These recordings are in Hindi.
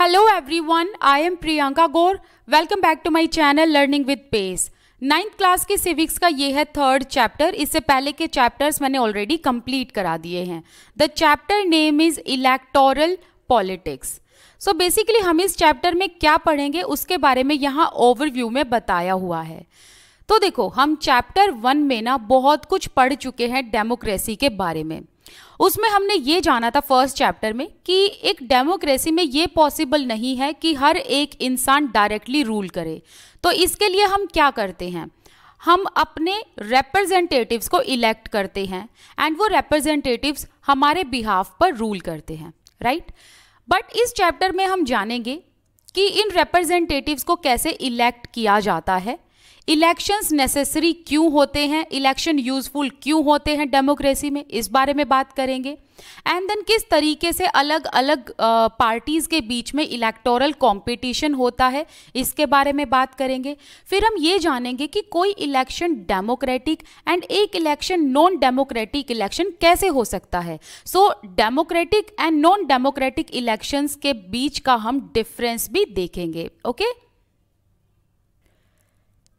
Hello everyone I am Priyanka Gaur welcome back to my channel learning with pace ninth class के सिविक्स का ये है थर्ड चैप्टर इससे पहले के चैप्टर्स मैंने ऑलरेडी कंप्लीट करा दिए हैं the chapter name is electoral politics so basically हम इस चैप्टर में क्या पढ़ेंगे उसके बारे में यहाँ ओवरव्यू में बताया हुआ है तो देखो हम चैप्टर वन में ना बहुत कुछ पढ़ चुके हैं डेमोक्रेसी के बारे में उसमें हमने ये जाना था फर्स्ट चैप्टर में कि एक डेमोक्रेसी में ये पॉसिबल नहीं है कि हर एक इंसान डायरेक्टली रूल करे तो इसके लिए हम क्या करते हैं हम अपने रिप्रेजेंटेटिव्स को इलेक्ट करते हैं एंड वो रिप्रेजेंटेटिव्स हमारे बिहाफ पर रूल करते हैं राइट बट इस चैप्टर में हम जानेंगे कि इन रिप्रेजेंटेटिव्स को कैसे इलेक्ट किया जाता है इलेक्शंस नेसेसरी क्यों होते हैं इलेक्शन यूजफुल क्यों होते हैं डेमोक्रेसी में इस बारे में बात करेंगे एंड देन किस तरीके से अलग अलग पार्टीज़ के बीच में इलेक्टोरल कंपटीशन होता है इसके बारे में बात करेंगे फिर हम ये जानेंगे कि कोई इलेक्शन डेमोक्रेटिक एंड एक इलेक्शन नॉन डेमोक्रेटिक इलेक्शन कैसे हो सकता है so democratic and non democratic elections के बीच का हम डिफरेंस भी देखेंगे okay okay?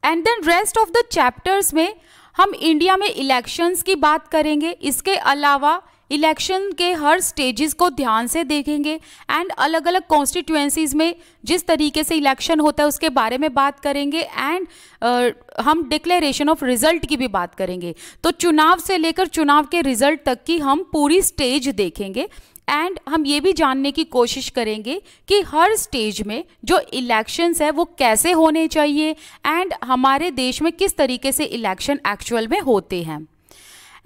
And then rest of the chapters में हम इंडिया में इलेक्शंस की बात करेंगे इसके अलावा इलेक्शन के हर स्टेजेस को ध्यान से देखेंगे एंड अलग अलग कॉन्स्टिट्यूएंसीज में जिस तरीके से इलेक्शन होता है उसके बारे में बात करेंगे एंड uh, हम डिक्लेरेशन ऑफ रिजल्ट की भी बात करेंगे तो चुनाव से लेकर चुनाव के रिजल्ट तक की हम पूरी स्टेज देखेंगे एंड हम ये भी जानने की कोशिश करेंगे कि हर स्टेज में जो इलेक्शंस है वो कैसे होने चाहिए एंड हमारे देश में किस तरीके से इलेक्शन एक्चुअल में होते हैं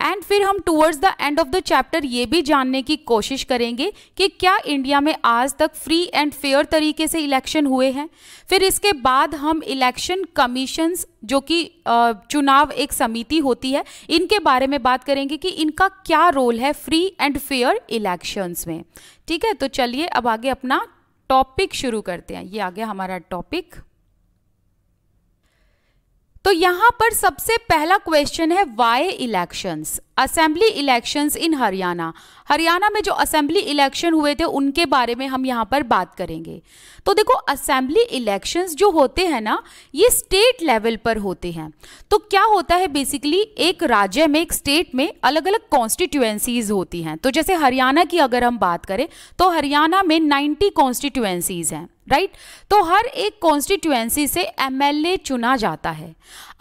एंड फिर हम towards the end of the chapter ये भी जानने की कोशिश करेंगे कि क्या इंडिया में आज तक फ्री एंड फेयर तरीके से इलेक्शन हुए हैं फिर इसके बाद हम इलेक्शन कमीशंस जो कि चुनाव एक समिति होती है इनके बारे में बात करेंगे कि इनका क्या रोल है फ्री एंड फेयर इलेक्शंस में ठीक है तो चलिए अब आगे अपना टॉपिक शुरू करते हैं ये आ गया हमारा टॉपिक तो यहां पर सबसे पहला क्वेश्चन है why elections assembly elections in Haryana Haryana में जो असेंबली इलेक्शन हुए थे उनके बारे में हम यहां पर बात करेंगे तो देखो असेंबली इलेक्शंस जो होते हैं ना ये स्टेट लेवल पर होते हैं तो क्या होता है बेसिकली एक राज्य में एक स्टेट में अलग अलग कॉन्स्टिट्यूएंसीज होती हैं तो जैसे हरियाणा की अगर हम बात करें तो हरियाणा में नाइन्टी कॉन्स्टिट्यूएंसीज हैं राइट तो हर एक कॉन्स्टिट्यूएंसी से एमएलए चुना जाता है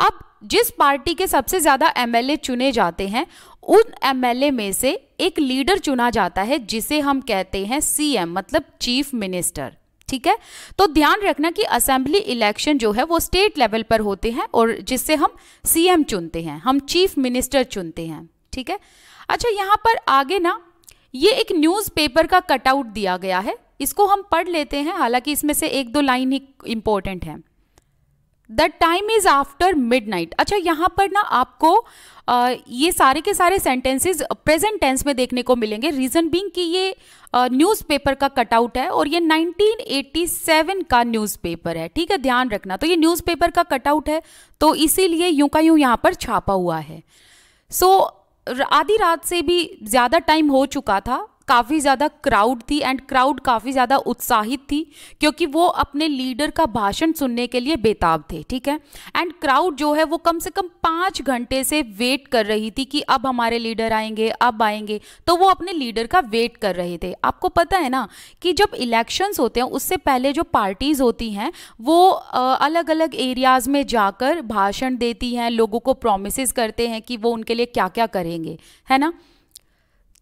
अब जिस पार्टी के सबसे ज़्यादा एमएलए चुने जाते हैं उन एमएलए में से एक लीडर चुना जाता है जिसे हम कहते हैं सीएम मतलब चीफ मिनिस्टर ठीक है तो ध्यान रखना कि असेंबली इलेक्शन जो है वो स्टेट लेवल पर होते हैं और जिससे हम सीएम चुनते हैं हम चीफ मिनिस्टर चुनते हैं ठीक है अच्छा यहां पर आगे ना ये एक न्यूज़पेपर का कटआउट दिया गया है इसको हम पढ़ लेते हैं हालांकि इसमें से एक दो लाइन ही इंपॉर्टेंट है the time is after midnight अच्छा यहाँ पर ना आपको आ, ये सारे के सारे सेंटेंसेज प्रेजेंट टेंस में देखने को मिलेंगे रीजन बींग कि ये न्यूज़ पेपर का कटआउट है और ये 1987 का न्यूज़ पेपर है ठीक है ध्यान रखना तो ये न्यूज पेपर का कटआउट है तो इसीलिए यूं का यूं यहाँ पर छापा हुआ है सो so, आधी रात से भी ज़्यादा टाइम हो चुका था काफ़ी ज़्यादा क्राउड थी एंड क्राउड काफ़ी ज़्यादा उत्साहित थी क्योंकि वो अपने लीडर का भाषण सुनने के लिए बेताब थे ठीक है एंड क्राउड जो है वो कम से कम पाँच घंटे से वेट कर रही थी कि अब हमारे लीडर आएंगे अब आएंगे तो वो अपने लीडर का वेट कर रहे थे आपको पता है ना कि जब इलेक्शंस होते हैं उससे पहले जो पार्टीज़ होती हैं वो अलग अलग एरियाज़ में जाकर भाषण देती हैं लोगों को प्रोमिस करते हैं कि वो उनके लिए क्या क्या करेंगे है ना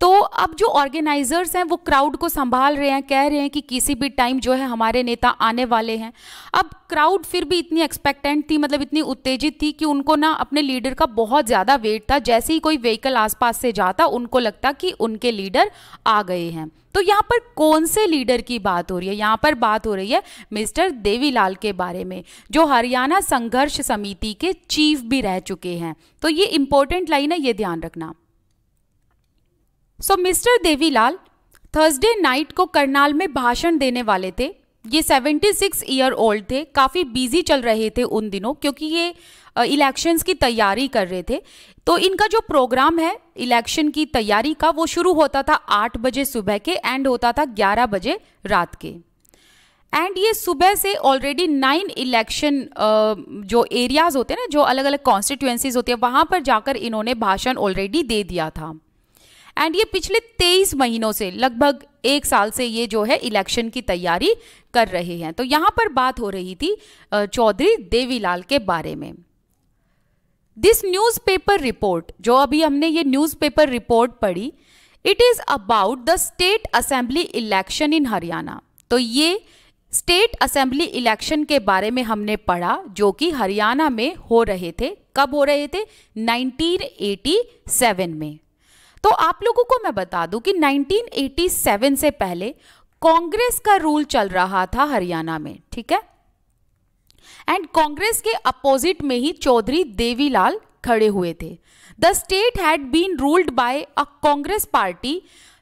तो अब जो ऑर्गेनाइजर्स हैं वो क्राउड को संभाल रहे हैं कह रहे हैं कि किसी भी टाइम जो है हमारे नेता आने वाले हैं अब क्राउड फिर भी इतनी एक्सपेक्टेंट थी मतलब इतनी उत्तेजित थी कि उनको ना अपने लीडर का बहुत ज़्यादा वेट था जैसे ही कोई व्हीकल आसपास से जाता उनको लगता कि उनके लीडर आ गए हैं तो यहाँ पर कौन से लीडर की बात हो रही है यहाँ पर बात हो रही है मिस्टर देवीलाल के बारे में जो हरियाणा संघर्ष समिति के चीफ भी रह चुके हैं तो ये इंपॉर्टेंट लाइन है ये ध्यान रखना so mister Devi Lal Thursday night को करनाल में भाषण देने वाले थे ये 76 ईयर ओल्ड थे काफ़ी बिजी चल रहे थे उन दिनों क्योंकि ये इलेक्शंस की तैयारी कर रहे थे तो इनका जो प्रोग्राम है इलेक्शन की तैयारी का वो शुरू होता था 8 बजे सुबह के एंड होता था 11 बजे रात के एंड ये सुबह से ऑलरेडी नाइन इलेक्शन जो एरियाज होते हैं ना जो अलग अलग कॉन्स्टिट्यूएंसीज होती है वहाँ पर जाकर इन्होंने भाषण ऑलरेडी दे दिया था एंड ये पिछले तेईस महीनों से लगभग एक साल से ये जो है इलेक्शन की तैयारी कर रहे हैं तो यहाँ पर बात हो रही थी चौधरी देवीलाल के बारे में दिस न्यूज़पेपर रिपोर्ट जो अभी हमने ये न्यूज़पेपर रिपोर्ट पढ़ी it is about the state assembly election in Haryana तो ये स्टेट असेंबली इलेक्शन के बारे में हमने पढ़ा जो कि हरियाणा में हो रहे थे कब हो रहे थे 1987 में तो आप लोगों को मैं बता दूं कि 1987 से पहले कांग्रेस का रूल चल रहा था हरियाणा में ठीक है एंड कांग्रेस के अपोजिट में ही चौधरी देवीलाल खड़े हुए थे the state had been ruled by a Congress party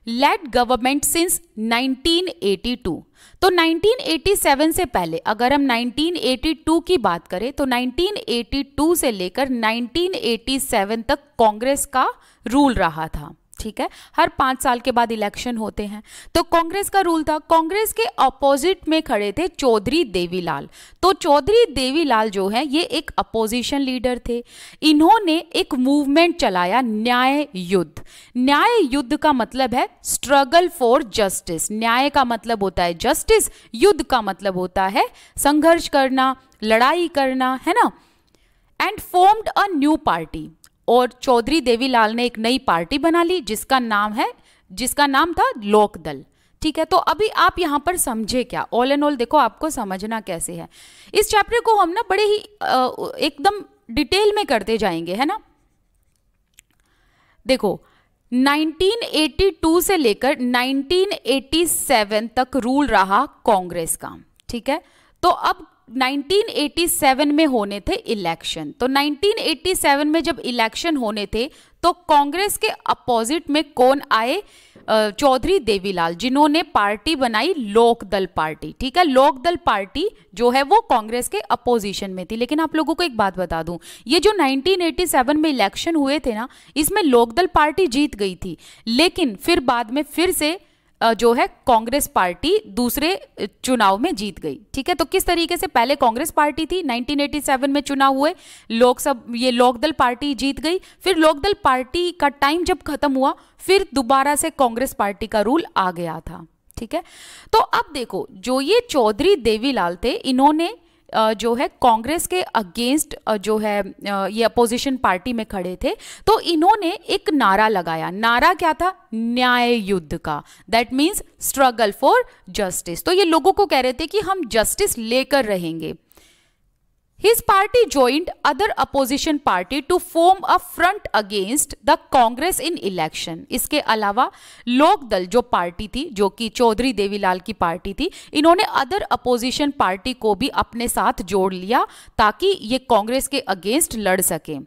led government since 1982 to 1987 से पहले अगर हम 1982 की बात करें तो 1982 से लेकर 1987 तक कांग्रेस का रूल रहा था ठीक है हर पांच साल के बाद इलेक्शन होते हैं तो कांग्रेस का रूल था कांग्रेस के अपोजिट में खड़े थे चौधरी देवीलाल तो चौधरी देवीलाल जो है ये एक अपोजिशन लीडर थे इन्होंने एक मूवमेंट चलाया न्याय युद्ध न्याय युद्ध का मतलब है स्ट्रगल फॉर जस्टिस न्याय का मतलब होता है जस्टिस युद्ध का मतलब होता है संघर्ष करना लड़ाई करना है ना and formed a new party और चौधरी देवीलाल ने एक नई पार्टी बना ली जिसका नाम है जिसका नाम था लोकदल ठीक है तो अभी आप यहाँ पर समझे क्या ऑल एंड ऑल देखो आपको समझना कैसे है इस चैप्टर को हम ना बड़े ही एकदम डिटेल में करते जाएंगे है ना देखो 1982 से लेकर 1987 तक रूल रहा कांग्रेस का ठीक है तो अब 1987 में होने थे इलेक्शन तो 1987 में जब इलेक्शन होने थे तो कांग्रेस के अपोजिट में कौन आए चौधरी देवीलाल जिन्होंने पार्टी बनाई लोक दल पार्टी ठीक है लोक दल पार्टी जो है वो कांग्रेस के अपोजिशन में थी लेकिन आप लोगों को एक बात बता दूं ये जो 1987 में इलेक्शन हुए थे ना इसमें लोक दल पार्टी जीत गई थी लेकिन फिर बाद में फिर से जो है कांग्रेस पार्टी दूसरे चुनाव में जीत गई ठीक है तो किस तरीके से पहले कांग्रेस पार्टी थी 1987 में चुनाव हुए लोकसभा ये लोकदल पार्टी जीत गई फिर लोकदल पार्टी का टाइम जब खत्म हुआ फिर दोबारा से कांग्रेस पार्टी का रूल आ गया था ठीक है तो अब देखो जो ये चौधरी देवीलाल थे इन्होंने जो है कांग्रेस के अगेंस्ट जो है ये अपोजिशन पार्टी में खड़े थे तो इन्होंने एक नारा लगाया नारा क्या था न्याय युद्ध का that means struggle for justice तो ये लोगों को कह रहे थे कि हम जस्टिस लेकर रहेंगे His party joined other opposition party to form a front against the Congress in election. इसके अलावा लोक दल जो पार्टी थी जो कि चौधरी देवीलाल की पार्टी थी इन्होंने अदर अपोजिशन पार्टी को भी अपने साथ जोड़ लिया ताकि ये कांग्रेस के अगेंस्ट लड़ सके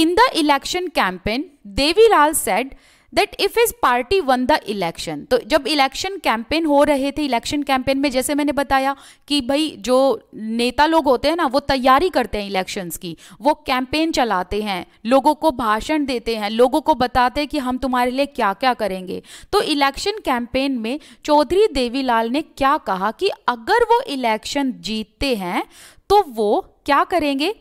in the election campaign Devi Lal said that if his party won the election तो जब इलेक्शन कैंपेन हो रहे थे इलेक्शन कैंपेन में जैसे मैंने बताया कि भाई जो नेता लोग होते हैं ना वो तैयारी करते हैं इलेक्शंस की वो कैंपेन चलाते हैं लोगों को भाषण देते हैं लोगों को बताते हैं कि हम तुम्हारे लिए क्या क्या करेंगे तो इलेक्शन कैंपेन में चौधरी देवीलाल ने क्या कहा कि अगर वो इलेक्शन जीतते हैं तो वो क्या करेंगे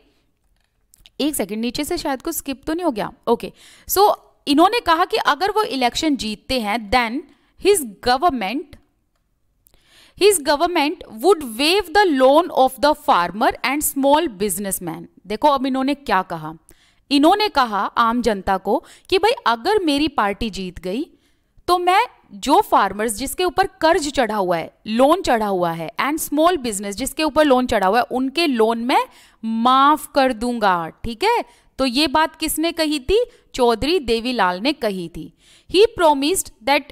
एक सेकंड नीचे से शायद कुछ स्किप तो नहीं हो गया ओके सो so, इन्होंने कहा कि अगर वो इलेक्शन जीतते हैं then his government his government would waive the loan of the farmer and small businessman देखो अब इन्होंने क्या कहा इन्होंने कहा आम जनता को कि भाई अगर मेरी पार्टी जीत गई तो मैं जो फार्मर्स जिसके ऊपर कर्ज चढ़ा हुआ है लोन चढ़ा हुआ है एंड स्मॉल बिजनेस जिसके ऊपर लोन चढ़ा हुआ है उनके लोन में माफ कर दूंगा ठीक है तो ये बात किसने कही थी चौधरी देवीलाल ने कही थी he promised that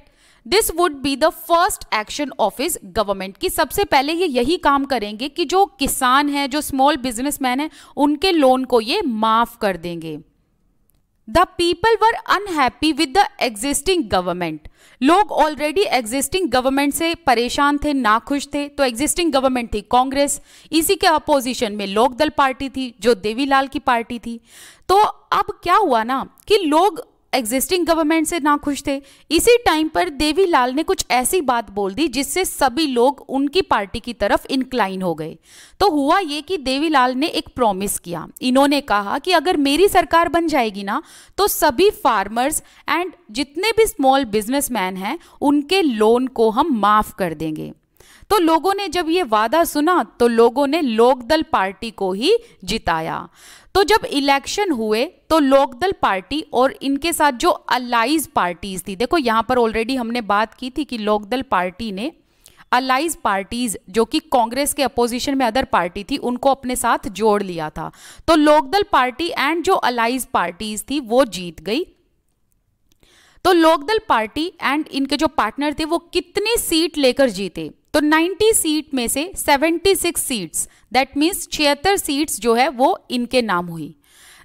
this would be the first action of his government की सबसे पहले ये यही काम करेंगे कि जो किसान है जो स्मॉल बिजनेसमैन है उनके लोन को ये माफ़ कर देंगे the people were unhappy with the existing government लोग ऑलरेडी एग्जिस्टिंग गवर्नमेंट से परेशान थे ना खुश थे तो एग्जिस्टिंग गवर्नमेंट थी कांग्रेस इसी के अपोजिशन में लोकदल पार्टी थी जो देवीलाल की पार्टी थी तो अब क्या हुआ ना कि लोग एग्जिस्टिंग गवर्नमेंट से ना खुश थे इसी टाइम पर देवीलाल ने कुछ ऐसी बात बोल दी जिससे सभी लोग उनकी पार्टी की तरफ इंक्लाइन हो गए तो हुआ ये कि देवीलाल ने एक प्रॉमिस किया इन्होंने कहा कि अगर मेरी सरकार बन जाएगी ना तो सभी फार्मर्स एंड जितने भी स्मॉल बिजनेसमैन हैं उनके लोन को हम माफ़ कर देंगे तो लोगों ने जब ये वादा सुना तो लोगों ने लोकदल पार्टी को ही जिताया तो जब इलेक्शन हुए तो लोकदल पार्टी और इनके साथ जो अलाइज पार्टीज थी देखो यहां पर ऑलरेडी हमने बात की थी कि लोकदल पार्टी ने अलाइज पार्टीज जो कि कांग्रेस के अपोजिशन में अदर पार्टी थी उनको अपने साथ जोड़ लिया था तो लोकदल पार्टी एंड जो अलाइज पार्टीज थी वो जीत गई तो लोकदल पार्टी एंड इनके जो पार्टनर थे वो कितनी सीट लेकर जीते तो 90 सीट में से 76 सीट्स दैट मीन्स छिहत्तर सीट्स जो है वो इनके नाम हुई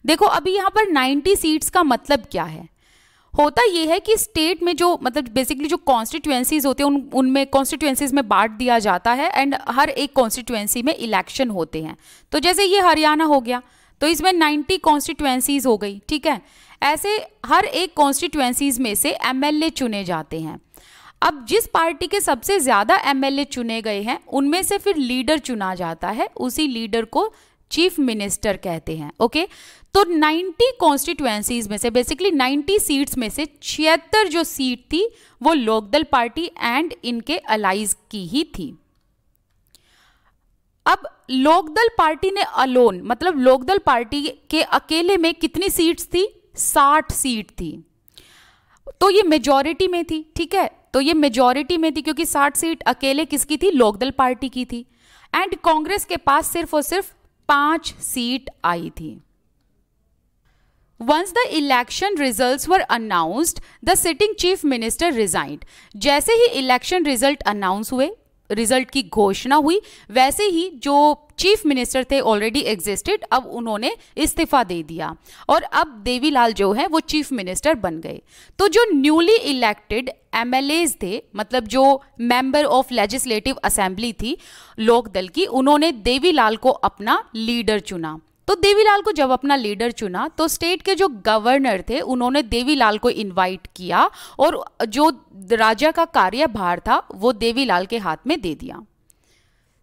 देखो अभी यहाँ पर 90 सीट्स का मतलब क्या है होता ये है कि स्टेट में जो मतलब बेसिकली जो कॉन्स्टिट्यूएंसीज होते हैं उन उनमें कॉन्स्टिट्यूएंसीज में बांट दिया जाता है एंड हर एक कॉन्स्टिट्यूएंसी में इलेक्शन होते हैं तो जैसे ये हरियाणा हो गया तो इसमें 90 कॉन्स्टिट्यूएंसीज हो गई ठीक है ऐसे हर एक कॉन्स्टिट्यूएंसीज में से एमएलए चुने जाते हैं अब जिस पार्टी के सबसे ज़्यादा एमएलए चुने गए हैं उनमें से फिर लीडर चुना जाता है उसी लीडर को चीफ मिनिस्टर कहते हैं ओके तो 90 कॉन्स्टिट्युएंसीज में से बेसिकली 90 सीट्स में से छिहत्तर जो सीट थी वो लोकदल पार्टी एंड इनके अलाइज की ही थी अब लोकदल पार्टी ने अलोन मतलब लोकदल पार्टी के अकेले में कितनी सीट्स थी 60 सीट थी तो ये मेजॉरिटी में थी ठीक है तो ये मेजोरिटी में थी क्योंकि साठ सीट अकेले किसकी थी लोकदल पार्टी की थी एंड कांग्रेस के पास सिर्फ और सिर्फ पांच सीट आई थी once the election results were announced the sitting chief minister resigned जैसे ही इलेक्शन रिजल्ट अनाउंस हुए रिजल्ट की घोषणा हुई वैसे ही जो चीफ मिनिस्टर थे ऑलरेडी एग्जिस्टेड अब उन्होंने इस्तीफा दे दिया और अब देवीलाल जो है वो चीफ मिनिस्टर बन गए तो जो न्यूली इलेक्टेड एज थे मतलब जो मेंबर ऑफ लेजिस्लेटिव असेंबली थी लोक दल की उन्होंने देवीलाल को अपना लीडर चुना तो देवीलाल को जब अपना लीडर चुना तो स्टेट के जो गवर्नर थे उन्होंने देवीलाल को इनवाइट किया और जो राजा का कार्यभार था वो देवीलाल के हाथ में दे दिया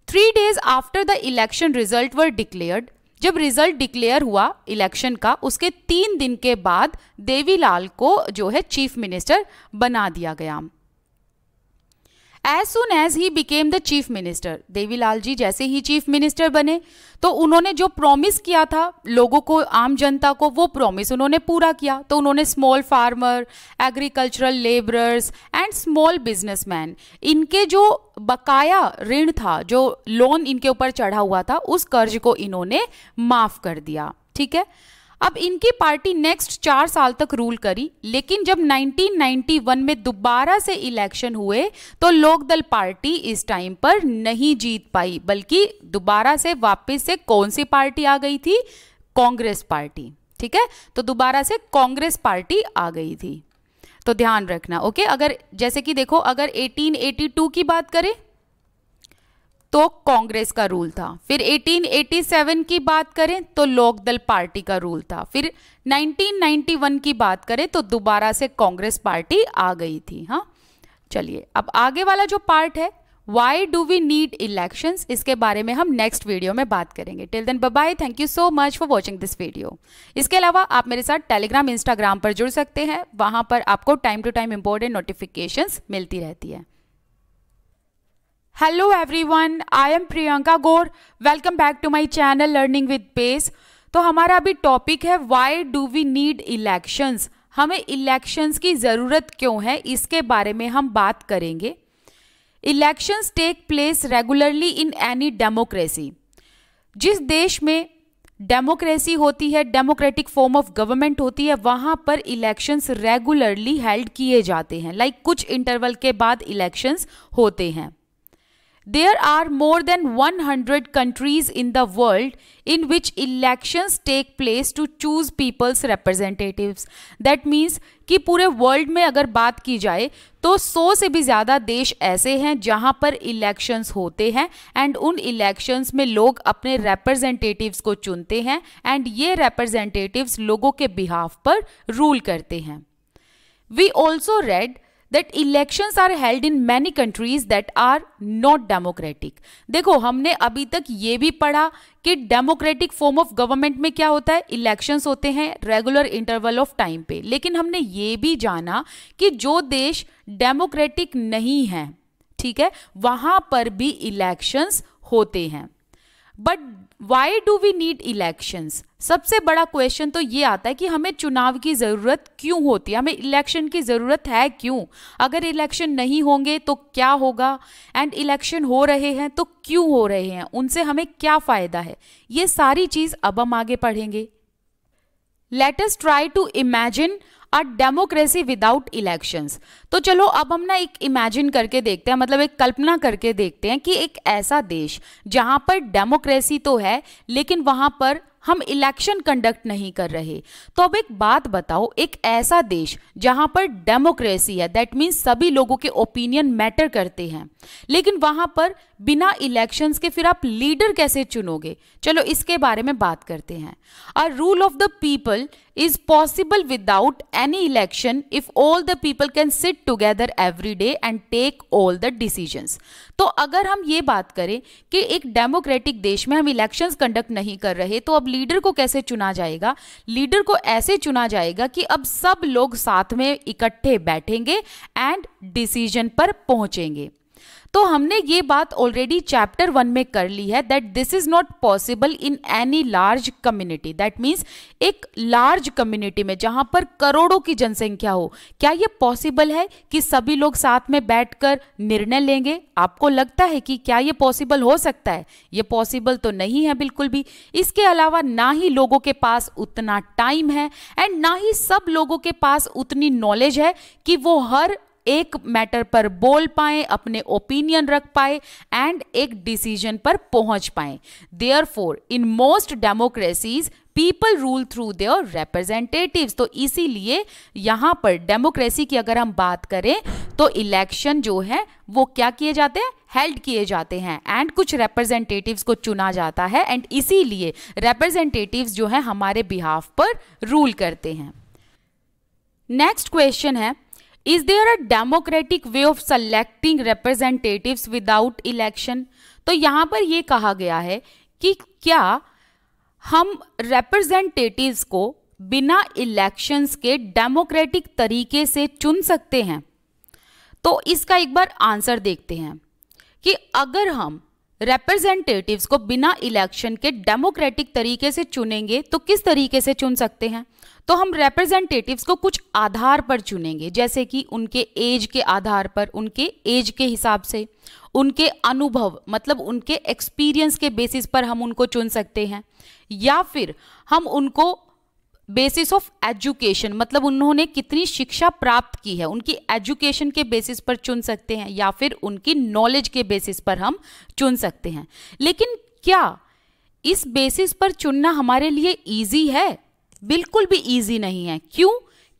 three days after the election result were declared जब रिजल्ट डिक्लेयर हुआ इलेक्शन का उसके तीन दिन के बाद देवीलाल को जो है चीफ मिनिस्टर बना दिया गया as soon as he became the chief minister Devi Lal ji जैसे ही चीफ मिनिस्टर बने तो उन्होंने जो प्रॉमिस किया था लोगों को आम जनता को वो प्रॉमिस उन्होंने पूरा किया तो उन्होंने small farmer agricultural labourers and small businessman इनके जो बकाया ऋण था जो लोन इनके ऊपर चढ़ा हुआ था उस कर्ज को इन्होंने माफ़ कर दिया ठीक है अब इनकी पार्टी नेक्स्ट चार साल तक रूल करी लेकिन जब 1991 में दोबारा से इलेक्शन हुए तो लोकदल पार्टी इस टाइम पर नहीं जीत पाई बल्कि दोबारा से वापस से कौन सी पार्टी आ गई थी कांग्रेस पार्टी ठीक है तो दोबारा से कांग्रेस पार्टी आ गई थी तो ध्यान रखना ओके अगर जैसे कि देखो अगर 1882 की बात करें तो कांग्रेस का रूल था फिर 1887 की बात करें तो लोकदल पार्टी का रूल था फिर 1991 की बात करें तो दोबारा से कांग्रेस पार्टी आ गई थी हाँ चलिए अब आगे वाला जो पार्ट है why do we need election इसके बारे में हम नेक्स्ट वीडियो में बात करेंगे till then bye thank you so much for watching this video इसके अलावा आप मेरे साथ टेलीग्राम इंस्टाग्राम पर जुड़ सकते हैं वहां पर आपको time to time important notification मिलती रहती है hello everyone I am Priyanka Gaur welcome back to my channel learning with base तो हमारा अभी टॉपिक है why do we need elections हमें इलेक्शंस की ज़रूरत क्यों है इसके बारे में हम बात करेंगे elections take place regularly in any democracy जिस देश में डेमोक्रेसी होती है डेमोक्रेटिक फॉर्म ऑफ गवर्नमेंट होती है वहाँ पर इलेक्शंस रेगुलरली हेल्ड किए जाते हैं लाइक like कुछ इंटरवल के बाद इलेक्शंस होते हैं There are more than 100 countries in the world in which elections take place to choose people's representatives. That means कि पूरे वर्ल्ड में अगर बात की जाए तो 100 से भी ज़्यादा देश ऐसे हैं जहां पर इलेक्शंस होते हैं एंड उन इलेक्शंस में लोग अपने रिप्रेजेंटेटिव्स को चुनते हैं एंड ये रिप्रेजेंटेटिव्स लोगों के बिहाफ पर रूल करते हैं we also read that elections are held in many countries that are not democratic देखो हमने अभी तक ये भी पढ़ा कि डेमोक्रेटिक फॉर्म ऑफ गवर्नमेंट में क्या होता है इलेक्शंस होते हैं रेगुलर इंटरवल ऑफ टाइम पे लेकिन हमने ये भी जाना कि जो देश डेमोक्रेटिक नहीं है ठीक है वहां पर भी इलेक्शंस होते हैं but why do we need elections सबसे बड़ा क्वेश्चन तो ये आता है कि हमें चुनाव की ज़रूरत क्यों होती है हमें इलेक्शन की ज़रूरत है क्यों अगर इलेक्शन नहीं होंगे तो क्या होगा एंड इलेक्शन हो रहे हैं तो क्यों हो रहे हैं उनसे हमें क्या फ़ायदा है ये सारी चीज़ अब हम आगे पढ़ेंगे let's try to imagine a democracy without elections तो चलो अब हम ना एक इमेजिन करके देखते हैं मतलब एक कल्पना करके देखते हैं कि एक ऐसा देश जहां पर डेमोक्रेसी तो है लेकिन वहां पर हम इलेक्शन कंडक्ट नहीं कर रहे तो अब एक बात बताओ एक ऐसा देश जहां पर डेमोक्रेसी है दैट मीन्स सभी लोगों के ओपिनियन मैटर करते हैं लेकिन वहां पर बिना इलेक्शंस के फिर आप लीडर कैसे चुनोगे चलो इसके बारे में बात करते हैं a rule of the people is possible without any election if all the people can sit together every day and take all the decisions. तो अगर हम ये बात करें कि एक डेमोक्रेटिक देश में हम इलेक्शंस कंडक्ट नहीं कर रहे तो अब लीडर को कैसे चुना जाएगा लीडर को ऐसे चुना जाएगा कि अब सब लोग साथ में इकट्ठे बैठेंगे एंड डिसीजन पर पहुंचेंगे तो हमने ये बात ऑलरेडी चैप्टर वन में कर ली है that this is not possible in any large community that means एक लार्ज कम्युनिटी में जहां पर करोड़ों की जनसंख्या हो क्या ये पॉसिबल है कि सभी लोग साथ में बैठकर निर्णय लेंगे आपको लगता है कि क्या ये पॉसिबल हो सकता है ये पॉसिबल तो नहीं है बिल्कुल भी इसके अलावा ना ही लोगों के पास उतना टाइम है एंड ना ही सब लोगों के पास उतनी नॉलेज है कि वो हर एक मैटर पर बोल पाए अपने ओपिनियन रख पाए एंड एक डिसीजन पर पहुंच पाए therefore in most democracies people rule through their representative तो इसीलिए यहां पर डेमोक्रेसी की अगर हम बात करें तो इलेक्शन जो है वो क्या किए जाते हैं हेल्ड किए जाते हैं एंड कुछ रिप्रेजेंटेटिव्स को चुना जाता है एंड इसीलिए रिप्रेजेंटेटिव्स जो है हमारे बिहाफ पर रूल करते हैं नेक्स्ट क्वेश्चन है is there a democratic way of selecting representatives without election तो यहाँ पर यह कहा गया है कि क्या हम रिप्रेजेंटेटिव्स को बिना इलेक्शंस के डेमोक्रेटिक तरीके से चुन सकते हैं तो इसका एक बार आंसर देखते हैं कि अगर हम रिप्रेजेंटेटिव्स को बिना इलेक्शन के डेमोक्रेटिक तरीके से चुनेंगे तो किस तरीके से चुन सकते हैं तो हम रिप्रेजेंटेटिव्स को कुछ आधार पर चुनेंगे जैसे कि उनके एज के आधार पर उनके एज के हिसाब से उनके अनुभव मतलब उनके एक्सपीरियंस के बेसिस पर हम उनको चुन सकते हैं या फिर हम उनको बेसिस ऑफ एजुकेशन मतलब उन्होंने कितनी शिक्षा प्राप्त की है उनकी एजुकेशन के बेसिस पर चुन सकते हैं या फिर उनकी नॉलेज के बेसिस पर हम चुन सकते हैं लेकिन क्या इस बेसिस पर चुनना हमारे लिए ईजी है बिल्कुल भी ईजी नहीं है क्यों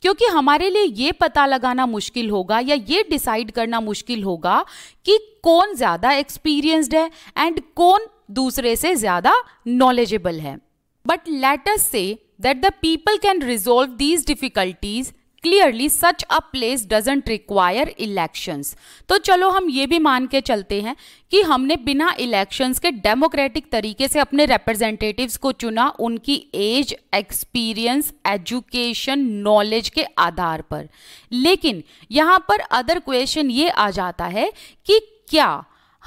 क्योंकि हमारे लिए ये पता लगाना मुश्किल होगा या ये डिसाइड करना मुश्किल होगा कि कौन ज़्यादा एक्सपीरियंस्ड है एंड कौन दूसरे से ज़्यादा नॉलेजेबल है but let's say that the people can resolve these difficulties clearly such a place doesn't require elections तो चलो हम ये भी मान के चलते हैं कि हमने बिना इलेक्शंस के डेमोक्रेटिक तरीके से अपने रिप्रेजेंटेटिव्स को चुना उनकी एज एक्सपीरियंस एजुकेशन नॉलेज के आधार पर लेकिन यहाँ पर अदर क्वेश्चन ये आ जाता है कि क्या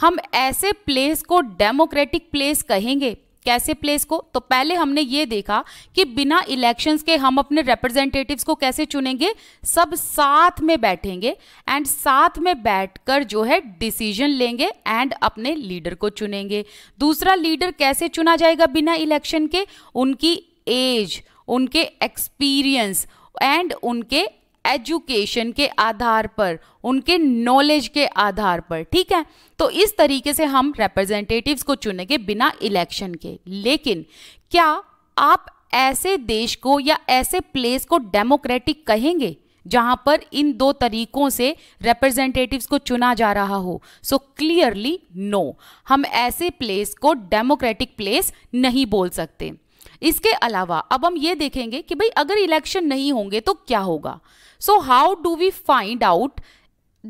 हम ऐसे प्लेस को डेमोक्रेटिक प्लेस कहेंगे कैसे प्लेस को तो पहले हमने ये देखा कि बिना इलेक्शंस के हम अपने रिप्रेजेंटेटिव्स को कैसे चुनेंगे सब साथ में बैठेंगे एंड साथ में बैठकर जो है डिसीजन लेंगे एंड अपने लीडर को चुनेंगे दूसरा लीडर कैसे चुना जाएगा बिना इलेक्शन के उनकी एज उनके एक्सपीरियंस एंड उनके एजुकेशन के आधार पर उनके नॉलेज के आधार पर ठीक है तो इस तरीके से हम रिप्रेजेंटेटिव्स को चुनेंगे बिना इलेक्शन के लेकिन क्या आप ऐसे देश को या ऐसे प्लेस को डेमोक्रेटिक कहेंगे जहां पर इन दो तरीकों से रिप्रेजेंटेटिव्स को चुना जा रहा हो सो क्लियरली नो हम ऐसे प्लेस को डेमोक्रेटिक प्लेस नहीं बोल सकते इसके अलावा अब हम ये देखेंगे कि भाई अगर इलेक्शन नहीं होंगे तो क्या होगा So how do we find out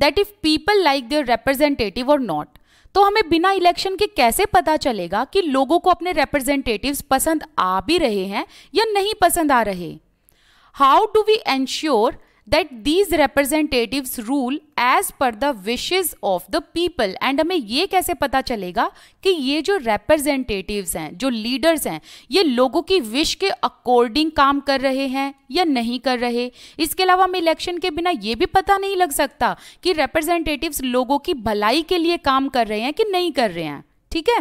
that if people like their representative or not? तो हमें बिना इलेक्शन के कैसे पता चलेगा कि लोगों को अपने रिप्रेजेंटेटिव्स पसंद आ भी रहे हैं या नहीं पसंद आ रहे how do we ensure that these representative rule as per the wishes of the people and हमें ये कैसे पता चलेगा कि ये जो रिप्रेजेंटेटिव हैं जो लीडर्स हैं ये लोगों की विश के अकॉर्डिंग काम कर रहे हैं या नहीं कर रहे इसके अलावा हमें इलेक्शन के बिना ये भी पता नहीं लग सकता कि रिप्रेजेंटेटिव्स लोगों की भलाई के लिए काम कर रहे हैं कि नहीं कर रहे हैं ठीक है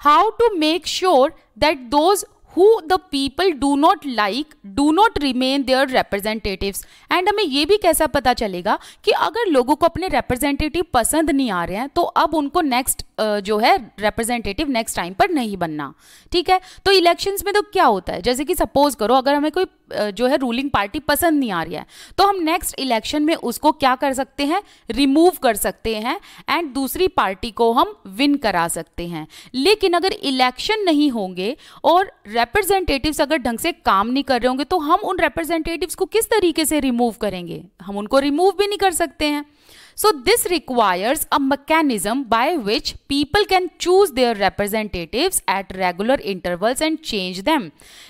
how to make sure that those who the people do not like do not remain their representatives and हमें ये भी कैसा पता चलेगा कि अगर लोगों को अपने रिप्रेजेंटेटिव पसंद नहीं आ रहे हैं तो अब उनको नेक्स्ट जो है रिप्रेजेंटेटिव नेक्स्ट टाइम पर नहीं बनना ठीक है तो इलेक्शन में तो क्या होता है जैसे कि सपोज करो अगर हमें कोई जो है रूलिंग पार्टी पसंद नहीं आ रही है तो हम नेक्स्ट इलेक्शन में उसको क्या कर सकते हैं रिमूव कर सकते हैं एंड दूसरी पार्टी को हम विन करा सकते हैं लेकिन अगर इलेक्शन नहीं होंगे और रिप्रेजेंटेटिव्स अगर ढंग से काम नहीं कर रहे होंगे तो हम उन रिप्रेजेंटेटिव्स को किस तरीके से रिमूव करेंगे हम उनको रिमूव भी नहीं कर सकते हैं so this requires a mechanism by which people can choose their representatives at regular intervals and change them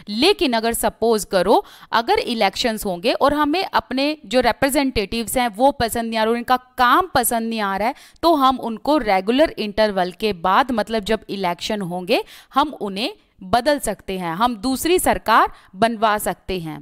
लेकिन अगर सपोज करो अगर इलेक्शन होंगे और हमें अपने जो रिप्रेजेंटेटिव्स हैं वो पसंद नहीं आ रहा उनका काम पसंद नहीं आ रहा है तो हम उनको रेगुलर इंटरवल के बाद मतलब जब इलेक्शन होंगे हम उन्हें बदल सकते हैं हम दूसरी सरकार बनवा सकते हैं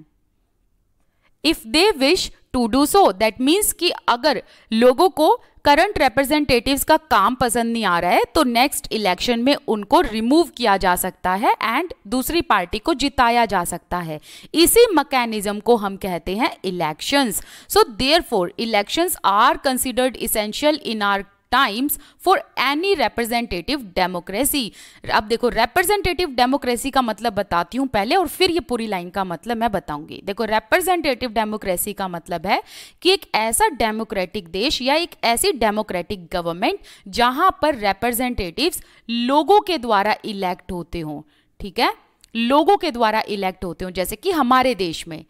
if they wish to do so that means कि अगर लोगों को करंट रिप्रेजेंटेटिव्स का काम पसंद नहीं आ रहा है तो नेक्स्ट इलेक्शन में उनको रिमूव किया जा सकता है एंड दूसरी पार्टी को जिताया जा सकता है इसी मैकेनिज्म को हम कहते हैं elections so therefore elections are considered essential in our times for any representative democracy अब देखो रिप्रेजेंटेटिव डेमोक्रेसी का मतलब बताती हूँ पहले और फिर ये पूरी लाइन का मतलब मैं बताऊंगी देखो रिप्रेजेंटेटिव डेमोक्रेसी का मतलब है कि एक ऐसा डेमोक्रेटिक देश या एक ऐसी डेमोक्रेटिक गवर्नमेंट जहां पर रेप्रेजेंटेटिव लोगों के द्वारा इलेक्ट होते हों ठीक है लोगों के द्वारा इलेक्ट होते हों जैसे कि हमारे देश में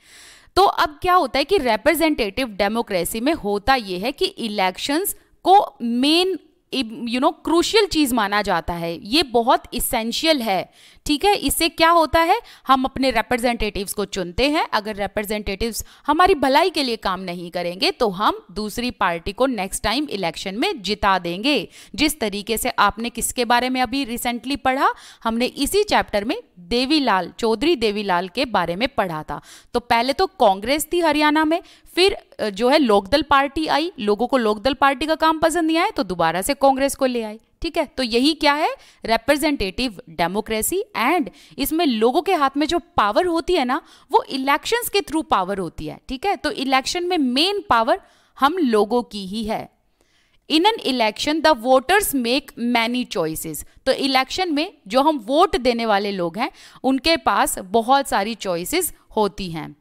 तो अब क्या होता है कि रिप्रेजेंटेटिव डेमोक्रेसी में होता यह है कि इलेक्शंस को मेन यू नो क्रूशियल चीज़ माना जाता है ये बहुत इसेंशियल है ठीक है इससे क्या होता है हम अपने रिप्रेजेंटेटिव्स को चुनते हैं अगर रिप्रेजेंटेटिव्स हमारी भलाई के लिए काम नहीं करेंगे तो हम दूसरी पार्टी को नेक्स्ट टाइम इलेक्शन में जिता देंगे जिस तरीके से आपने किसके बारे में अभी रिसेंटली पढ़ा हमने इसी चैप्टर में देवीलाल चौधरी देवीलाल के बारे में पढ़ा था तो पहले तो कांग्रेस थी हरियाणा में फिर जो है लोकदल पार्टी आई लोगों को लोकदल पार्टी का काम पसंद नहीं आया तो दोबारा से कांग्रेस को ले आई ठीक है तो यही क्या है रिप्रेजेंटेटिव डेमोक्रेसी एंड इसमें लोगों के हाथ में जो पावर होती है ना वो इलेक्शंस के थ्रू पावर होती है ठीक है तो इलेक्शन में मेन पावर हम लोगों की ही है in an election the voters make many choices तो इलेक्शन में जो हम वोट देने वाले लोग हैं उनके पास बहुत सारी चॉइसेस होती हैं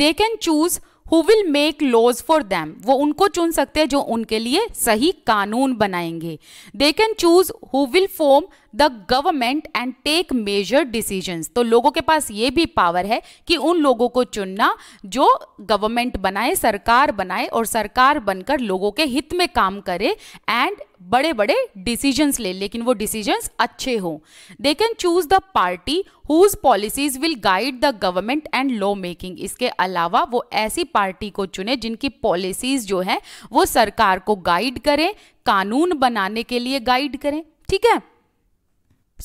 they can choose who will make laws for them वो उनको चुन सकते हैं जो उनके लिए सही कानून बनाएंगे they can choose who will form the government and take major decision तो लोगों के पास ये भी पावर है कि उन लोगों को चुनना जो गवर्नमेंट बनाए सरकार बनाए और सरकार बनकर लोगों के हित में काम करे एंड बड़े बड़े डिसीजंस ले लेकिन वो डिसीजंस अच्छे हों they can choose the party whose policies will guide the government and law making इसके अलावा वो ऐसी पार्टी को चुने जिनकी पॉलिसीज जो है वो सरकार को गाइड करें कानून बनाने के लिए गाइड करें ठीक है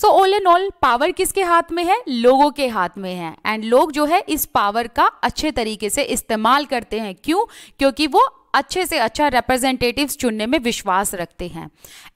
so all and all power किसके हाथ में है लोगों के हाथ में है एंड लोग जो है इस पावर का अच्छे तरीके से इस्तेमाल करते हैं क्यों क्योंकि वो अच्छे से अच्छा रिप्रेजेंटेटिव्स चुनने में विश्वास रखते हैं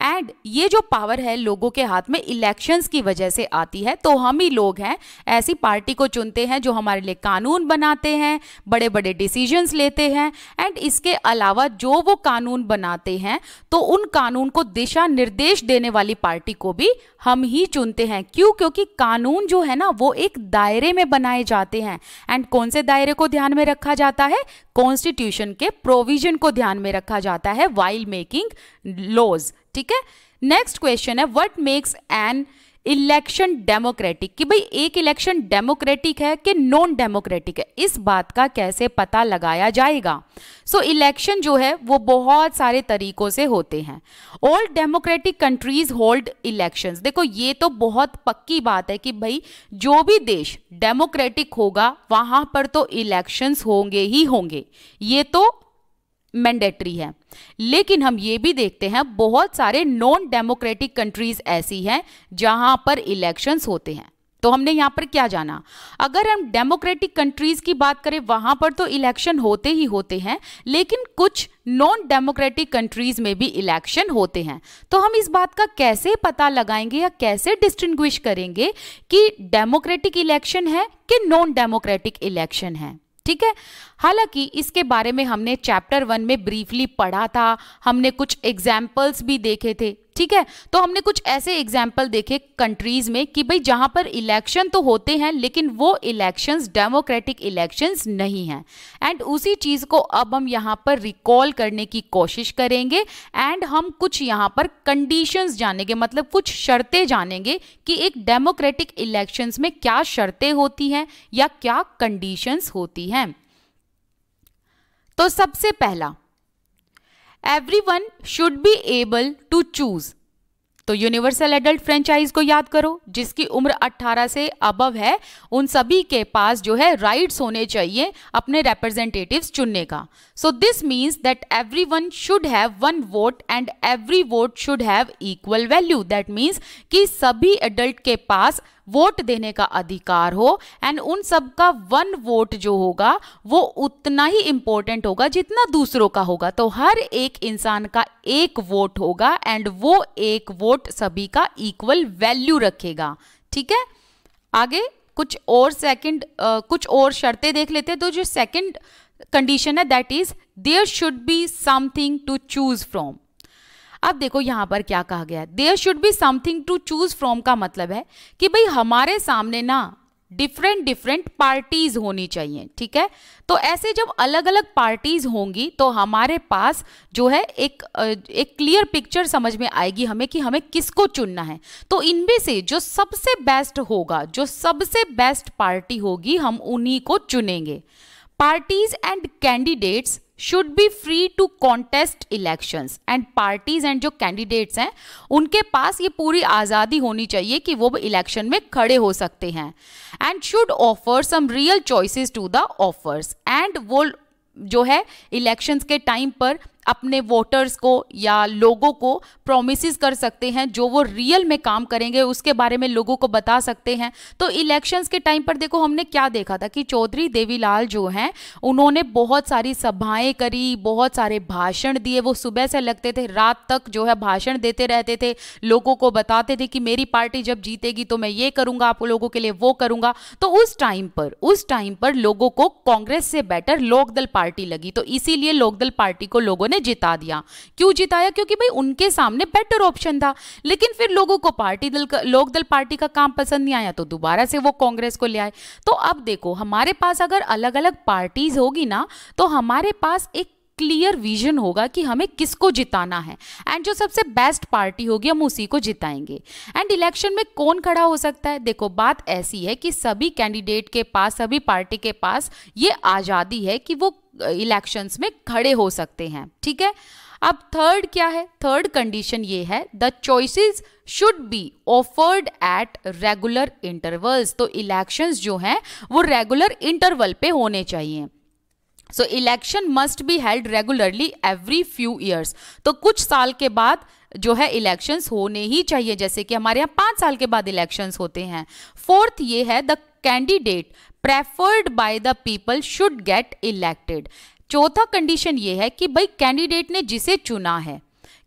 एंड ये जो पावर है लोगों के हाथ में इलेक्शंस की वजह से आती है तो हम ही लोग हैं ऐसी पार्टी को चुनते हैं जो हमारे लिए कानून बनाते हैं बड़े बड़े डिसीजंस लेते हैं एंड इसके अलावा जो वो कानून बनाते हैं तो उन कानून को दिशा निर्देश देने वाली पार्टी को भी हम ही चुनते हैं क्यों क्योंकि कानून जो है ना वो एक दायरे में बनाए जाते हैं एंड कौन से दायरे को ध्यान में रखा जाता है कॉन्स्टिट्यूशन के प्रोविजन को ध्यान में रखा जाता है वाइल मेकिंग लॉज ठीक है नेक्स्ट क्वेश्चन है what makes an election democratic कि भाई एक इलेक्शन डेमोक्रेटिक है कि नॉन डेमोक्रेटिक है इस बात का कैसे पता लगाया जाएगा सो so, इलेक्शन जो है वो बहुत सारे तरीकों से होते हैं all democratic countries hold elections देखो ये तो बहुत पक्की बात है कि भाई जो भी देश डेमोक्रेटिक होगा वहां पर तो इलेक्शंस होंगे ही होंगे ये तो मैंडेटरी है लेकिन हम ये भी देखते हैं बहुत सारे नॉन डेमोक्रेटिक कंट्रीज ऐसी हैं जहां पर इलेक्शंस होते हैं तो हमने यहाँ पर क्या जाना अगर हम डेमोक्रेटिक कंट्रीज की बात करें वहां पर तो इलेक्शन होते ही होते हैं लेकिन कुछ नॉन डेमोक्रेटिक कंट्रीज में भी इलेक्शन होते हैं तो हम इस बात का कैसे पता लगाएंगे या कैसे डिस्टिंग्विश करेंगे कि डेमोक्रेटिक इलेक्शन है कि नॉन डेमोक्रेटिक इलेक्शन है ठीक है हालांकि इसके बारे में हमने चैप्टर वन में ब्रीफली पढ़ा था हमने कुछ एग्जाम्पल्स भी देखे थे ठीक है तो हमने कुछ ऐसे एग्जाम्पल देखे कंट्रीज में कि भाई जहां पर इलेक्शन तो होते हैं लेकिन वो इलेक्शंस डेमोक्रेटिक इलेक्शंस नहीं हैं एंड उसी चीज को अब हम यहां पर रिकॉल करने की कोशिश करेंगे एंड हम कुछ यहां पर कंडीशंस जानेंगे मतलब कुछ शर्तें जानेंगे कि एक डेमोक्रेटिक इलेक्शंस में क्या शर्तें होती हैं या क्या कंडीशंस होती हैं तो सबसे पहला everyone should be able to choose तो यूनिवर्सल एडल्ट फ्रेंचाइज को याद करो जिसकी उम्र 18 से अबव है उन सभी के पास जो है राइट्स होने चाहिए अपने रिप्रेजेंटेटिव्स चुनने का so this means that everyone should have one vote and every vote should have equal value that means कि सभी एडल्ट के पास वोट देने का अधिकार हो एंड उन सब का वन वोट जो होगा वो उतना ही इम्पोर्टेंट होगा जितना दूसरों का होगा तो हर एक इंसान का एक वोट होगा एंड वो एक वोट सभी का इक्वल वैल्यू रखेगा ठीक है आगे कुछ और सेकंड कुछ और शर्तें देख लेते हैं तो जो सेकंड कंडीशन है that is there should be something to choose from अब देखो यहाँ पर क्या कहा गया है there should be something to choose from का मतलब है कि भाई हमारे सामने ना डिफरेंट डिफरेंट पार्टीज होनी चाहिए ठीक है तो ऐसे जब अलग अलग पार्टीज होंगी तो हमारे पास जो है एक एक क्लियर पिक्चर समझ में आएगी हमें कि हमें किसको चुनना है तो इनमें से जो सबसे बेस्ट होगा जो सबसे बेस्ट पार्टी होगी हम उन्हीं को चुनेंगे parties and candidates should be free to contest elections and parties and जो कैंडिडेट्स हैं उनके पास ये पूरी आज़ादी होनी चाहिए कि वो इलेक्शन में खड़े हो सकते हैं and should offer some real choices to the offers and वो जो है इलेक्शंस के टाइम पर अपने वोटर्स को या लोगों को प्रोमिस कर सकते हैं जो वो रियल में काम करेंगे उसके बारे में लोगों को बता सकते हैं तो इलेक्शंस के टाइम पर देखो हमने क्या देखा था कि चौधरी देवीलाल जो हैं उन्होंने बहुत सारी सभाएं करी बहुत सारे भाषण दिए वो सुबह से लगते थे रात तक जो है भाषण देते रहते थे लोगों को बताते थे कि मेरी पार्टी जब जीतेगी तो मैं ये करूँगा आप लोगों के लिए वो करूँगा तो उस टाइम पर उस टाइम पर लोगों को कांग्रेस से बेटर लोकदल पार्टी लगी तो इसीलिए लोकदल पार्टी को लोगों ने जिता दिया क्यों जिताया क्योंकि भाई उनके सामने बेटर ऑप्शन था लेकिन फिर लोगों को पार्टी दल लोक दल पार्टी का काम पसंद नहीं आया तो दोबारा से वो कांग्रेस को ले आए तो अब देखो हमारे पास अगर अलग अलग पार्टीज होगी ना तो हमारे पास एक क्लियर विजन होगा कि हमें किसको जिताना है एंड जो सबसे बेस्ट पार्टी होगी हम उसी को जिताएंगे एंड इलेक्शन में कौन खड़ा हो सकता है देखो बात ऐसी है कि सभी कैंडिडेट के पास सभी पार्टी के पास ये आज़ादी है कि वो इलेक्शंस में खड़े हो सकते हैं ठीक है अब थर्ड क्या है थर्ड कंडीशन ये है the choices should be offered at regular intervals तो इलेक्शंस जो हैं वो रेगुलर इंटरवल पे होने चाहिए so election must be held regularly every few years तो कुछ साल के बाद जो है इलेक्शंस होने ही चाहिए जैसे कि हमारे यहाँ पाँच साल के बाद इलेक्शंस होते हैं फोर्थ ये है the candidate preferred by the people should get elected चौथा कंडीशन ये है कि भाई कैंडिडेट ने जिसे चुना है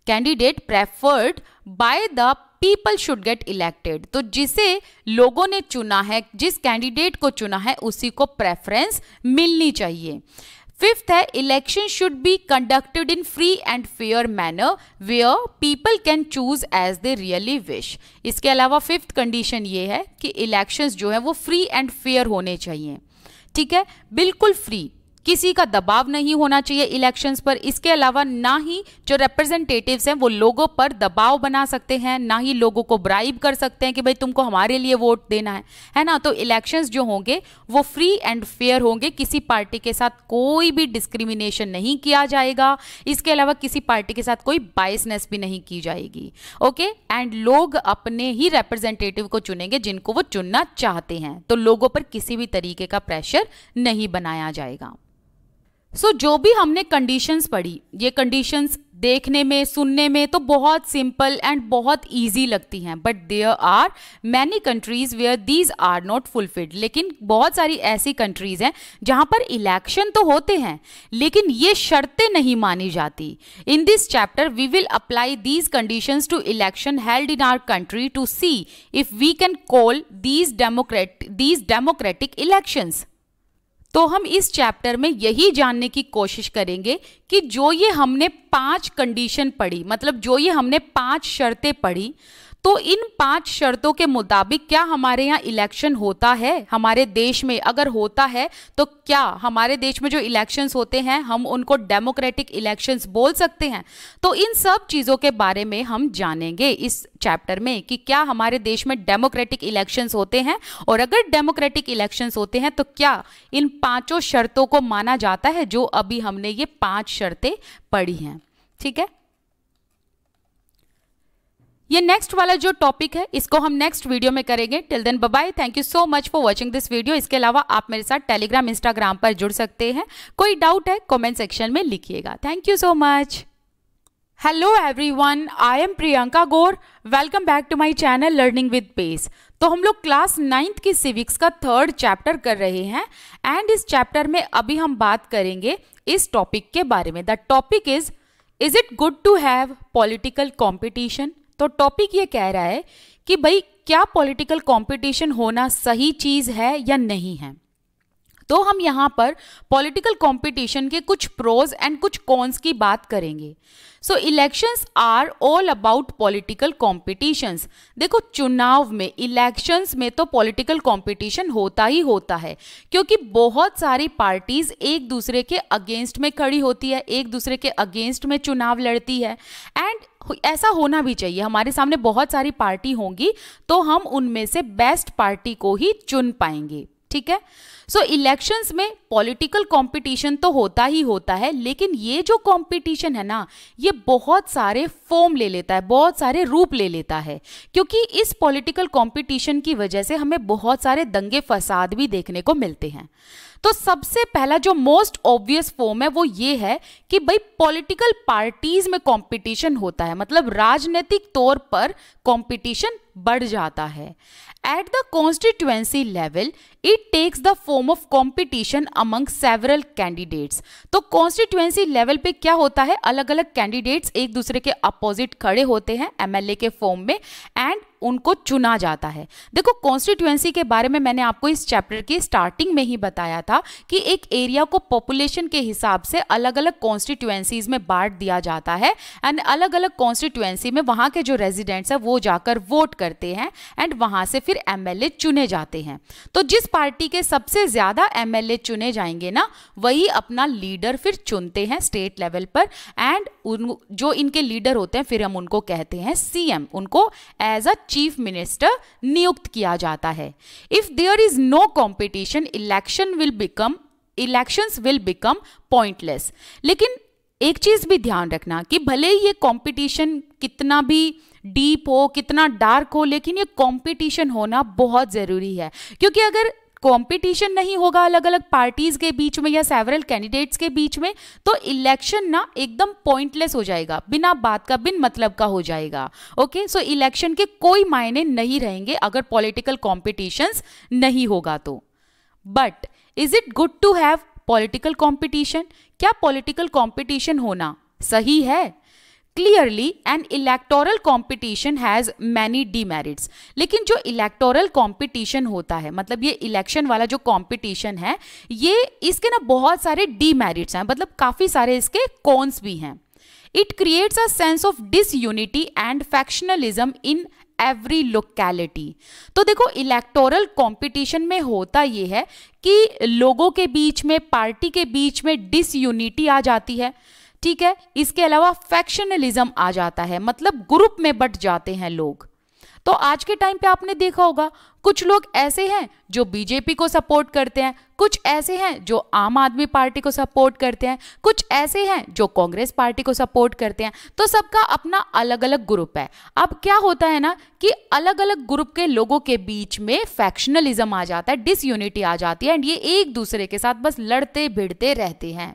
candidate preferred by the people should get elected तो जिसे लोगों ने चुना है जिस कैंडिडेट को चुना है उसी को प्रेफरेंस मिलनी चाहिए फिफ्थ है election should be conducted in free and fair manner where people can choose as they really wish इसके अलावा फिफ्थ कंडीशन ये है कि इलेक्शंस जो है वो फ्री एंड फेयर होने चाहिए ठीक है बिल्कुल फ्री किसी का दबाव नहीं होना चाहिए इलेक्शंस पर इसके अलावा ना ही जो रिप्रेजेंटेटिव्स हैं वो लोगों पर दबाव बना सकते हैं ना ही लोगों को ब्राइब कर सकते हैं कि भाई तुमको हमारे लिए वोट देना है है ना तो इलेक्शंस जो होंगे वो फ्री एंड फेयर होंगे किसी पार्टी के साथ कोई भी डिस्क्रिमिनेशन नहीं किया जाएगा इसके अलावा किसी पार्टी के साथ कोई बाइसनेस भी नहीं की जाएगी ओके एंड लोग अपने ही रिप्रेजेंटेटिव को चुनेंगे जिनको वो चुनना चाहते हैं तो लोगों पर किसी भी तरीके का प्रेशर नहीं बनाया जाएगा सो so, जो भी हमने कंडीशंस पढ़ी ये कंडीशंस देखने में सुनने में तो बहुत सिंपल एंड बहुत ईजी लगती हैं but there are many countries where these are not fulfilled लेकिन बहुत सारी ऐसी कंट्रीज़ हैं जहाँ पर इलेक्शन तो होते हैं लेकिन ये शर्तें नहीं मानी जाती in this chapter we will apply these condition to election held in our country to see if we can call these democrat these democratic elections तो हम इस चैप्टर में यही जानने की कोशिश करेंगे कि जो ये हमने पांच कंडीशन पढ़ी मतलब जो ये हमने पांच शर्तें पढ़ी तो इन पांच शर्तों के मुताबिक क्या हमारे यहाँ इलेक्शन होता है हमारे देश में अगर होता है तो क्या हमारे देश में जो इलेक्शंस होते हैं हम उनको डेमोक्रेटिक इलेक्शंस बोल सकते हैं तो इन सब चीज़ों के बारे में हम जानेंगे इस चैप्टर में कि क्या हमारे देश में डेमोक्रेटिक इलेक्शंस होते हैं और अगर डेमोक्रेटिक इलेक्शंस होते हैं तो क्या इन पांचों शर्तों को माना जाता है जो अभी हमने ये पांच शर्तें पढ़ी हैं ठीक है ये नेक्स्ट वाला जो टॉपिक है इसको हम नेक्स्ट वीडियो में करेंगे till then bye thank you so much for watching this video इसके अलावा आप मेरे साथ टेलीग्राम इंस्टाग्राम पर जुड़ सकते हैं कोई डाउट है कमेंट सेक्शन में लिखिएगा thank you so much hello everyone I am Priyanka Gaur welcome back to my channel learning with pace तो हम लोग क्लास नाइन्थ की सिविक्स का थर्ड चैप्टर कर रहे हैं एंड इस चैप्टर में अभी हम बात करेंगे इस टॉपिक के बारे में the topic is is it good to have political competition तो टॉपिक ये कह रहा है कि भाई क्या पॉलिटिकल कंपटीशन होना सही चीज़ है या नहीं है तो हम यहाँ पर पॉलिटिकल कंपटीशन के कुछ प्रोज एंड कुछ कॉन्स की बात करेंगे so elections are all about political competitions देखो चुनाव में इलेक्शंस में तो पॉलिटिकल कॉम्पिटिशन होता ही होता है क्योंकि बहुत सारी पार्टीज एक दूसरे के अगेंस्ट में खड़ी होती है एक दूसरे के अगेंस्ट में चुनाव लड़ती है एंड ऐसा होना भी चाहिए हमारे सामने बहुत सारी पार्टी होंगी तो हम उनमें से बेस्ट पार्टी को ही चुन पाएंगे ठीक है सो so, इलेक्शंस में पॉलिटिकल कंपटीशन तो होता ही होता है लेकिन ये जो कंपटीशन है ना ये बहुत सारे फॉर्म ले लेता है बहुत सारे रूप ले लेता है क्योंकि इस पॉलिटिकल कंपटीशन की वजह से हमें बहुत सारे दंगे फसाद भी देखने को मिलते हैं तो सबसे पहला जो मोस्ट ऑब्वियस फॉर्म है वो ये है कि भाई पॉलिटिकल पार्टीज में कंपटीशन होता है मतलब राजनीतिक तौर पर कंपटीशन बढ़ जाता है at the constituency level it takes the form of competition among several candidates तो कॉन्स्टिट्युएंसी लेवल पे क्या होता है अलग अलग कैंडिडेट्स एक दूसरे के अपोजिट खड़े होते हैं एमएलए के फॉर्म में एंड उनको चुना जाता है देखो कॉन्स्टिट्युएंसी के बारे में मैंने आपको इस चैप्टर की स्टार्टिंग में ही बताया था कि एक एरिया को पॉपुलेशन के हिसाब से अलग अलग कॉन्स्टिट्युएंसीज में बांट दिया जाता है एंड अलग अलग कॉन्स्टिट्युएंसी में वहां के जो रेजिडेंट्स है वो जाकर वोट करते हैं एंड वहां से फिर एमएलए चुने जाते हैं तो जिस पार्टी के सबसे ज़्यादा एमएलए चुने जाएंगे ना वही अपना लीडर फिर चुनते हैं स्टेट लेवल पर एंड जो इनके लीडर होते हैं फिर हम उनको कहते हैं सीएम उनको एज अ चीफ मिनिस्टर नियुक्त किया जाता है if there is no competition election will become elections will become pointless लेकिन एक चीज़ भी ध्यान रखना कि भले ये कंपटीशन कितना भी डीप हो कितना डार्क हो लेकिन ये कंपटीशन होना बहुत ज़रूरी है क्योंकि अगर कंपटीशन नहीं होगा अलग अलग पार्टीज के बीच में या सेवरल कैंडिडेट्स के बीच में तो इलेक्शन ना एकदम पॉइंटलेस हो जाएगा बिना बात का बिन मतलब का हो जाएगा ओके सो इलेक्शन के कोई मायने नहीं रहेंगे अगर पॉलिटिकल कॉम्पिटिशन्स नहीं होगा तो but is it good to have political competition क्या पॉलिटिकल कंपटीशन होना सही है clearly an electoral competition has many demerits लेकिन जो इलेक्टोरल कंपटीशन होता है मतलब ये इलेक्शन वाला जो कंपटीशन है ये इसके ना बहुत सारे डीमेरिट्स हैं मतलब काफ़ी सारे इसके कॉन्स भी हैं it creates a sense of disunity and factionalism in every locality तो देखो इलेक्टोरल कंपटीशन में होता यह है कि लोगों के बीच में पार्टी के बीच में डिसयूनिटी आ जाती है ठीक है इसके अलावा फैक्शनलिज्म आ जाता है मतलब ग्रुप में बट जाते हैं लोग तो आज के टाइम पे आपने देखा होगा कुछ लोग ऐसे हैं जो बीजेपी को सपोर्ट करते हैं कुछ ऐसे हैं जो आम आदमी पार्टी को सपोर्ट करते हैं कुछ ऐसे हैं जो कांग्रेस पार्टी को सपोर्ट करते हैं तो सबका अपना अलग अलग ग्रुप है अब क्या होता है ना कि अलग अलग ग्रुप के लोगों के बीच में फैक्शनलिज्म आ जाता है डिसयूनिटी आ जाती है एंड ये एक दूसरे के साथ बस लड़ते भिड़ते रहते हैं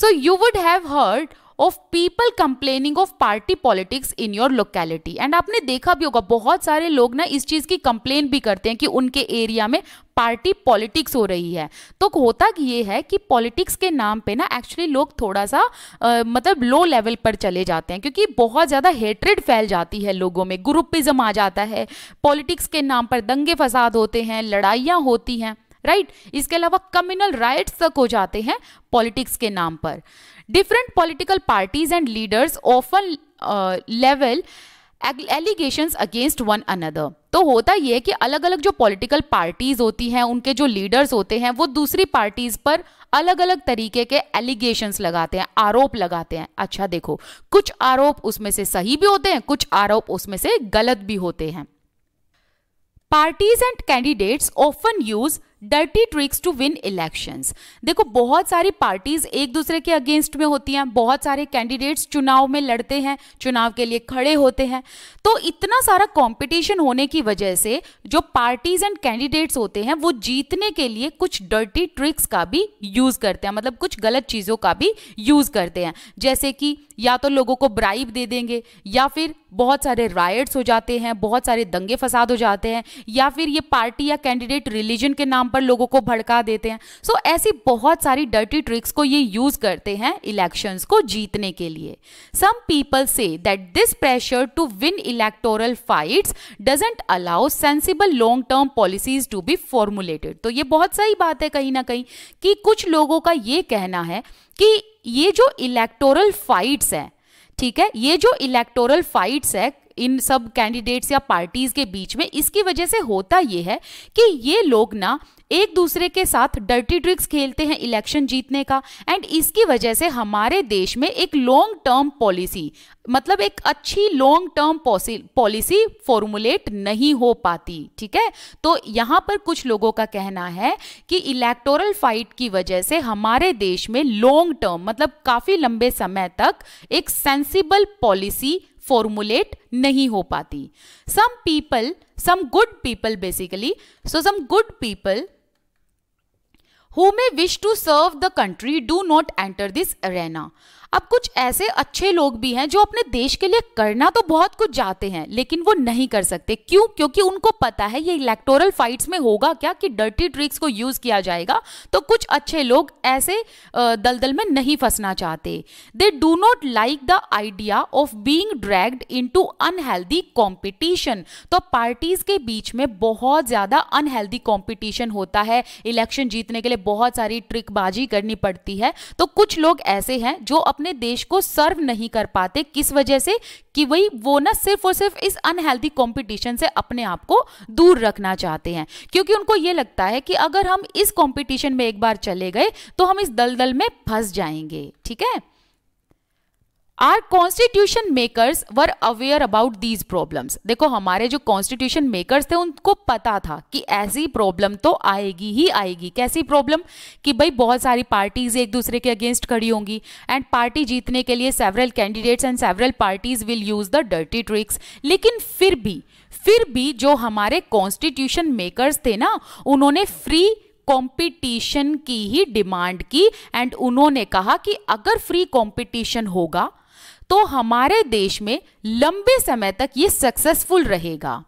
so you would have heard of people complaining of party politics in your locality and आपने देखा भी होगा बहुत सारे लोग ना इस चीज़ की कंप्लेन भी करते हैं कि उनके एरिया में पार्टी पॉलिटिक्स हो रही है तो होता ये है कि पॉलिटिक्स के नाम पे ना एक्चुअली लोग थोड़ा सा आ, मतलब लो लेवल पर चले जाते हैं क्योंकि बहुत ज़्यादा हेट्रेड फैल जाती है लोगों में ग्रुपिज्म आ जाता है पॉलिटिक्स के नाम पर दंगे फसाद होते हैं लड़ाइयाँ होती हैं राइट right? इसके अलावा कम्युनल राइट्स तक हो जाते हैं पॉलिटिक्स के नाम पर different political parties and leaders often level allegations against one another तो होता यह है कि अलग अलग जो पॉलिटिकल पार्टीज होती हैं उनके जो लीडर्स होते हैं वो दूसरी पार्टीज पर अलग अलग तरीके के एलिगेशंस लगाते हैं आरोप लगाते हैं अच्छा देखो कुछ आरोप उसमें से सही भी होते हैं कुछ आरोप उसमें से गलत भी होते हैं parties and candidates often use dirty tricks to win elections देखो बहुत सारी पार्टीज एक दूसरे के अगेंस्ट में होती हैं बहुत सारे कैंडिडेट्स चुनाव में लड़ते हैं चुनाव के लिए खड़े होते हैं तो इतना सारा कंपटीशन होने की वजह से जो पार्टीज एंड कैंडिडेट्स होते हैं वो जीतने के लिए कुछ डर्टी ट्रिक्स का भी यूज करते हैं मतलब कुछ गलत चीज़ों का भी यूज करते हैं जैसे कि या तो लोगों को ब्राइब दे देंगे या फिर बहुत सारे रायट्स हो जाते हैं बहुत सारे दंगे फसाद हो जाते हैं या फिर ये पार्टी या कैंडिडेट रिलीजन के नाम पर लोगों को भड़का देते हैं सो so, ऐसी बहुत सारी डर्टी ट्रिक्स को ये यूज करते हैं इलेक्शंस को जीतने के लिए some people say that this pressure to win electoral fights doesn't allow sensible long term policies to be formulated तो ये बहुत सही बात है कहीं ना कहीं कि कुछ लोगों का ये कहना है कि ये जो इलेक्टोरल फाइट्स हैं ठीक है ये जो इलेक्टोरल फाइट्स है इन सब कैंडिडेट्स या पार्टीज के बीच में इसकी वजह से होता ये है कि ये लोग ना एक दूसरे के साथ डर्टी ट्रिक्स खेलते हैं इलेक्शन जीतने का एंड इसकी वजह से हमारे देश में एक लॉन्ग टर्म पॉलिसी मतलब एक अच्छी लॉन्ग टर्म पॉलिसी फॉर्मुलेट नहीं हो पाती ठीक है तो यहाँ पर कुछ लोगों का कहना है कि इलेक्टोरल फाइट की वजह से हमारे देश में लॉन्ग टर्म मतलब काफ़ी लंबे समय तक एक सेंसिबल पॉलिसी फॉर्मुलेट नहीं हो पाती some people some good people basically so some good people who may wish to serve the country do not enter this arena अब कुछ ऐसे अच्छे लोग भी हैं जो अपने देश के लिए करना तो बहुत कुछ जाते हैं लेकिन वो नहीं कर सकते क्यों क्योंकि उनको पता है ये इलेक्टोरल फाइट्स में होगा क्या कि डर्टी ट्रिक्स को यूज किया जाएगा तो कुछ अच्छे लोग ऐसे दलदल में नहीं फंसना चाहते they do not like the idea of being dragged into unhealthy competition तो पार्टीज के बीच में बहुत ज़्यादा अनहेल्दी कॉम्पिटिशन होता है इलेक्शन जीतने के लिए बहुत सारी ट्रिकबाजी करनी पड़ती है तो कुछ लोग ऐसे हैं जो अपने अपने देश को सर्व नहीं कर पाते किस वजह से कि वही वो ना सिर्फ और सिर्फ इस अनहेल्दी कंपटीशन से अपने आप को दूर रखना चाहते हैं क्योंकि उनको ये लगता है कि अगर हम इस कंपटीशन में एक बार चले गए तो हम इस दलदल में फंस जाएंगे ठीक है our constitution makers were aware about these problems देखो हमारे जो कॉन्स्टिट्यूशन मेकर्स थे उनको पता था कि ऐसी प्रॉब्लम तो आएगी ही आएगी कैसी प्रॉब्लम कि भाई बहुत सारी पार्टीज एक दूसरे के अगेंस्ट खड़ी होंगी एंड पार्टी जीतने के लिए several candidates and several parties will use the dirty tricks लेकिन फिर भी फिर भी जो हमारे कॉन्स्टिट्यूशन मेकर्स थे ना उन्होंने फ्री कॉम्पिटिशन की ही डिमांड की एंड उन्होंने कहा कि अगर फ्री कॉम्पिटिशन होगा तो हमारे देश में लंबे समय तक ये सक्सेसफुल रहेगा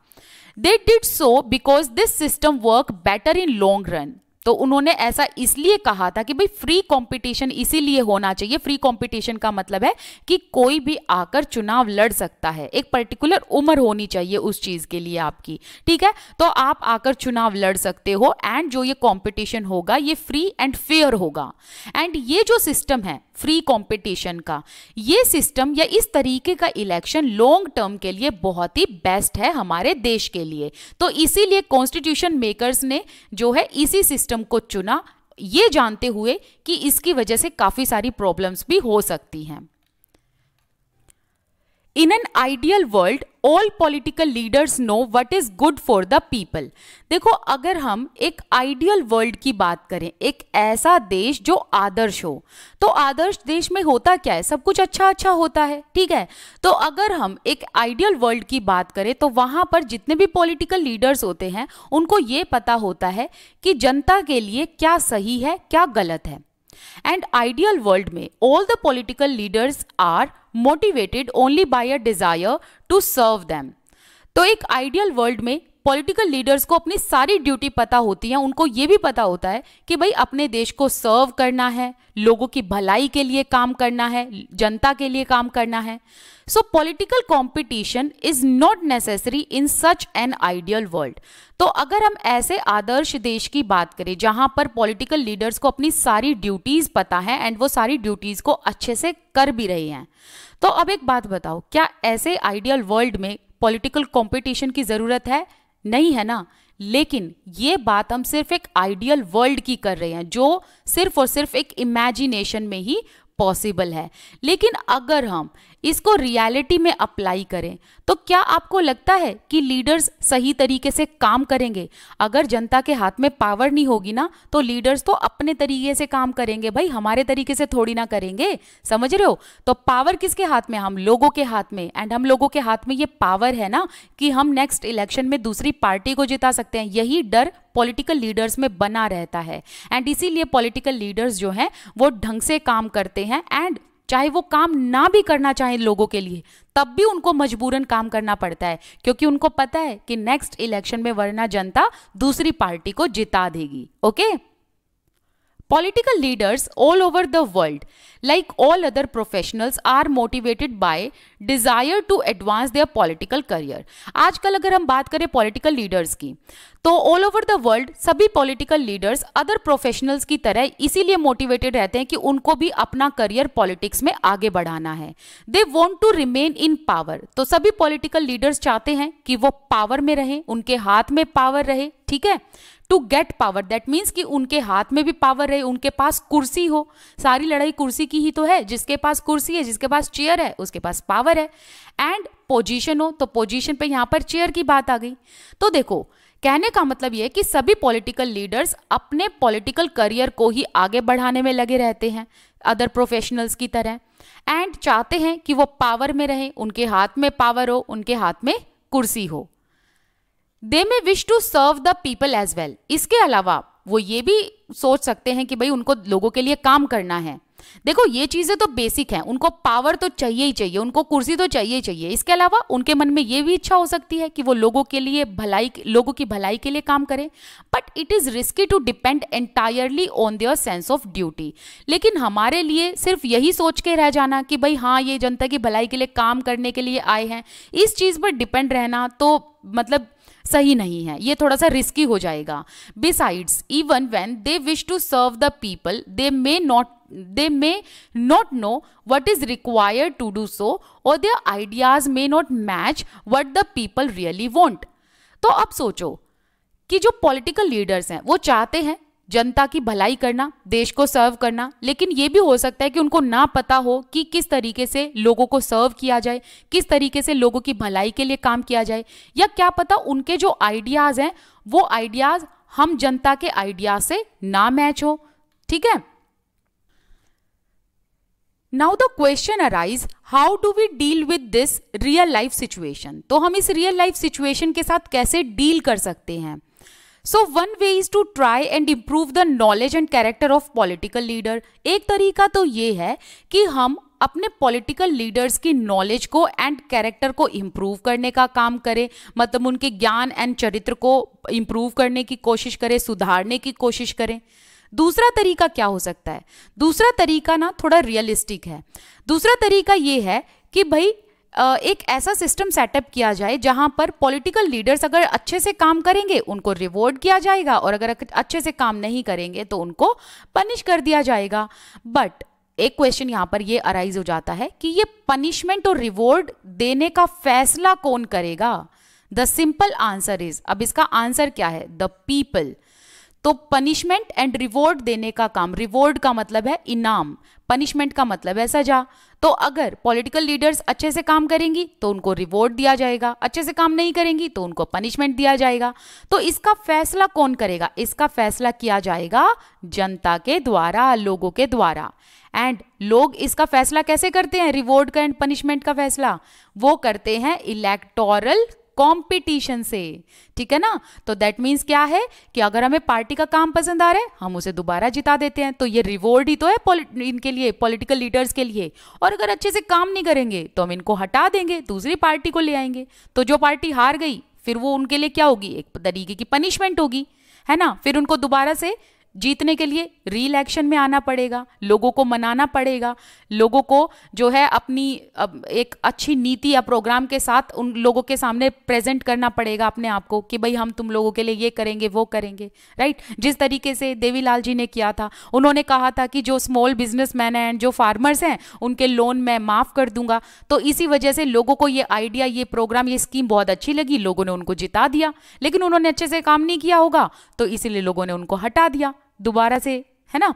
they did so because this system work better in long run तो उन्होंने ऐसा इसलिए कहा था कि भाई फ्री कंपटीशन इसीलिए होना चाहिए फ्री कंपटीशन का मतलब है कि कोई भी आकर चुनाव लड़ सकता है एक पर्टिकुलर उम्र होनी चाहिए उस चीज़ के लिए आपकी ठीक है तो आप आकर चुनाव लड़ सकते हो एंड जो ये कंपटीशन होगा ये फ्री एंड फेयर होगा एंड ये जो सिस्टम है फ्री कंपटीशन का ये सिस्टम या इस तरीके का इलेक्शन लॉन्ग टर्म के लिए बहुत ही बेस्ट है हमारे देश के लिए तो इसीलिए कॉन्स्टिट्यूशन मेकर्स ने जो है इसी सिस्टम को चुना ये जानते हुए कि इसकी वजह से काफ़ी सारी प्रॉब्लम्स भी हो सकती हैं in an ideal world all political leaders know what is good for the people देखो अगर हम एक आइडियल वर्ल्ड की बात करें एक ऐसा देश जो आदर्श हो तो आदर्श देश में होता क्या है सब कुछ अच्छा अच्छा होता है ठीक है तो अगर हम एक आइडियल वर्ल्ड की बात करें तो वहाँ पर जितने भी पॉलिटिकल लीडर्स होते हैं उनको ये पता होता है कि जनता के लिए क्या सही है क्या गलत है एंड आइडियल वर्ल्ड में all the political leaders are motivated only by a desire to serve them तो एक आइडियल वर्ल्ड में पॉलिटिकल लीडर्स को अपनी सारी ड्यूटी पता होती है उनको ये भी पता होता है कि भाई अपने देश को सर्व करना है लोगों की भलाई के लिए काम करना है जनता के लिए काम करना है so political competition is not necessary in such an ideal world तो अगर हम ऐसे आदर्श देश की बात करें जहां पर पॉलिटिकल लीडर्स को अपनी सारी ड्यूटीज पता है एंड वो सारी ड्यूटीज को अच्छे से कर भी रहे हैं तो अब एक बात बताओ क्या ऐसे आइडियल वर्ल्ड में पॉलिटिकल कंपटीशन की ज़रूरत है नहीं है ना लेकिन ये बात हम सिर्फ एक आइडियल वर्ल्ड की कर रहे हैं जो सिर्फ और सिर्फ एक इमेजिनेशन में ही पॉसिबल है लेकिन अगर हम इसको रियलिटी में अप्लाई करें तो क्या आपको लगता है कि लीडर्स सही तरीके से काम करेंगे अगर जनता के हाथ में पावर नहीं होगी ना तो लीडर्स तो अपने तरीके से काम करेंगे भाई हमारे तरीके से थोड़ी ना करेंगे समझ रहे हो तो पावर किसके हाथ में हम लोगों के हाथ में एंड हम लोगों के हाथ में ये पावर है ना कि हम नेक्स्ट इलेक्शन में दूसरी पार्टी को जिता सकते हैं यही डर पॉलिटिकल लीडर्स में बना रहता है एंड इसीलिए पॉलिटिकल लीडर्स जो हैं वो ढंग से काम करते हैं एंड चाहे वो काम ना भी करना चाहे लोगों के लिए तब भी उनको मजबूरन काम करना पड़ता है क्योंकि उनको पता है कि नेक्स्ट इलेक्शन में वरना जनता दूसरी पार्टी को जिता देगी okay Political leaders all over the world, like all other professionals, are motivated by desire to advance their political career. आजकल अगर हम बात करें political leaders की तो all over the world सभी political leaders other professionals की तरह इसीलिए motivated रहते हैं कि उनको भी अपना career politics में आगे बढ़ाना है They want to remain in power. तो सभी political leaders चाहते हैं कि वो power में रहें उनके हाथ में power रहे ठीक है to get power that means कि उनके हाथ में भी पावर है उनके पास कुर्सी हो सारी लड़ाई कुर्सी की ही तो है जिसके पास कुर्सी है जिसके पास चेयर है उसके पास पावर है एंड पोजीशन हो तो पोजीशन पे यहाँ पर चेयर की बात आ गई तो देखो कहने का मतलब यह कि सभी पॉलिटिकल लीडर्स अपने पॉलिटिकल करियर को ही आगे बढ़ाने में लगे रहते हैं अदर प्रोफेशनल्स की तरह एंड चाहते हैं कि वो पावर में रहें उनके हाथ में पावर हो उनके हाथ में कुर्सी हो they may wish to serve the people as well इसके अलावा वो ये भी सोच सकते हैं कि भाई उनको लोगों के लिए काम करना है देखो ये चीजें तो बेसिक हैं उनको पावर तो चाहिए ही चाहिए उनको कुर्सी तो चाहिए ही चाहिए इसके अलावा उनके मन में ये भी इच्छा हो सकती है कि वो लोगों के लिए भलाई लोगों की भलाई के लिए काम करें but it is risky to depend entirely on their sense of duty लेकिन हमारे लिए सिर्फ यही सोच के रह जाना कि भाई हाँ ये जनता की भलाई के लिए काम करने के लिए आए हैं इस चीज पर डिपेंड रहना तो मतलब सही नहीं है ये थोड़ा सा रिस्की हो जाएगा besides even when they wish to serve the people they may not they may not know what is required to do so और their ideas may not match what the people really want तो अब सोचो कि जो पॉलिटिकल लीडर्स हैं वो चाहते हैं जनता की भलाई करना देश को सर्व करना लेकिन ये भी हो सकता है कि उनको ना पता हो कि किस तरीके से लोगों को सर्व किया जाए किस तरीके से लोगों की भलाई के लिए काम किया जाए या क्या पता उनके जो आइडियाज़ हैं वो आइडियाज़ हम जनता के आइडियाज से ना मैच हो ठीक है now the question arise how do we deal with this real life situation तो हम इस रियल लाइफ सिचुएशन के साथ कैसे डील कर सकते हैं so one way is to try and improve the knowledge and character of political leader एक तरीका तो ये है कि हम अपने पॉलिटिकल लीडर्स की नॉलेज को एंड कैरेक्टर को इम्प्रूव करने का काम करें मतलब उनके ज्ञान एंड चरित्र को इम्प्रूव करने की कोशिश करें सुधारने की कोशिश करें दूसरा तरीका क्या हो सकता है दूसरा तरीका ना थोड़ा रियलिस्टिक है दूसरा तरीका ये है कि भाई एक ऐसा सिस्टम सेटअप किया जाए जहां पर पॉलिटिकल लीडर्स अगर अच्छे से काम करेंगे उनको रिवॉर्ड किया जाएगा और अगर अच्छे से काम नहीं करेंगे तो उनको पनिश कर दिया जाएगा बट एक क्वेश्चन यहां पर ये अराइज हो जाता है कि ये पनिशमेंट और रिवॉर्ड देने का फैसला कौन करेगा द सिंपल आंसर इज अब इसका आंसर क्या है द पीपल तो पनिशमेंट एंड रिवॉर्ड देने का काम रिवॉर्ड का मतलब है इनाम पनिशमेंट का मतलब है सजा तो अगर पॉलिटिकल लीडर्स अच्छे से काम करेंगी तो उनको रिवॉर्ड दिया जाएगा अच्छे से काम नहीं करेंगी तो उनको पनिशमेंट दिया जाएगा तो इसका फैसला कौन करेगा इसका फैसला किया जाएगा जनता के द्वारा लोगों के द्वारा एंड लोग इसका फैसला कैसे करते हैं रिवॉर्ड का एंड पनिशमेंट का फैसला वो करते हैं इलेक्टोरल कंपटीशन से ठीक है ना तो दैट मींस क्या है कि अगर हमें पार्टी का काम पसंद आ रहा है हम उसे दोबारा जिता देते हैं तो ये रिवॉर्ड ही तो है इनके लिए पॉलिटिकल लीडर्स के लिए और अगर अच्छे से काम नहीं करेंगे तो हम इनको हटा देंगे दूसरी पार्टी को ले आएंगे तो जो पार्टी हार गई फिर वो उनके लिए क्या होगी एक तरीके की पनिशमेंट होगी है ना फिर उनको दोबारा से जीतने के लिए री एक्शन में आना पड़ेगा लोगों को मनाना पड़ेगा लोगों को जो है अपनी एक अच्छी नीति या प्रोग्राम के साथ उन लोगों के सामने प्रेजेंट करना पड़ेगा अपने आप को कि भाई हम तुम लोगों के लिए ये करेंगे वो करेंगे राइट जिस तरीके से देवीलाल जी ने किया था उन्होंने कहा था कि जो स्मॉल बिजनेस हैं जो फार्मर्स हैं उनके लोन मैं माफ़ कर दूंगा तो इसी वजह से लोगों को ये आइडिया ये प्रोग्राम ये स्कीम बहुत अच्छी लगी लोगों ने उनको जिता दिया लेकिन उन्होंने अच्छे से काम नहीं किया होगा तो इसीलिए लोगों ने उनको हटा दिया दोबारा से है ना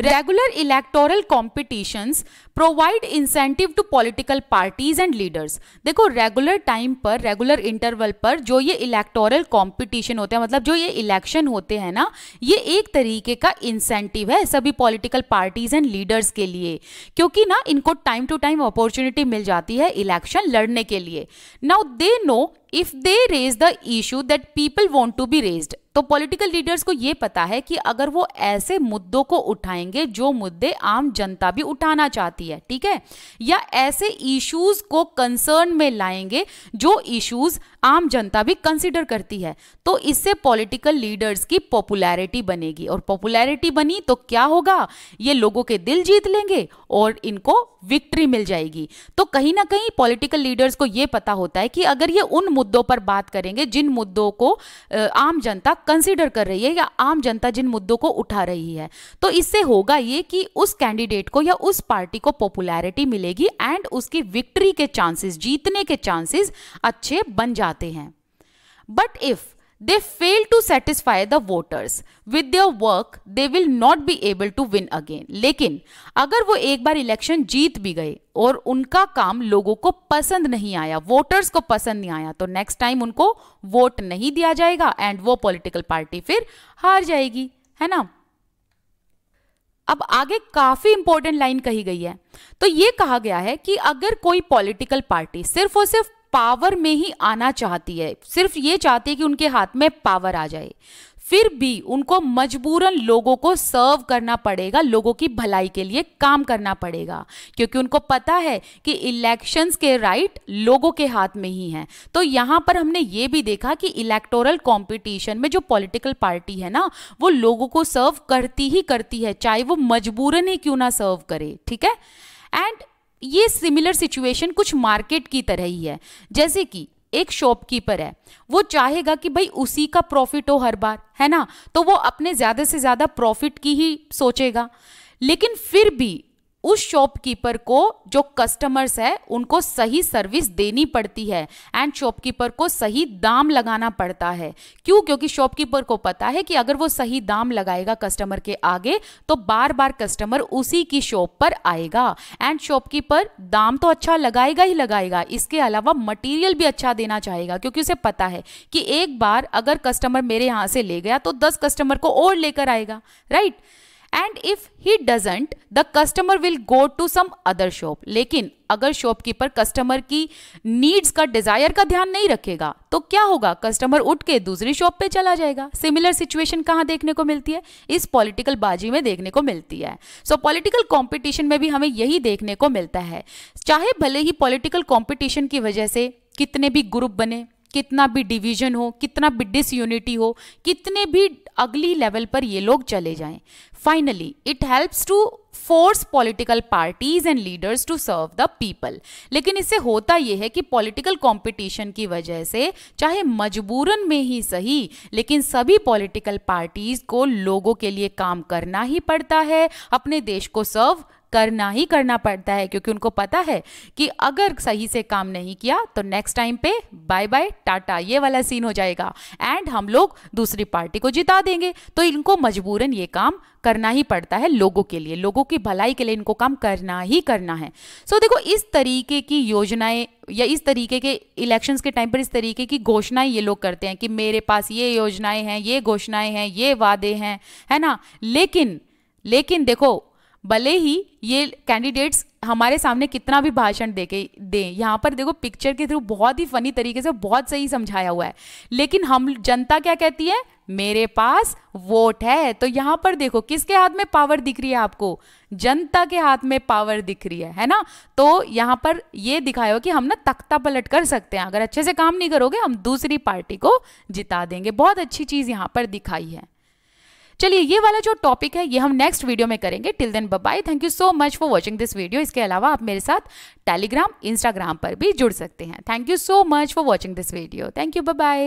regular electoral competitions provide incentive to political parties and leaders देखो रेगुलर टाइम पर रेगुलर इंटरवल पर जो ये इलेक्टोरल कॉम्पिटिशन होते हैं मतलब जो ये इलेक्शन होते हैं ना ये एक तरीके का इंसेंटिव है सभी पॉलिटिकल पार्टीज एंड लीडर्स के लिए क्योंकि ना इनको टाइम टू टाइम अपॉर्चुनिटी मिल जाती है इलेक्शन लड़ने के लिए now they know if they raise the issue that people want to be raise तो पॉलिटिकल लीडर्स को ये पता है कि अगर वो ऐसे मुद्दों को उठाएंगे जो मुद्दे आम जनता भी उठाना चाहती है ठीक है या ऐसे इश्यूज को कंसर्न में लाएंगे जो इश्यूज आम जनता भी कंसिडर करती है तो इससे पॉलिटिकल लीडर्स की पॉपुलैरिटी बनेगी और पॉपुलैरिटी बनी तो क्या होगा ये लोगों के दिल जीत लेंगे और इनको विक्ट्री मिल जाएगी तो कहीं ना कहीं पॉलिटिकल लीडर्स को यह पता होता है कि अगर ये उन मुद्दों पर बात करेंगे जिन मुद्दों को आम जनता कंसिडर कर रही है या आम जनता जिन मुद्दों को उठा रही है तो इससे होगा ये कि उस कैंडिडेट को या उस पार्टी को पॉपुलैरिटी मिलेगी एंड उसकी विक्ट्री के चांसेस जीतने के चांसेस अच्छे बन जाते हैं but if They fail to satisfy the voters. With their work, they will not be able to win again. लेकिन अगर वो एक बार इलेक्शन जीत भी गए और उनका काम लोगों को पसंद नहीं आया वोटर्स को पसंद नहीं आया तो नेक्स्ट टाइम उनको वोट नहीं दिया जाएगा एंड वो political पार्टी फिर हार जाएगी है ना अब आगे काफी इंपॉर्टेंट लाइन कही गई है तो यह कहा गया है कि अगर कोई पॉलिटिकल पार्टी सिर्फ और सिर्फ पावर में ही आना चाहती है सिर्फ ये चाहती है कि उनके हाथ में पावर आ जाए फिर भी उनको मजबूरन लोगों को सर्व करना पड़ेगा लोगों की भलाई के लिए काम करना पड़ेगा क्योंकि उनको पता है कि इलेक्शंस के राइट लोगों के हाथ में ही हैं तो यहाँ पर हमने ये भी देखा कि इलेक्टोरल कंपटीशन में जो पॉलिटिकल पार्टी है ना वो लोगों को सर्व करती ही करती है चाहे वो मजबूरन ही क्यों ना सर्व करे ठीक है एंड ये सिमिलर सिचुएशन कुछ मार्केट की तरह ही है जैसे कि एक शॉपकीपर है वो चाहेगा कि भाई उसी का प्रॉफिट हो हर बार है ना तो वो अपने ज़्यादा से ज़्यादा प्रॉफिट की ही सोचेगा लेकिन फिर भी उस शॉपकीपर को जो कस्टमर्स है उनको सही सर्विस देनी पड़ती है एंड शॉपकीपर को सही दाम लगाना पड़ता है क्यों क्योंकि शॉपकीपर को पता है कि अगर वो सही दाम लगाएगा कस्टमर के आगे तो बार बार कस्टमर उसी की शॉप पर आएगा एंड शॉपकीपर दाम तो अच्छा लगाएगा ही लगाएगा इसके अलावा मटीरियल भी अच्छा देना चाहेगा क्योंकि उसे पता है कि एक बार अगर कस्टमर मेरे यहाँ से ले गया तो दस कस्टमर को और लेकर आएगा right right? And if he doesn't the customer will go to some other shop लेकिन अगर शॉपकीपर कस्टमर की नीड्स का डिजायर का ध्यान नहीं रखेगा तो क्या होगा कस्टमर उठ के दूसरी शॉप पे चला जाएगा सिमिलर सिचुएशन कहाँ देखने को मिलती है इस पॉलिटिकल बाजी में देखने को मिलती है सो पॉलिटिकल कंपटीशन में भी हमें यही देखने को मिलता है चाहे भले ही पॉलिटिकल कंपटीशन की वजह से कितने भी ग्रुप बने कितना भी डिवीजन हो कितना भी डिसयूनिटी हो कितने भी अगली लेवल पर ये लोग चले जाएं finally it helps to force political parties and leaders to serve the people लेकिन इससे होता यह है कि पॉलिटिकल कंपटीशन की वजह से चाहे मजबूरन में ही सही लेकिन सभी पॉलिटिकल पार्टीज को लोगों के लिए काम करना ही पड़ता है अपने देश को सर्व करना ही करना पड़ता है क्योंकि उनको पता है कि अगर सही से काम नहीं किया तो नेक्स्ट टाइम पे बाय बाय टाटा ये वाला सीन हो जाएगा एंड हम लोग दूसरी पार्टी को जिता देंगे तो इनको मजबूरन ये काम करना ही पड़ता है लोगों के लिए लोगों की भलाई के लिए इनको काम करना ही करना है सो so, देखो इस तरीके की योजनाएं या इस तरीके के इलेक्शंस के टाइम पर इस तरीके की घोषणाएं ये लोग करते हैं कि मेरे पास ये योजनाएं हैं ये घोषणाएं हैं ये वादे हैं है ना लेकिन लेकिन देखो भले ही ये कैंडिडेट्स हमारे सामने कितना भी भाषण दे के दें यहाँ पर देखो पिक्चर के थ्रू बहुत ही फनी तरीके से बहुत सही समझाया हुआ है लेकिन हम जनता क्या कहती है मेरे पास वोट है तो यहाँ पर देखो किसके हाथ में पावर दिख रही है आपको जनता के हाथ में पावर दिख रही है है ना तो यहाँ पर ये दिखाया हो कि हम ना तख्ता पलट कर सकते हैं अगर अच्छे से काम नहीं करोगे हम दूसरी पार्टी को जिता देंगे बहुत अच्छी चीज़ यहाँ पर दिखाई है चलिए ये वाला जो टॉपिक है ये हम नेक्स्ट वीडियो में करेंगे till then bye thank you so much for watching this video इसके अलावा आप मेरे साथ टेलीग्राम इंस्टाग्राम पर भी जुड़ सकते हैं thank you so much for watching this video thank you bye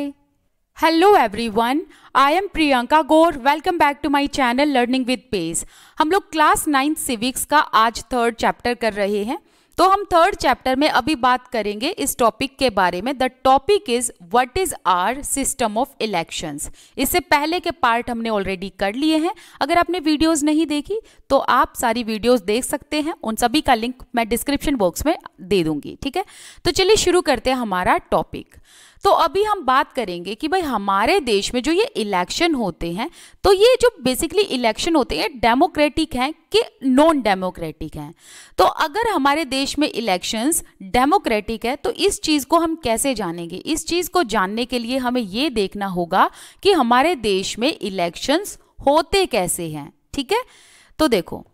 hello everyone I am Priyanka Gaur welcome back to my channel learning with pace हम लोग क्लास नाइन्थ सिविक्स का आज थर्ड चैप्टर कर रहे हैं तो हम थर्ड चैप्टर में अभी बात करेंगे इस टॉपिक के बारे में the topic is what is our system of elections इससे पहले के पार्ट हमने ऑलरेडी कर लिए हैं अगर आपने वीडियोस नहीं देखी तो आप सारी वीडियोस देख सकते हैं उन सभी का लिंक मैं डिस्क्रिप्शन बॉक्स में दे दूंगी ठीक है तो चलिए शुरू करते हैं हमारा टॉपिक तो अभी हम बात करेंगे कि भाई हमारे देश में जो ये इलेक्शन होते हैं तो ये जो बेसिकली इलेक्शन होते हैं डेमोक्रेटिक हैं कि नॉन डेमोक्रेटिक हैं तो अगर हमारे देश में इलेक्शंस डेमोक्रेटिक है तो इस चीज़ को हम कैसे जानेंगे इस चीज़ को जानने के लिए हमें ये देखना होगा कि हमारे देश में इलेक्शंस होते कैसे हैं ठीक है तो देखो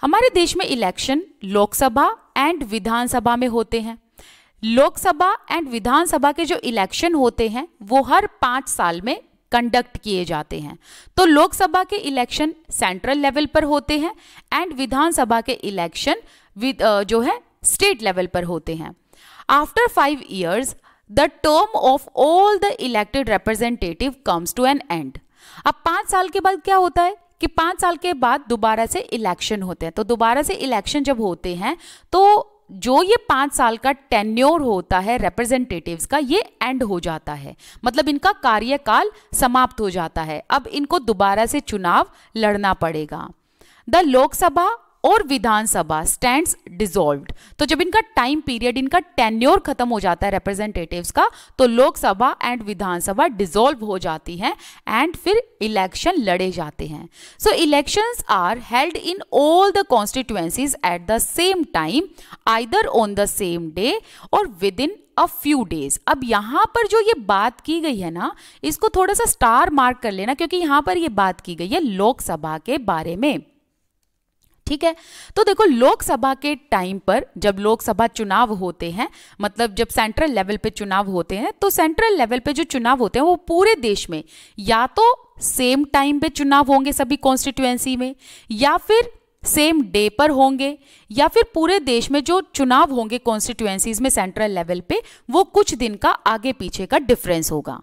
हमारे देश में इलेक्शन लोकसभा एंड विधानसभा में होते हैं लोकसभा एंड विधानसभा के जो इलेक्शन होते हैं वो हर पाँच साल में कंडक्ट किए जाते हैं तो लोकसभा के इलेक्शन सेंट्रल लेवल पर होते हैं एंड विधानसभा के इलेक्शन विद जो है स्टेट लेवल पर होते हैं after five years the term of all the elected representative comes to an end अब पाँच साल के बाद क्या होता है कि पांच साल के बाद दोबारा से इलेक्शन होते हैं तो दोबारा से इलेक्शन जब होते हैं तो जो ये पांच साल का टेन्योर होता है रिप्रेजेंटेटिव्स का ये एंड हो जाता है मतलब इनका कार्यकाल समाप्त हो जाता है अब इनको दोबारा से चुनाव लड़ना पड़ेगा द लोकसभा और विधानसभा स्टैंड्स डिजोल्व तो जब इनका टाइम पीरियड इनका टेन्योर खत्म हो जाता है रिप्रेजेंटेटिव का तो लोकसभा एंड विधानसभा डिजोल्व हो जाती हैं एंड फिर इलेक्शन लड़े जाते हैं so election are held in all the constituencies at the same time either on the same day or within a few days अब यहाँ पर जो ये बात की गई है ना इसको थोड़ा सा स्टार मार्क कर लेना क्योंकि यहाँ पर ये बात की गई है लोकसभा के बारे में ठीक है तो देखो लोकसभा के टाइम पर जब लोकसभा चुनाव होते हैं मतलब जब सेंट्रल लेवल पे चुनाव होते हैं तो सेंट्रल लेवल पे जो चुनाव होते हैं वो पूरे देश में या तो सेम टाइम पे चुनाव होंगे सभी कॉन्स्टिट्यूएंसी में या फिर सेम डे पर होंगे या फिर पूरे देश में जो चुनाव होंगे कॉन्स्टिट्यूएंसीज में सेंट्रल लेवल पे वो कुछ दिन का आगे पीछे का डिफरेंस होगा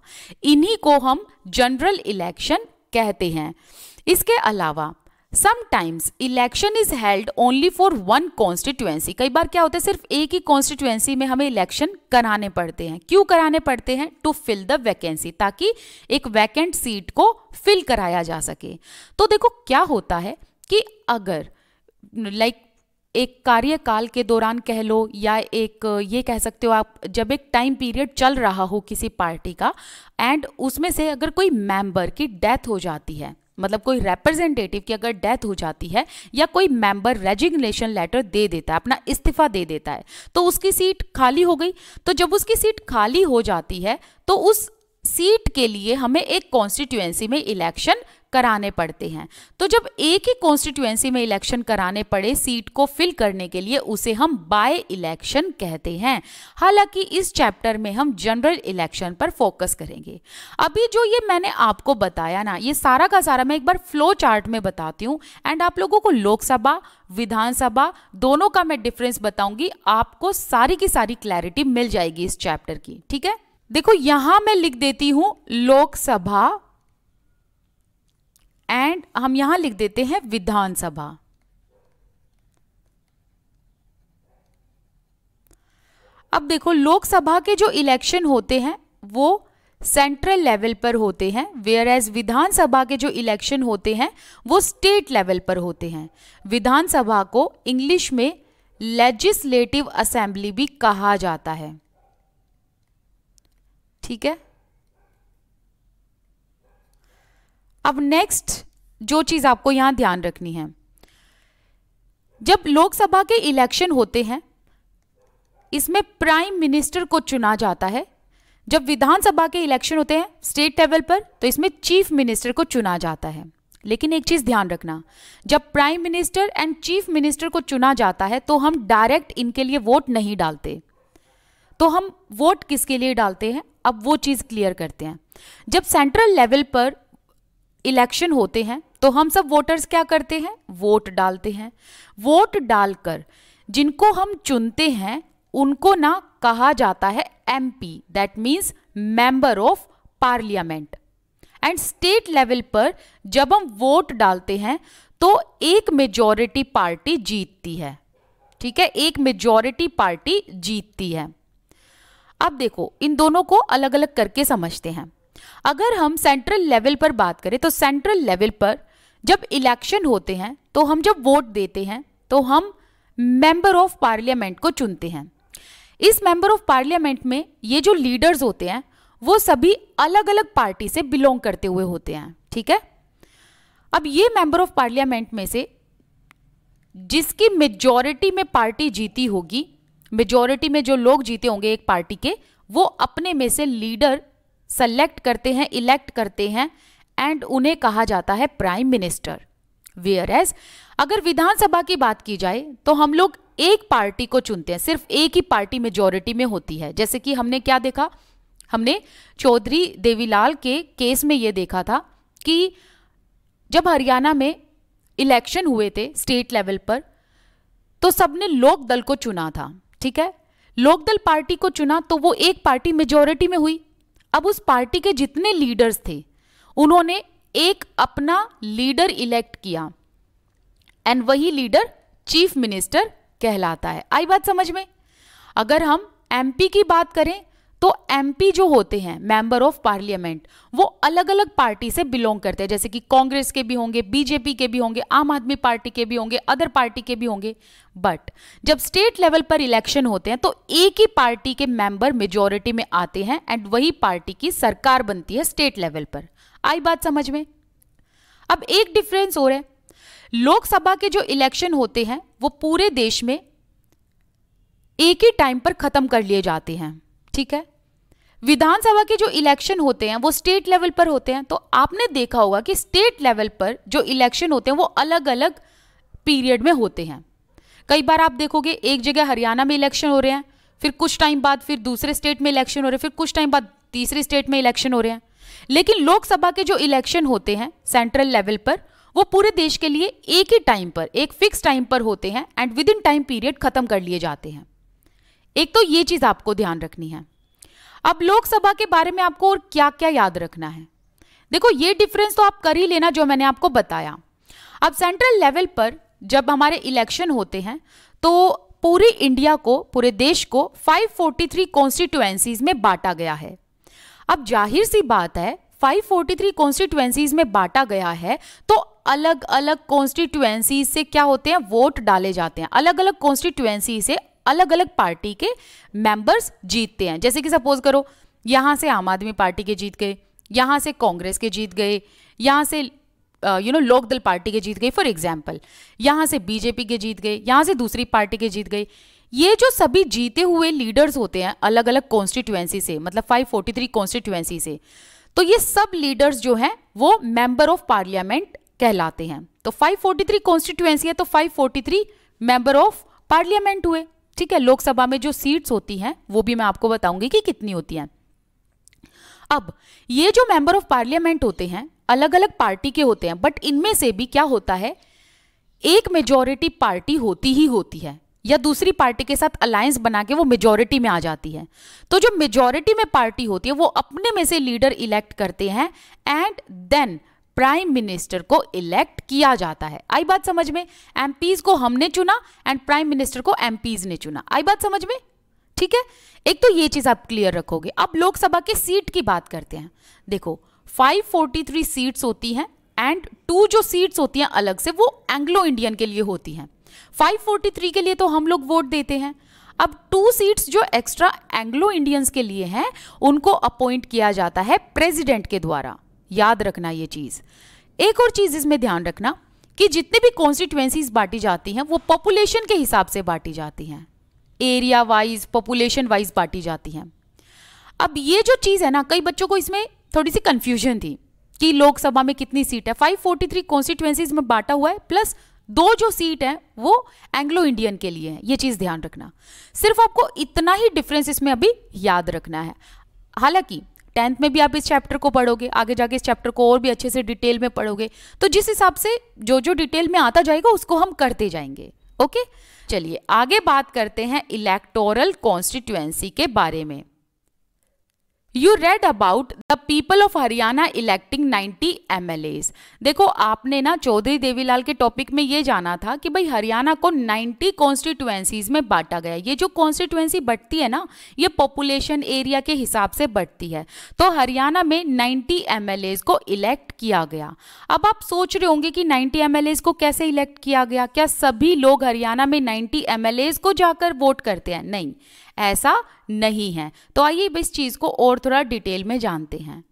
इन्हीं को हम जनरल इलेक्शन कहते हैं इसके अलावा sometimes election is held only for one constituency कई बार क्या होता है सिर्फ एक ही कॉन्स्टिट्युएंसी में हमें इलेक्शन कराने पड़ते हैं क्यों कराने पड़ते हैं टू फिल द वैकेंसी ताकि एक वैकेंट सीट को फिल कराया जा सके तो देखो क्या होता है कि अगर लाइक like, एक कार्यकाल के दौरान कह लो या एक ये कह सकते हो आप जब एक टाइम पीरियड चल रहा हो किसी पार्टी का एंड उसमें से अगर कोई मेंबर की डेथ हो जाती है मतलब कोई रिप्रेजेंटेटिव की अगर डेथ हो जाती है या कोई मेंबर रेजिग्नेशन लेटर दे देता है अपना इस्तीफा दे देता है तो उसकी सीट खाली हो गई तो जब उसकी सीट खाली हो जाती है तो उस सीट के लिए हमें एक कॉन्स्टिट्यूएंसी में इलेक्शन कराने पड़ते हैं तो जब एक ही कॉन्स्टिट्यूएंसी में इलेक्शन कराने पड़े सीट को फिल करने के लिए उसे हम बाय इलेक्शन कहते हैं हालांकि इस चैप्टर में हम जनरल इलेक्शन पर फोकस करेंगे अभी जो ये मैंने आपको बताया ना ये सारा का सारा मैं एक बार फ्लो चार्ट में बताती हूँ एंड आप लोगों को लोकसभा विधानसभा दोनों का मैं डिफरेंस बताऊंगी आपको सारी की सारी क्लैरिटी मिल जाएगी इस चैप्टर की ठीक है देखो यहां मैं लिख देती हूं लोकसभा एंड हम यहां लिख देते हैं विधानसभा अब देखो लोकसभा के जो इलेक्शन होते हैं वो सेंट्रल लेवल पर होते हैं वेयर एज विधानसभा के जो इलेक्शन होते हैं वो स्टेट लेवल पर होते हैं विधानसभा को इंग्लिश में लेजिस्लेटिव असेंबली भी कहा जाता है ठीक है अब नेक्स्ट जो चीज़ आपको यहां ध्यान रखनी है जब लोकसभा के इलेक्शन होते हैं इसमें प्राइम मिनिस्टर को चुना जाता है जब विधानसभा के इलेक्शन होते हैं स्टेट लेवल पर तो इसमें चीफ मिनिस्टर को चुना जाता है लेकिन एक चीज़ ध्यान रखना जब prime minister and chief minister को चुना जाता है तो हम डायरेक्ट इनके लिए वोट नहीं डालते तो हम वोट किसके लिए डालते हैं अब वो चीज़ क्लियर करते हैं जब सेंट्रल लेवल पर इलेक्शन होते हैं तो हम सब वोटर्स क्या करते हैं वोट डालते हैं वोट डालकर जिनको हम चुनते हैं उनको ना कहा जाता है MP that means member of parliament and state level पर जब हम वोट डालते हैं तो एक मेजॉरिटी पार्टी जीतती है ठीक है एक मेजॉरिटी पार्टी जीतती है अब देखो इन दोनों को अलग अलग करके समझते हैं अगर हम सेंट्रल लेवल पर बात करें तो सेंट्रल लेवल पर जब इलेक्शन होते हैं तो हम जब वोट देते हैं तो हम मेंबर ऑफ पार्लियामेंट को चुनते हैं इस मेंबर ऑफ पार्लियामेंट में ये जो लीडर्स होते हैं वो सभी अलग अलग पार्टी से बिलोंग करते हुए होते हैं ठीक है अब ये मेंबर ऑफ पार्लियामेंट में से जिसकी मेजॉरिटी में पार्टी जीती होगी मेजोरिटी में जो लोग जीते होंगे एक पार्टी के वो अपने में से लीडर सेलेक्ट करते हैं इलेक्ट करते हैं एंड उन्हें कहा जाता है प्राइम मिनिस्टर वेयर एज अगर विधानसभा की बात की जाए तो हम लोग एक पार्टी को चुनते हैं सिर्फ एक ही पार्टी मेजोरिटी में होती है जैसे कि हमने क्या देखा हमने चौधरी देवीलाल के केस में ये देखा था कि जब हरियाणा में इलेक्शन हुए थे स्टेट लेवल पर तो सबने लोकदल को चुना था ठीक है लोकदल पार्टी को चुना तो वो एक पार्टी मेजोरिटी में हुई अब उस पार्टी के जितने लीडर्स थे उन्होंने एक अपना लीडर इलेक्ट किया एंड वही लीडर चीफ मिनिस्टर कहलाता है आई बात समझ में अगर हम एमपी की बात करें तो एमपी जो होते हैं मेंबर ऑफ पार्लियामेंट वो अलग अलग पार्टी से बिलोंग करते हैं जैसे कि कांग्रेस के भी होंगे बीजेपी के भी होंगे आम आदमी पार्टी के भी होंगे अदर पार्टी के भी होंगे बट जब स्टेट लेवल पर इलेक्शन होते हैं तो एक ही पार्टी के मेंबर मेजोरिटी में आते हैं एंड वही पार्टी की सरकार बनती है स्टेट लेवल पर आई बात समझ में अब एक डिफरेंस और है लोकसभा के जो इलेक्शन होते हैं वो पूरे देश में एक ही टाइम पर खत्म कर लिए जाते हैं ठीक है विधानसभा के जो इलेक्शन होते हैं वो स्टेट लेवल पर होते हैं तो आपने देखा होगा कि स्टेट लेवल पर जो इलेक्शन होते हैं वो अलग अलग पीरियड में होते हैं कई बार आप देखोगे एक जगह हरियाणा में इलेक्शन हो रहे हैं फिर कुछ टाइम बाद फिर दूसरे स्टेट में इलेक्शन हो रहे हैं फिर कुछ टाइम बाद तीसरे स्टेट में इलेक्शन हो रहे हैं लेकिन लोकसभा के जो इलेक्शन होते हैं सेंट्रल लेवल पर वो पूरे देश के लिए एक ही टाइम पर एक फिक्स टाइम पर होते हैं and within time period खत्म कर लिए जाते हैं एक तो ये चीज आपको ध्यान रखनी है अब लोकसभा के बारे में आपको और क्या क्या याद रखना है देखो ये डिफरेंस तो आप कर ही लेना जो मैंने आपको बताया अब सेंट्रल लेवल पर जब हमारे इलेक्शन होते हैं तो पूरी इंडिया को पूरे देश को 543 कॉन्स्टिट्यूएंसीज में बांटा गया है अब जाहिर सी बात है 543 कॉन्स्टिट्यूएंसीज में बांटा गया है तो अलग अलग कॉन्स्टिट्यूएंसी से क्या होते हैं वोट डाले जाते हैं अलग अलग कॉन्स्टिट्यूएंसी से अलग अलग पार्टी के मेंबर्स जीतते हैं जैसे कि सपोज करो यहाँ से आम आदमी पार्टी के जीत गए यहाँ से कांग्रेस के जीत गए यहाँ से यू नो लोक दल पार्टी के जीत गए फॉर एग्जाम्पल यहाँ से बीजेपी के जीत गए यहाँ से दूसरी पार्टी के जीत गए ये जो सभी जीते हुए लीडर्स होते हैं अलग अलग कॉन्स्टिट्यूएंसी से मतलब 543 कॉन्स्टिट्यूएंसी से तो ये सब लीडर्स जो हैं वो मेंबर ऑफ पार्लियामेंट कहलाते हैं तो 543 कॉन्स्टिट्यूएंसी है तो 543 मेंबर ऑफ पार्लियामेंट हुए ठीक है लोकसभा में जो सीट्स होती हैं वो भी मैं आपको बताऊंगी कि कितनी होती हैं अब ये जो मेंबर ऑफ पार्लियामेंट होते हैं अलग अलग पार्टी के होते हैं बट इनमें से भी क्या होता है एक मेजोरिटी पार्टी होती ही होती है या दूसरी पार्टी के साथ अलायंस बना के वो मेजोरिटी में आ जाती है तो जो मेजोरिटी में पार्टी होती है वो अपने में से लीडर इलेक्ट करते हैं एंड देन प्राइम मिनिस्टर को इलेक्ट किया जाता है आई बात समझ में एम को हमने चुना एंड प्राइम मिनिस्टर को एम ने चुना आई बात समझ में ठीक है एक तो ये चीज आप क्लियर रखोगे अब लोकसभा की सीट की बात करते हैं देखो 543 सीट्स होती हैं एंड टू जो सीट्स होती हैं अलग से वो एंग्लो इंडियन के लिए होती हैं 543 के लिए तो हम लोग वोट देते हैं अब टू सीट्स जो एक्स्ट्रा एंग्लो इंडियंस के लिए हैं उनको अपॉइंट किया जाता है प्रेसिडेंट के द्वारा याद रखना ये चीज़ एक और चीज़ इसमें ध्यान रखना कि जितनी भी कॉन्स्टिट्युएंसीज बांटी जाती हैं वो पॉपुलेशन के हिसाब से बांटी जाती हैं एरिया वाइज पॉपुलेशन वाइज बांटी जाती हैं अब ये जो चीज़ है ना कई बच्चों को इसमें थोड़ी सी कन्फ्यूजन थी कि लोकसभा में कितनी सीट है 543 कॉन्स्टिट्युएंसीज में बांटा हुआ है प्लस दो जो सीट है वो एंग्लो इंडियन के लिए है ये चीज़ ध्यान रखना सिर्फ आपको इतना ही डिफरेंस इसमें अभी याद रखना है हालांकि टेंथ में भी आप इस चैप्टर को पढ़ोगे आगे जाके इस चैप्टर को और भी अच्छे से डिटेल में पढ़ोगे तो जिस हिसाब से जो जो डिटेल में आता जाएगा उसको हम करते जाएंगे ओके चलिए आगे बात करते हैं इलेक्टोरल कॉन्स्टिट्युएंसी के बारे में you read about the people of Haryana electing 90 M देखो आपने ना चौधरी देवीलाल के टॉपिक में ये जाना था कि भाई हरियाणा को 90 कॉन्स्टिट्यूएंसीज में बांटा गया ये जो कॉन्स्टिट्युएंसी बढ़ती है ना ये पॉपुलेशन एरिया के हिसाब से बढ़ती है तो हरियाणा में 90 एम को इलेक्ट किया गया अब आप सोच रहे होंगे कि 90 एम को कैसे इलेक्ट किया गया क्या सभी लोग हरियाणा में नाइन्टी एम को जाकर वोट करते हैं नहीं ऐसा नहीं है तो आइए इस चीज़ को और थोड़ा डिटेल में जानते हैं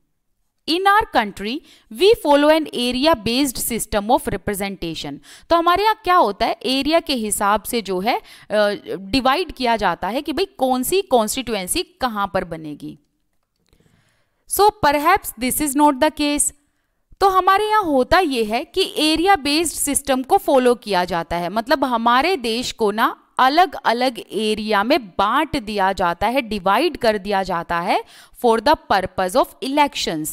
in our country we follow an area based system of representation तो हमारे यहाँ क्या होता है एरिया के हिसाब से जो है डिवाइड uh, किया जाता है कि भाई कौन सी कॉन्स्टिट्यूएंसी कहाँ पर बनेगी so perhaps this is not the case तो हमारे यहाँ होता यह है कि एरिया बेस्ड सिस्टम को फॉलो किया जाता है मतलब हमारे देश को ना अलग अलग एरिया में बांट दिया जाता है डिवाइड कर दिया जाता है for the purpose of election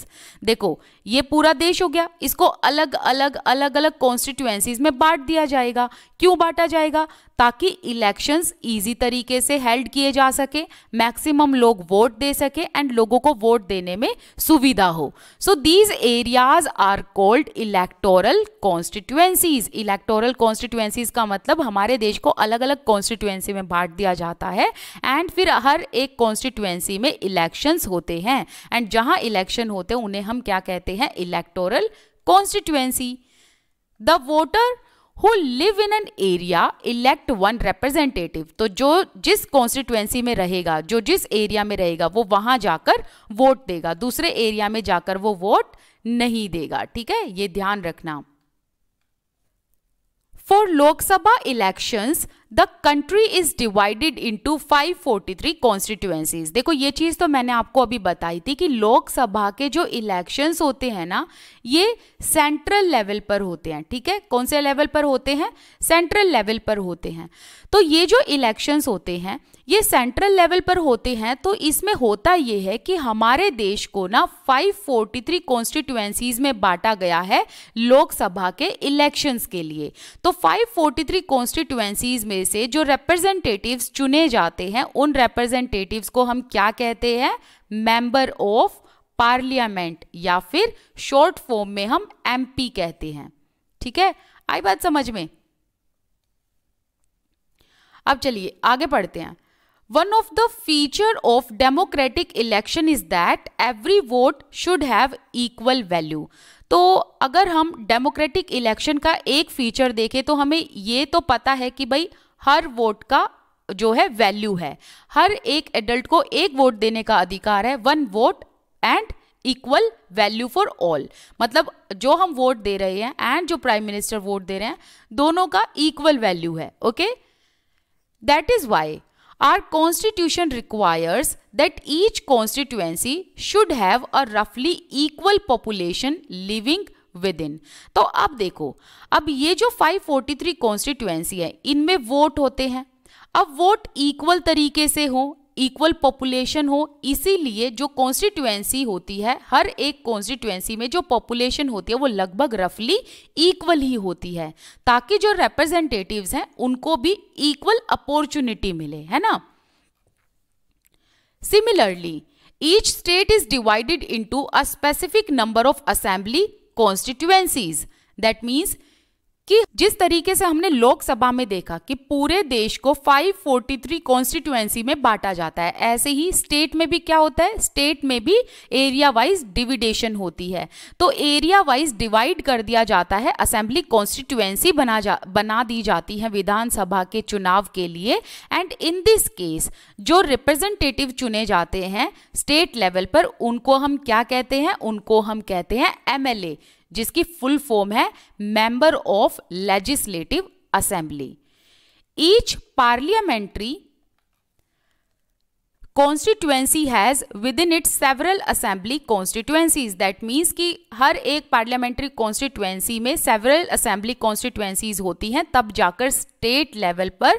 देखो ये पूरा देश हो गया इसको अलग अलग अलग अलग कॉन्स्टिट्यूएंसीज में बांट दिया जाएगा क्यों बांटा जाएगा ताकि इलेक्शंस इजी तरीके से हेल्ड किए जा सके मैक्सिमम लोग वोट दे सके एंड लोगों को वोट देने में सुविधा हो so these areas are called electoral constituencies electoral constituencies का मतलब हमारे देश को अलग अलग कॉन्स्टिट्यूएंसी में बांट दिया जाता है एंड फिर हर एक कॉन्स्टिट्यूएंसी में इलेक्शंस हो होते हैं एंड जहां इलेक्शन होते हैं उन्हें हम क्या कहते हैं electoral constituency the voter who live in an area elect one representative तो जो जिस कॉन्स्टिट्युएंसी में रहेगा जो जिस एरिया में रहेगा वो वहां जाकर वोट देगा दूसरे एरिया में जाकर वो वोट नहीं देगा ठीक है ये ध्यान रखना for Lok Sabha elections the country is divided into 543 constituencies देखो ये चीज़ तो मैंने आपको अभी बताई थी कि लोकसभा के जो इलेक्शंस होते हैं ना ये सेंट्रल लेवल पर होते हैं ठीक है कौन से लेवल पर होते हैं सेंट्रल लेवल पर होते हैं तो ये जो इलेक्शंस होते हैं ये सेंट्रल लेवल पर होते हैं तो इसमें होता ये है कि हमारे देश को ना 543 कॉन्स्टिट्यूएंसीज में बांटा गया है लोकसभा के इलेक्शंस के लिए तो 543 कॉन्स्टिट्यूएंसीज में से जो रिप्रेजेंटेटिव्स चुने जाते हैं उन रिप्रेजेंटेटिव्स को हम क्या कहते हैं मेंबर ऑफ पार्लियामेंट या फिर शॉर्ट फॉर्म में हम एमपी कहते हैं ठीक है आई बात समझ में अब चलिए आगे पढ़ते हैं one of the feature of democratic election is that every vote should have equal value तो अगर हम डेमोक्रेटिक इलेक्शन का एक फीचर देखें तो हमें ये तो पता है कि भाई हर वोट का जो है वैल्यू है हर एक एडल्ट को एक वोट देने का अधिकार है one vote and equal value for all मतलब जो हम वोट दे रहे हैं एंड जो प्राइम मिनिस्टर वोट दे रहे हैं दोनों का इक्वल वैल्यू है okay okay? That is why our constitution requires that each constituency should have a roughly equal population living within इन तो अब देखो अब ये जो 543 कॉन्स्टिट्यूएंसी है इनमें वोट होते हैं अब वोट इक्वल तरीके से हो इक्वल पॉपुलेशन हो इसीलिए जो कॉन्स्टिट्यूएंसी होती है हर एक कॉन्स्टिट्युएंसी में जो पॉपुलेशन होती है वो लगभग रफली इक्वल ही होती है ताकि जो रिप्रेजेंटेटिव्स हैं उनको भी इक्वल अपॉर्चुनिटी मिले है ना similarly each state is divided into a specific number of assembly constituencies that means कि जिस तरीके से हमने लोकसभा में देखा कि पूरे देश को 543 फोर्टी में बांटा जाता है ऐसे ही स्टेट में भी क्या होता है स्टेट में भी एरिया वाइज डिविडेशन होती है तो एरिया वाइज डिवाइड कर दिया जाता है असेंबली कॉन्स्टिट्यूएंसी बना जा बना दी जाती है विधानसभा के चुनाव के लिए एंड इन दिस केस जो रिप्रेजेंटेटिव चुने जाते हैं स्टेट लेवल पर उनको हम क्या कहते हैं उनको हम कहते हैं एमएलए जिसकी फुल फॉर्म है member of legislative assembly each parliamentary constituency has within it several assembly constituencies that means कि हर एक पार्लियामेंट्री कॉन्स्टिट्युएंसी में सेवरल असेंबली कॉन्स्टिट्युएंसीज होती हैं तब जाकर स्टेट लेवल पर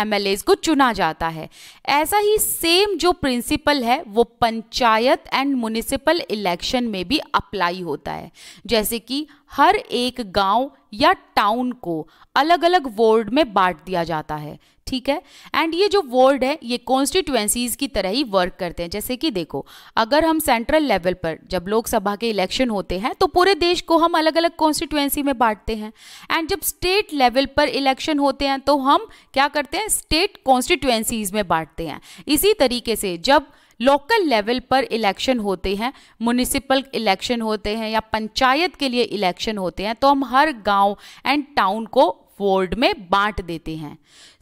एम को चुना जाता है ऐसा ही सेम जो प्रिंसिपल है वो पंचायत एंड म्यूनिसिपल इलेक्शन में भी अप्लाई होता है जैसे कि हर एक गांव या टाउन को अलग अलग वार्ड में बांट दिया जाता है ठीक है एंड ये जो वार्ड है ये कॉन्स्टिट्यूएंसीज की तरह ही वर्क करते हैं जैसे कि देखो अगर हम सेंट्रल लेवल पर जब लोकसभा के इलेक्शन होते हैं तो पूरे देश को हम अलग अलग कॉन्स्टिट्यूएंसी में बांटते हैं एंड जब स्टेट लेवल पर इलेक्शन होते करते हैं तो हम क्या करते हैं स्टेट कॉन्स्टिट्यूएंसीज में बांटते हैं इसी तरीके से जब लोकल लेवल पर इलेक्शन होते हैं म्यूनिसिपल इलेक्शन होते हैं या पंचायत के लिए इलेक्शन होते हैं तो हम हर गांव एंड टाउन को वार्ड में बांट देते हैं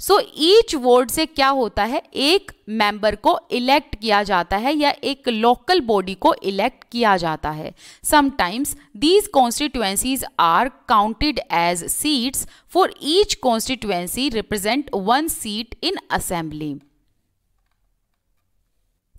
सो ईच वार्ड से क्या होता है एक मेंबर को इलेक्ट किया जाता है या एक लोकल बॉडी को इलेक्ट किया जाता है sometimes these constituencies are counted as seats for each constituency represent one seat in assembly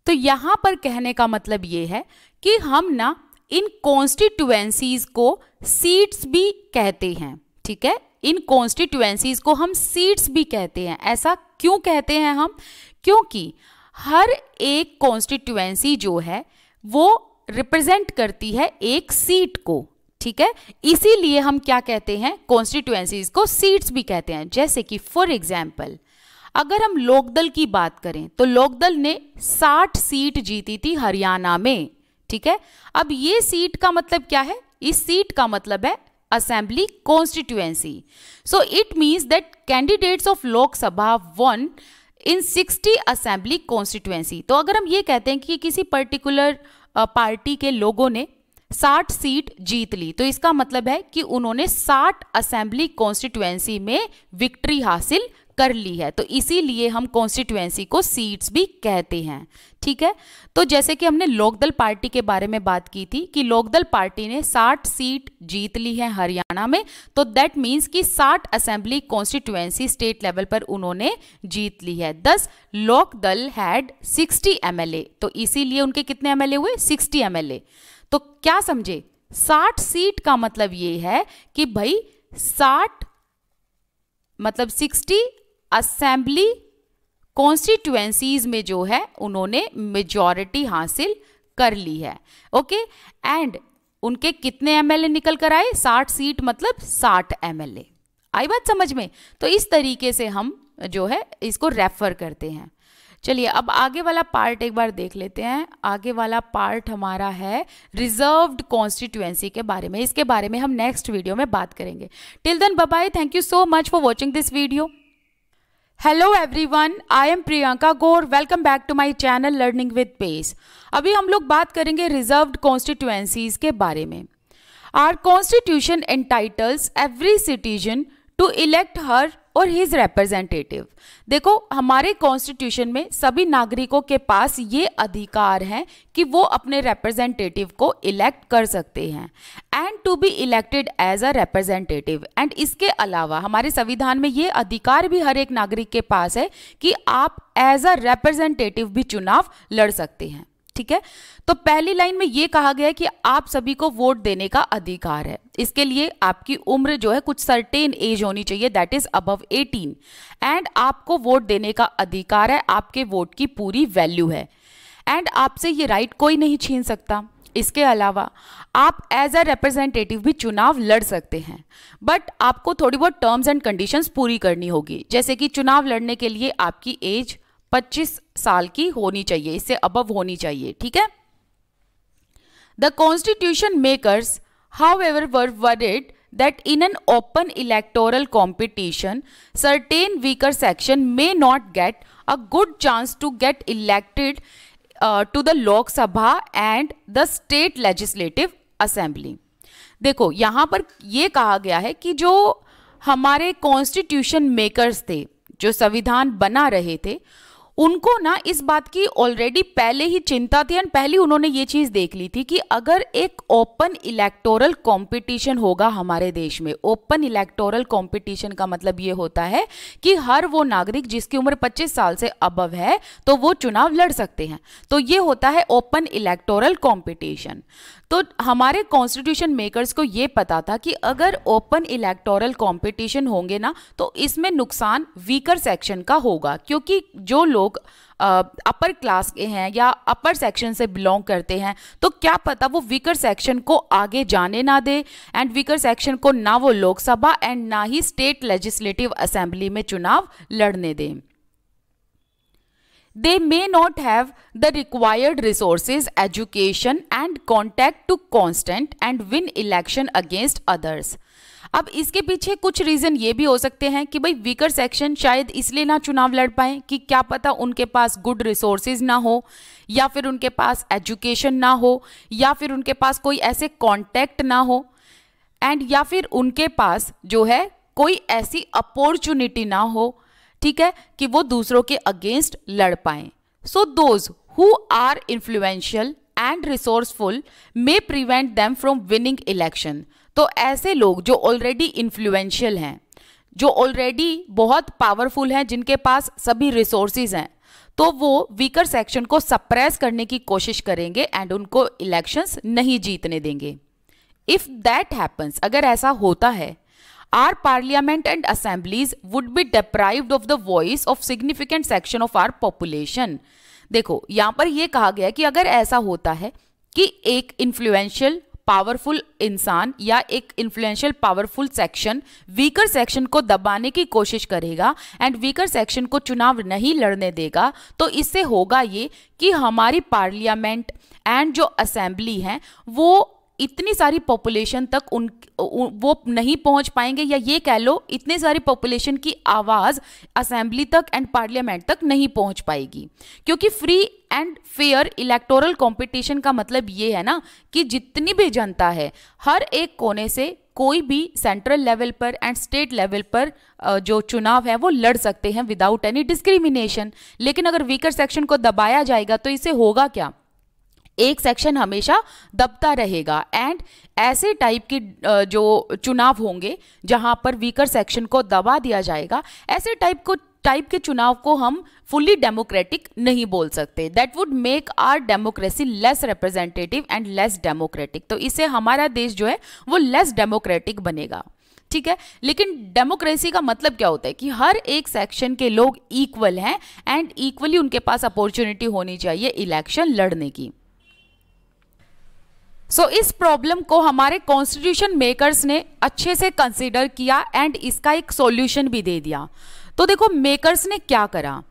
तो यहां पर कहने का मतलब ये है कि हम ना इन कॉन्स्टिट्यूएंसीज को सीट्स भी कहते हैं ठीक है इन कॉन्स्टिट्यूएंसीज को हम सीट्स भी कहते हैं ऐसा क्यों कहते हैं हम क्योंकि हर एक कॉन्स्टिट्यूएंसी जो है वो रिप्रेजेंट करती है एक सीट को ठीक है इसीलिए हम क्या कहते हैं कॉन्स्टिट्यूएंसीज को सीट्स भी कहते हैं जैसे कि फॉर एग्जाम्पल अगर हम लोकदल की बात करें तो लोकदल ने 60 सीट जीती थी हरियाणा में ठीक है अब ये सीट का मतलब क्या है इस सीट का मतलब है assembly constituency. So it means that candidates of Lok Sabha won in 60 assembly constituency to agar hum ye kehte hain ki kisi particular uh, party ke logo ne 60 seat जीत ली तो इसका मतलब है कि उन्होंने 60 असेंबली कॉन्स्टिट्युएंसी में विक्ट्री हासिल कर ली है तो इसीलिए हम कॉन्स्टिट्युएंसी को सीट्स भी कहते हैं ठीक है तो जैसे कि हमने लोकदल पार्टी के बारे में बात की थी कि लोकदल पार्टी ने 60 सीट जीत ली है हरियाणा में तो दैट मीन्स कि 60 असेंबली कॉन्स्टिट्युएंसी स्टेट लेवल पर उन्होंने जीत ली है दस लोकदल हैड 60 एमएलए तो इसीलिए उनके कितने एमएलए हुए 60 एमएलए तो क्या समझे 60 सीट का मतलब ये है कि भाई 60 मतलब सिक्सटी असेंबली कॉन्स्टिट्युएंसीज में जो है उन्होंने मेजॉरिटी हासिल कर ली है ओके एंड उनके कितने एमएलए निकल कर आए 60 सीट मतलब 60 एमएलए आई बात समझ में तो इस तरीके से हम जो है इसको रेफर करते हैं चलिए अब आगे वाला पार्ट एक बार देख लेते हैं आगे वाला पार्ट हमारा है रिजर्व्ड कॉन्स्टिट्यूएंसी के बारे में इसके बारे में हम नेक्स्ट वीडियो में बात करेंगे till then bye thank you so much for watching this video hello everyone I am Priyanka Gaur welcome back to my channel learning with pace अभी हम लोग बात करेंगे रिजर्व्ड कॉन्स्टिट्यूएंसीज के बारे में our constitution entitles every citizen to elect her or his representative देखो हमारे कॉन्स्टिट्यूशन में सभी नागरिकों के पास ये अधिकार हैं कि वो अपने रिप्रेजेंटेटिव को इलेक्ट कर सकते हैं and to be elected as a representative and इसके अलावा हमारे संविधान में ये अधिकार भी हर एक नागरिक के पास है कि आप एज अ रिप्रेजेंटेटिव भी चुनाव लड़ सकते हैं ठीक है तो पहली लाइन में यह कहा गया है कि आप सभी को वोट देने का अधिकार है इसके लिए आपकी उम्र जो है कुछ सर्टेन एज होनी चाहिए दैट इज अबव 18 एंड आपको वोट देने का अधिकार है आपके वोट की पूरी वैल्यू है एंड आपसे ये राइट कोई नहीं छीन सकता इसके अलावा आप एज अ रिप्रेजेंटेटिव भी चुनाव लड़ सकते हैं बट आपको थोड़ी बहुत टर्म्स एंड कंडीशंस पूरी करनी होगी जैसे कि चुनाव लड़ने के लिए आपकी एज पच्चीस साल की होनी चाहिए इससे अबव होनी चाहिए ठीक है the constitution makers however were worried that in an open electoral competition certain weaker section may not get a good chance to get elected to the Lok Sabha and the state legislative assembly देखो यहां पर यह कहा गया है कि जो हमारे कॉन्स्टिट्यूशन मेकर्स थे जो संविधान बना रहे थे उनको ना इस बात की ऑलरेडी पहले ही चिंता थी एंड पहले उन्होंने ये चीज़ देख ली थी कि अगर एक ओपन इलेक्टोरल कंपटीशन होगा हमारे देश में ओपन इलेक्टोरल कंपटीशन का मतलब ये होता है कि हर वो नागरिक जिसकी उम्र 25 साल से अबव है तो वो चुनाव लड़ सकते हैं तो ये होता है ओपन इलेक्टोरल कॉम्पिटिशन तो हमारे कॉन्स्टिट्यूशन मेकर्स को ये पता था कि अगर ओपन इलेक्टोरल कंपटीशन होंगे ना तो इसमें नुकसान वीकर सेक्शन का होगा क्योंकि जो लोग अपर क्लास के हैं या अपर सेक्शन से बिलोंग करते हैं तो क्या पता वो वीकर सेक्शन को आगे जाने ना दे एंड वीकर सेक्शन को ना वो लोकसभा एंड ना ही स्टेट लेजिस्लेटिव असेंबली में चुनाव लड़ने दें they may not have the required resources, education and contact to constant and win election against others. अब इसके पीछे कुछ रीज़न ये भी हो सकते हैं कि भाई वीकर सेक्शन शायद इसलिए ना चुनाव लड़ पाए कि क्या पता उनके पास गुड रिसोर्सेज ना हो या फिर उनके पास एजुकेशन ना हो या फिर उनके पास कोई ऐसे कॉन्टैक्ट ना हो एंड या फिर उनके पास जो है कोई ऐसी अपॉर्चुनिटी ना हो ठीक है कि वो दूसरों के अगेंस्ट लड़ पाए so those who are influential and resourceful may prevent them from winning election तो ऐसे लोग जो ऑलरेडी इन्फ्लुएंशियल हैं जो ऑलरेडी बहुत पावरफुल हैं जिनके पास सभी रिसोर्सेज हैं तो वो वीकर सेक्शन को सप्रेस करने की कोशिश करेंगे एंड उनको इलेक्शंस नहीं जीतने देंगे इफ़ दैट हैपन्स अगर ऐसा होता है our parliament and assemblies would be deprived of the voice of significant section of our population देखो यहां पर यह कहा गया कि अगर ऐसा होता है कि एक इन्फ्लुएंशियल पावरफुल इंसान या एक influential powerful section weaker section को दबाने की कोशिश करेगा एंड वीकर सेक्शन को चुनाव नहीं लड़ने देगा तो इससे होगा ये कि हमारी पार्लियामेंट एंड जो असेंबली हैं वो इतनी सारी पॉपुलेशन तक उन वो नहीं पहुंच पाएंगे या ये कह लो इतनी सारी पॉपुलेशन की आवाज़ असेंबली तक एंड पार्लियामेंट तक नहीं पहुंच पाएगी क्योंकि free and fair electoral competition का मतलब ये है ना कि जितनी भी जनता है हर एक कोने से कोई भी सेंट्रल लेवल पर एंड स्टेट लेवल पर जो चुनाव है वो लड़ सकते हैं विदाउट एनी डिस्क्रिमिनेशन लेकिन अगर वीकर सेक्शन को दबाया जाएगा तो इसे होगा क्या एक सेक्शन हमेशा दबता रहेगा एंड ऐसे टाइप के जो चुनाव होंगे जहां पर वीकर सेक्शन को दबा दिया जाएगा ऐसे टाइप को टाइप के चुनाव को हम फुल्ली डेमोक्रेटिक नहीं बोल सकते that would make our democracy less representative and less democratic तो इससे हमारा देश जो है वो लेस डेमोक्रेटिक बनेगा ठीक है लेकिन डेमोक्रेसी का मतलब क्या होता है कि हर एक सेक्शन के लोग इक्वल हैं एंड इक्वली उनके पास अपॉर्चुनिटी होनी चाहिए इलेक्शन लड़ने की सो so, इस प्रॉब्लम को हमारे कॉन्स्टिट्यूशन मेकर्स ने अच्छे से कंसिडर किया एंड इसका एक सोल्यूशन भी दे दिया तो देखो मेकर्स ने क्या करा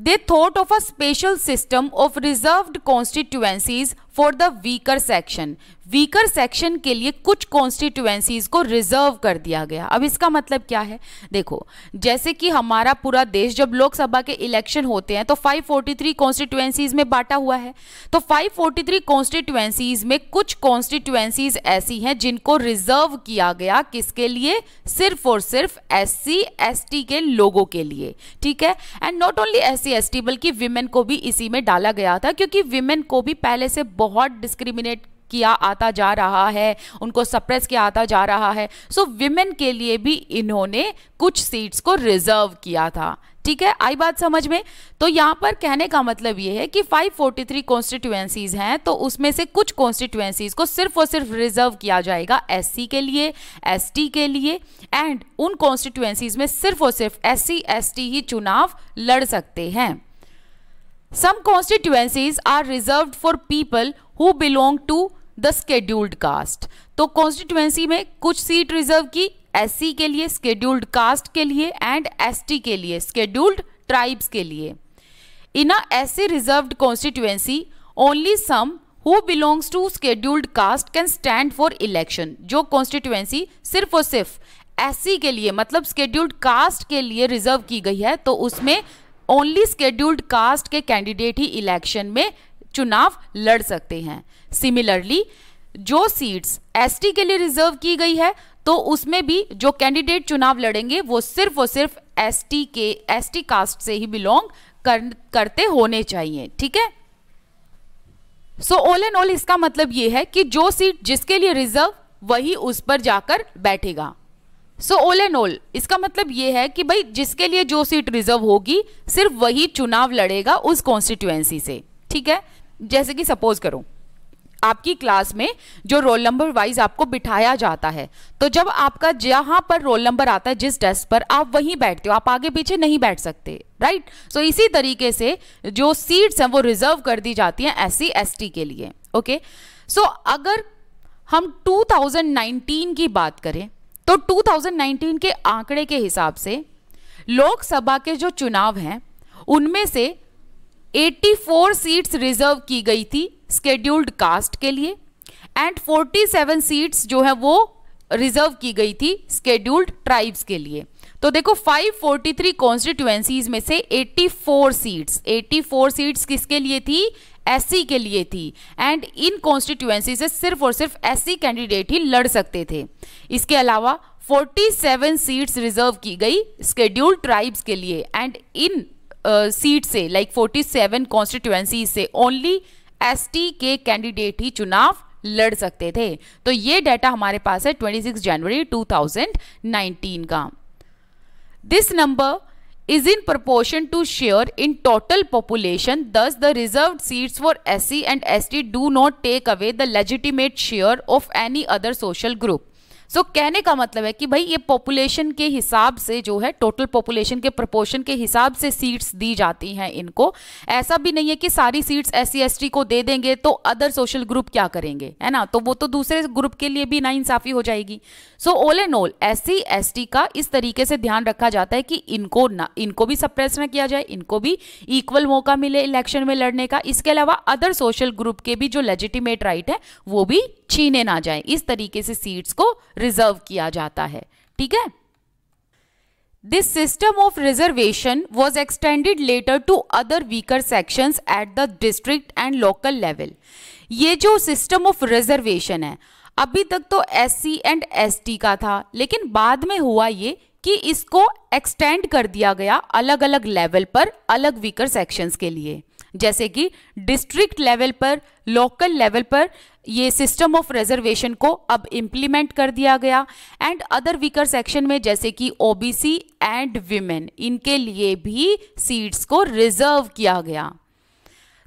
they thought of a special system of reserved constituencies for the weaker section weaker section के लिए कुछ कॉन्स्टिट्यूएंसीज को रिजर्व कर दिया गया अब इसका मतलब क्या है देखो जैसे कि हमारा पूरा देश जब लोकसभा के इलेक्शन होते हैं तो 543 कॉन्स्टिट्यूएंसीज में बांटा हुआ है तो 543 कॉन्स्टिट्यूएंसीज में कुछ कॉन्स्टिट्यूएंसीज ऐसी हैं जिनको रिजर्व किया गया किसके लिए सिर्फ और सिर्फ एस सी के लोगों के लिए ठीक है and not only S C बल्कि विमेन को भी इसी में डाला गया था क्योंकि विमेन को भी पहले से बहुत डिस्क्रिमिनेट किया आता जा रहा है उनको सप्रेस किया आता जा रहा है सो so, विमेन के लिए भी इन्होंने कुछ सीट्स को रिजर्व किया था ठीक है आई बात समझ में तो यहाँ पर कहने का मतलब ये है कि 543 फोर्टी हैं तो उसमें से कुछ कॉन्स्टिट्यूएंसीज को सिर्फ और सिर्फ रिजर्व किया जाएगा एससी के लिए एसटी के लिए एंड उन कॉन्स्टिट्यूएंसीज में सिर्फ और सिर्फ एससी एसटी ही चुनाव लड़ सकते हैं some constituencies are reserve for people who belong to the scheduled caste तो कॉन्स्टिट्यूएंसी में कुछ सीट रिजर्व की एस के लिए स्केड्यूल्ड कास्ट के लिए एंड एस के लिए स्केड्यूल्ड ट्राइब्स के लिए इन अ ऐसे reserved constituency only some who belongs to scheduled caste can stand for election जो कॉन्स्टिट्युएंसी सिर्फ और सिर्फ एस के लिए मतलब स्केड्यूल्ड कास्ट के लिए रिजर्व की गई है तो उसमें ओनली स्केड्यूल्ड कास्ट के कैंडिडेट ही इलेक्शन में चुनाव लड़ सकते हैं सिमिलरली जो सीट्स एसटी के लिए रिजर्व की गई है तो उसमें भी जो कैंडिडेट चुनाव लड़ेंगे वो सिर्फ और सिर्फ एसटी के एसटी कास्ट से ही बिलोंग कर, करते होने चाहिए ठीक है सो ऑल एंड ऑल इसका मतलब ये है कि जो सीट जिसके लिए रिजर्व वही उस पर जाकर बैठेगा सो ऑल एंड ऑल इसका मतलब ये है कि भाई जिसके लिए जो सीट रिजर्व होगी सिर्फ वही चुनाव लड़ेगा उस कॉन्स्टिट्यूएंसी से ठीक है जैसे कि सपोज करो आपकी क्लास में जो रोल नंबर वाइज आपको बिठाया जाता है तो जब आपका जहां पर रोल नंबर आता है जिस डेस्क पर आप वहीं बैठते हो आप आगे पीछे नहीं बैठ सकते राइट सो so, इसी तरीके से जो सीट्स हैं वो रिजर्व कर दी जाती हैं एस सी के लिए ओके okay? सो so, अगर हम 2019 की बात करें तो 2019 के आंकड़े के हिसाब से लोकसभा के जो चुनाव हैं उनमें से 84 सीट्स रिजर्व की गई थी स्केड्यूल्ड कास्ट के लिए एंड 47 सीट्स जो है वो रिजर्व की गई थी स्केड्यूल्ड ट्राइब्स के लिए तो देखो 543 कॉन्स्टिट्यूएंसीज में से 84 सीट्स 84 सीट्स किसके लिए थी एस e के लिए थी एंड इन कॉन्स्टिट्यूएंसी से सिर्फ और सिर्फ एस कैंडिडेट e ही लड़ सकते थे इसके अलावा 47 सीट्स रिजर्व की गई स्केड्यूल्ड ट्राइब्स के लिए एंड इन सीट से लाइक फोर्टी सेवन कॉन्स्टिट्यूएंसी से ओनली एस टी के कैंडिडेट ही चुनाव लड़ सकते थे तो ये डाटा हमारे पास है twenty six January two thousand nineteen का this number is in proportion to share in total population thus the reserve seats for S C and S T do not take away the legitimate share of any other social group so so, कहने का मतलब है कि भाई ये पॉपुलेशन के हिसाब से जो है टोटल पॉपुलेशन के प्रपोर्शन के हिसाब से सीट्स दी जाती हैं इनको ऐसा भी नहीं है कि सारी सीट्स एस सी को दे देंगे तो अदर सोशल ग्रुप क्या करेंगे है ना तो वो तो दूसरे ग्रुप के लिए भी ना इंसाफी हो जाएगी सो ओल एंड ओल एस सी का इस तरीके से ध्यान रखा जाता है कि इनको ना इनको भी सप्रेस ना किया जाए इनको भी इक्वल मौका मिले इलेक्शन में लड़ने का इसके अलावा अदर सोशल ग्रुप के भी जो लेजिटिमेट राइट है वो भी छीने ना जाए इस तरीके से सीट्स को रिजर्व किया जाता है ठीक है this system of reservation was extended later to other weaker section at the district and local level ये जो सिस्टम ऑफ रिजर्वेशन है अभी तक तो S C and S T का था लेकिन बाद में हुआ ये कि इसको एक्सटेंड कर दिया गया अलग अलग लेवल पर अलग वीकर सेक्शंस के लिए जैसे कि डिस्ट्रिक्ट लेवल पर लोकल लेवल पर ये सिस्टम ऑफ रिजर्वेशन को अब इम्प्लीमेंट कर दिया गया एंड अदर वीकर सेक्शन में जैसे कि ओबीसी एंड विमेन इनके लिए भी सीट्स को रिजर्व किया गया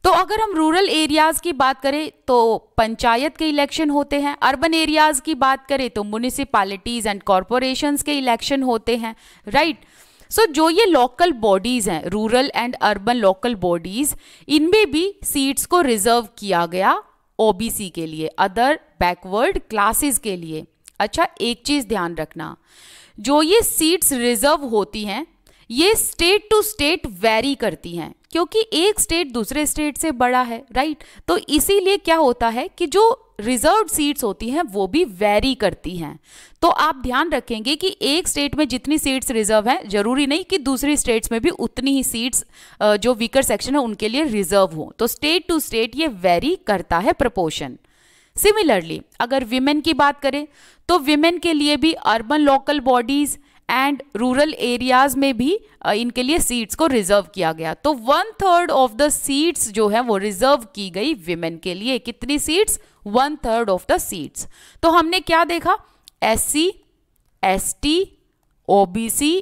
तो अगर हम रूरल एरियाज़ की बात करें तो पंचायत के इलेक्शन होते हैं अर्बन एरियाज़ की बात करें तो म्यूनिसिपालिटीज़ एंड कॉरपोरेशंस के इलेक्शन होते हैं राइट right? सो so, जो ये लोकल बॉडीज़ हैं rural and urban local bodies इनमें भी सीट्स को रिजर्व किया गया ओबीसी के लिए अदर बैकवर्ड क्लासेस के लिए अच्छा एक चीज़ ध्यान रखना जो ये सीट्स रिजर्व होती हैं ये स्टेट टू स्टेट वेरी करती हैं क्योंकि एक स्टेट दूसरे स्टेट से बड़ा है राइट तो इसीलिए क्या होता है कि जो रिजर्व सीट्स होती हैं वो भी वेरी करती हैं तो आप ध्यान रखेंगे कि एक स्टेट में जितनी सीट्स रिजर्व हैं जरूरी नहीं कि दूसरी स्टेट्स में भी उतनी ही सीट्स जो वीकर सेक्शन है उनके लिए रिजर्व हो तो स्टेट टू स्टेट ये वेरी करता है प्रपोर्शन सिमिलरली अगर विमेन की बात करें तो विमेन के लिए भी urban local bodies and rural areas में भी इनके लिए सीट्स को रिजर्व किया गया तो one third of the seats जो है वो रिजर्व की गई विमेन के लिए कितनी seats one third of the seats तो हमने क्या देखा S C S T O B C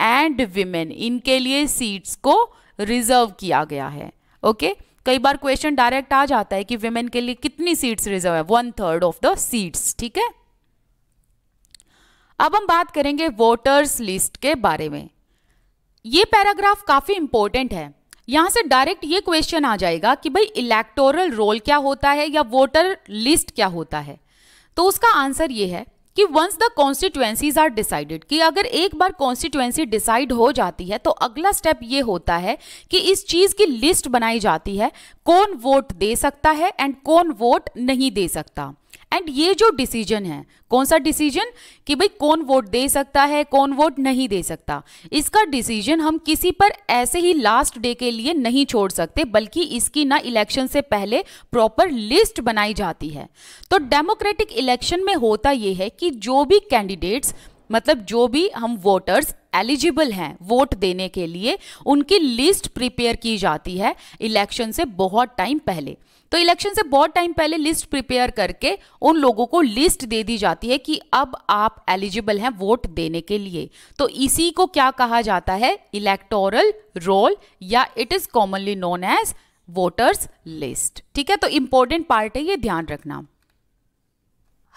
and women इनके लिए सीट्स को रिजर्व किया गया है ओके कई बार क्वेश्चन डायरेक्ट आ जाता है कि विमेन के लिए कितनी सीट्स रिजर्व है one third of the seats ठीक है अब हम बात करेंगे वोटर्स लिस्ट के बारे में ये पैराग्राफ काफ़ी इंपॉर्टेंट है यहां से डायरेक्ट ये क्वेश्चन आ जाएगा कि भाई इलेक्टोरल रोल क्या होता है या वोटर लिस्ट क्या होता है तो उसका आंसर ये है कि once the constituencies are decided कि अगर एक बार कॉन्स्टिट्युएंसी डिसाइड हो जाती है तो अगला स्टेप ये होता है कि इस चीज़ की लिस्ट बनाई जाती है कौन वोट दे सकता है एंड कौन वोट नहीं दे सकता एंड ये जो डिसीजन है कौन सा डिसीजन कि भाई कौन वोट दे सकता है कौन वोट नहीं दे सकता इसका डिसीजन हम किसी पर ऐसे ही लास्ट डे के लिए नहीं छोड़ सकते बल्कि इसकी ना इलेक्शन से पहले प्रॉपर लिस्ट बनाई जाती है तो डेमोक्रेटिक इलेक्शन में होता यह है कि जो भी कैंडिडेट्स मतलब जो भी हम वोटर्स एलिजिबल हैं वोट देने के लिए उनकी लिस्ट प्रिपेयर की जाती है इलेक्शन से बहुत टाइम पहले तो इलेक्शन से बहुत टाइम पहले लिस्ट प्रिपेयर करके उन लोगों को लिस्ट दे दी जाती है कि अब आप एलिजिबल हैं वोट देने के लिए तो इसी को क्या कहा जाता है इलेक्टोरल रोल या it is commonly known as voters list ठीक है तो इंपॉर्टेंट पार्ट है ये ध्यान रखना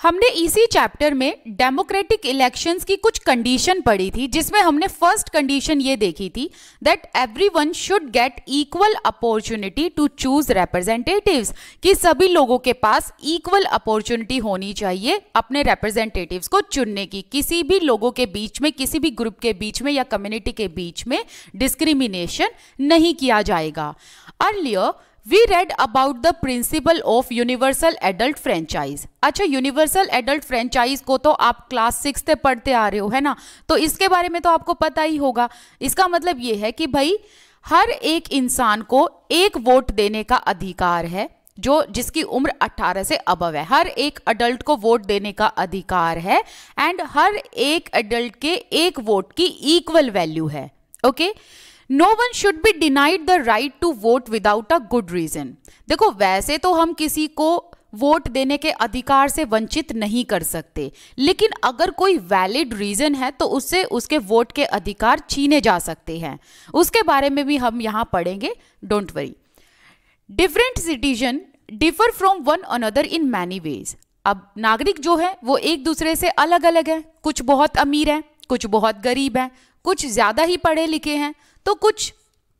हमने इसी चैप्टर में डेमोक्रेटिक इलेक्शंस की कुछ कंडीशन पढ़ी थी जिसमें हमने फर्स्ट कंडीशन ये देखी थी that everyone should get equal opportunity to choose representatives कि सभी लोगों के पास इक्वल अपॉर्चुनिटी होनी चाहिए अपने रिप्रेजेंटेटिव्स को चुनने की किसी भी लोगों के बीच में किसी भी ग्रुप के बीच में या कम्युनिटी के बीच में डिस्क्रिमिनेशन नहीं किया जाएगा earlier we read about the principle of universal adult franchise अच्छा यूनिवर्सल एडल्ट फ्रेंचाइज को तो आप क्लास सिक्स से पढ़ते आ रहे हो है ना तो इसके बारे में तो आपको पता ही होगा इसका मतलब ये है कि भाई हर एक इंसान को एक वोट देने का अधिकार है जो जिसकी उम्र 18 से अबव है हर एक अडल्ट को वोट देने का अधिकार है एंड हर एक अडल्ट के एक वोट की इक्वल वैल्यू है okay okay? No one should be denied the right to vote without a good reason देखो वैसे तो हम किसी को वोट देने के अधिकार से वंचित नहीं कर सकते लेकिन अगर कोई वैलिड रीजन है तो उससे उसके वोट के अधिकार छीने जा सकते हैं उसके बारे में भी हम यहाँ पढ़ेंगे don't worry different citizen differ from one another in many ways अब नागरिक जो है वो एक दूसरे से अलग अलग है कुछ बहुत अमीर है कुछ बहुत गरीब है कुछ ज़्यादा ही पढ़े लिखे हैं तो कुछ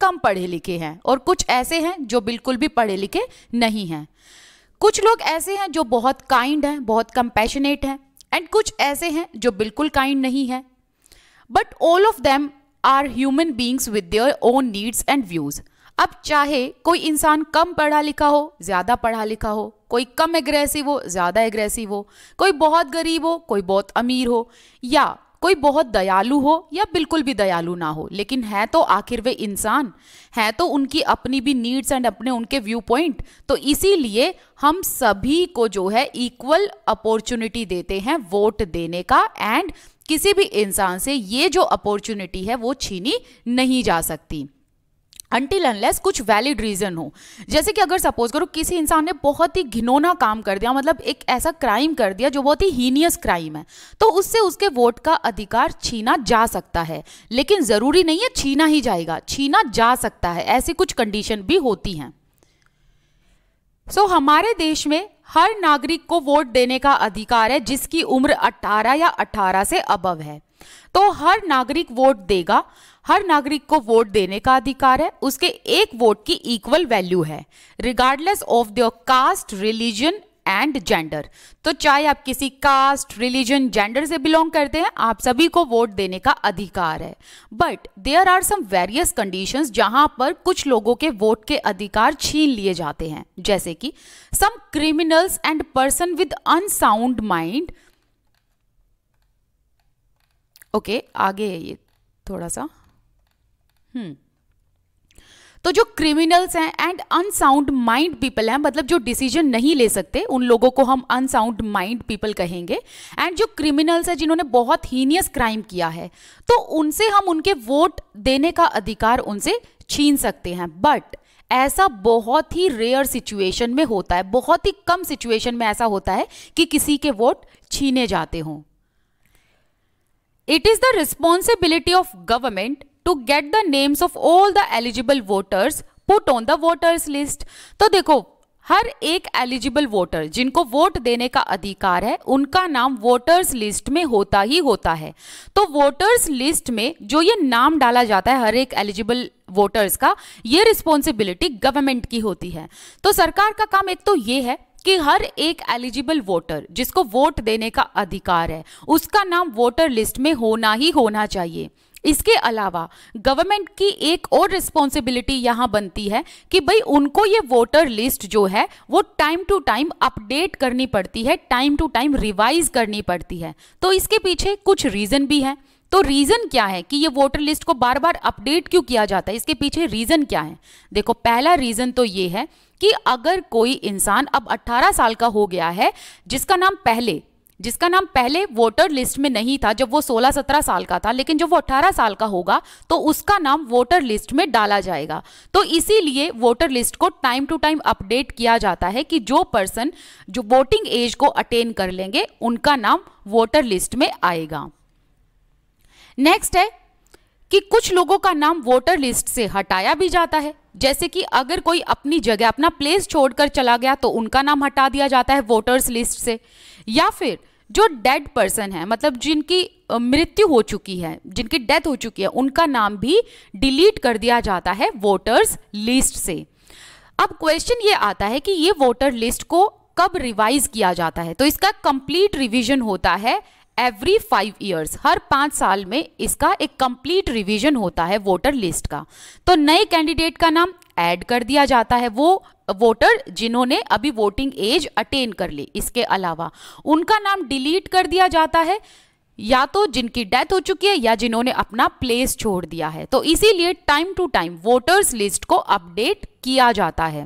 कम पढ़े लिखे हैं और कुछ ऐसे हैं जो बिल्कुल भी पढ़े लिखे नहीं हैं कुछ लोग ऐसे हैं जो बहुत काइंड हैं बहुत कंपैशनेट हैं एंड कुछ ऐसे हैं जो बिल्कुल काइंड नहीं हैं but all of them are human beings with their own needs and views अब चाहे कोई इंसान कम पढ़ा लिखा हो ज़्यादा पढ़ा लिखा हो कोई कम एग्रेसिव हो ज़्यादा एग्रेसिव हो कोई बहुत गरीब हो कोई बहुत अमीर हो या कोई बहुत दयालु हो या बिल्कुल भी दयालु ना हो लेकिन है तो आखिर वे इंसान हैं तो उनकी अपनी भी नीड्स एंड अपने उनके व्यू पॉइंट तो इसीलिए हम सभी को जो है इक्वल अपॉर्चुनिटी देते हैं वोट देने का एंड किसी भी इंसान से ये जो अपॉर्चुनिटी है वो छीनी नहीं जा सकती अनटिल अनलेस कुछ वैलिड रीज़न हो जैसे कि अगर सपोज करो किसी इंसान ने बहुत ही घिनौना काम कर दिया मतलब एक ऐसा क्राइम कर दिया जो बहुत ही हीनियस क्राइम है तो उससे उसके वोट का अधिकार छीना जा सकता है लेकिन ज़रूरी नहीं है छीना ही जाएगा छीना जा सकता है ऐसी कुछ कंडीशन भी होती हैं सो so, हमारे देश में हर नागरिक को वोट देने का अधिकार है जिसकी उम्र 18 या 18 से अबव है तो हर नागरिक वोट देगा हर नागरिक को वोट देने का अधिकार है उसके एक वोट की इक्वल वैल्यू है regardless of the caste religion and gender तो चाहे आप किसी कास्ट रिलीजन जेंडर से बिलोंग करते हैं आप सभी को वोट देने का अधिकार है but there are some various condition जहां पर कुछ लोगों के वोट के अधिकार छीन लिए जाते हैं जैसे कि some criminals and person with unsound mind okay आगे है ये थोड़ा सा हम्म। तो जो क्रिमिनल्स हैं एंड अनसाउंड माइंड पीपल हैं मतलब जो डिसीजन नहीं ले सकते उन लोगों को हम अनसाउंड माइंड पीपल कहेंगे एंड जो क्रिमिनल्स हैं जिन्होंने बहुत हीनियस क्राइम किया है तो उनसे हम उनके वोट देने का अधिकार उनसे छीन सकते हैं बट ऐसा बहुत ही रेयर सिचुएशन में होता है बहुत ही कम सिचुएशन में ऐसा होता है कि किसी के वोट छीने जाते हों it is the responsibility of government to get the names of all the eligible voters put on the voters list तो देखो हर एक एलिजिबल वोटर जिनको वोट देने का अधिकार है उनका नाम वोटर्स लिस्ट में होता ही होता है तो वोटर्स लिस्ट में जो ये नाम डाला जाता है हर एक एलिजिबल वोटर्स का ये रिस्पॉन्सिबिलिटी गवर्नमेंट की होती है तो सरकार का काम एक तो ये है कि हर एक एलिजिबल वोटर जिसको वोट देने का अधिकार है उसका नाम वोटर लिस्ट में होना ही होना चाहिए इसके अलावा गवर्नमेंट की एक और रिस्पॉन्सिबिलिटी यहाँ बनती है कि भाई उनको ये वोटर लिस्ट जो है वो टाइम टू टाइम अपडेट करनी पड़ती है टाइम टू टाइम रिवाइज करनी पड़ती है तो इसके पीछे कुछ रीज़न भी हैं तो रीज़न क्या है कि ये वोटर लिस्ट को बार बार अपडेट क्यों किया जाता है इसके पीछे रीज़न क्या है देखो पहला रीज़न तो ये है कि अगर कोई इंसान अब 18 साल का हो गया है जिसका नाम पहले जिसका नाम पहले वोटर लिस्ट में नहीं था जब वो 16-17 साल का था लेकिन जब वो 18 साल का होगा तो उसका नाम वोटर लिस्ट में डाला जाएगा तो इसीलिए वोटर लिस्ट को टाइम टू टाइम अपडेट किया जाता है कि जो पर्सन जो वोटिंग एज को अटेन कर लेंगे उनका नाम वोटर लिस्ट में आएगा नेक्स्ट है कि कुछ लोगों का नाम वोटर लिस्ट से हटाया भी जाता है जैसे कि अगर कोई अपनी जगह अपना प्लेस छोड़कर चला गया तो उनका नाम हटा दिया जाता है वोटर्स लिस्ट से या फिर जो डेड पर्सन है मतलब जिनकी मृत्यु हो चुकी है जिनकी डेथ हो चुकी है उनका नाम भी डिलीट कर दिया जाता है वोटर्स लिस्ट से अब क्वेश्चन ये आता है कि ये वोटर लिस्ट को कब रिवाइज किया जाता है तो इसका कंप्लीट रिवीजन होता है एवरी फाइव ईयर्स हर पाँच साल में इसका एक कंप्लीट रिवीजन होता है वोटर लिस्ट का तो नए कैंडिडेट का नाम ऐड कर दिया जाता है वो वोटर जिन्होंने अभी वोटिंग एज अटेन कर ली इसके अलावा उनका नाम डिलीट कर दिया जाता है या तो जिनकी डेथ हो चुकी है या जिन्होंने अपना प्लेस छोड़ दिया है तो इसीलिए time to time voters list को अपडेट किया जाता है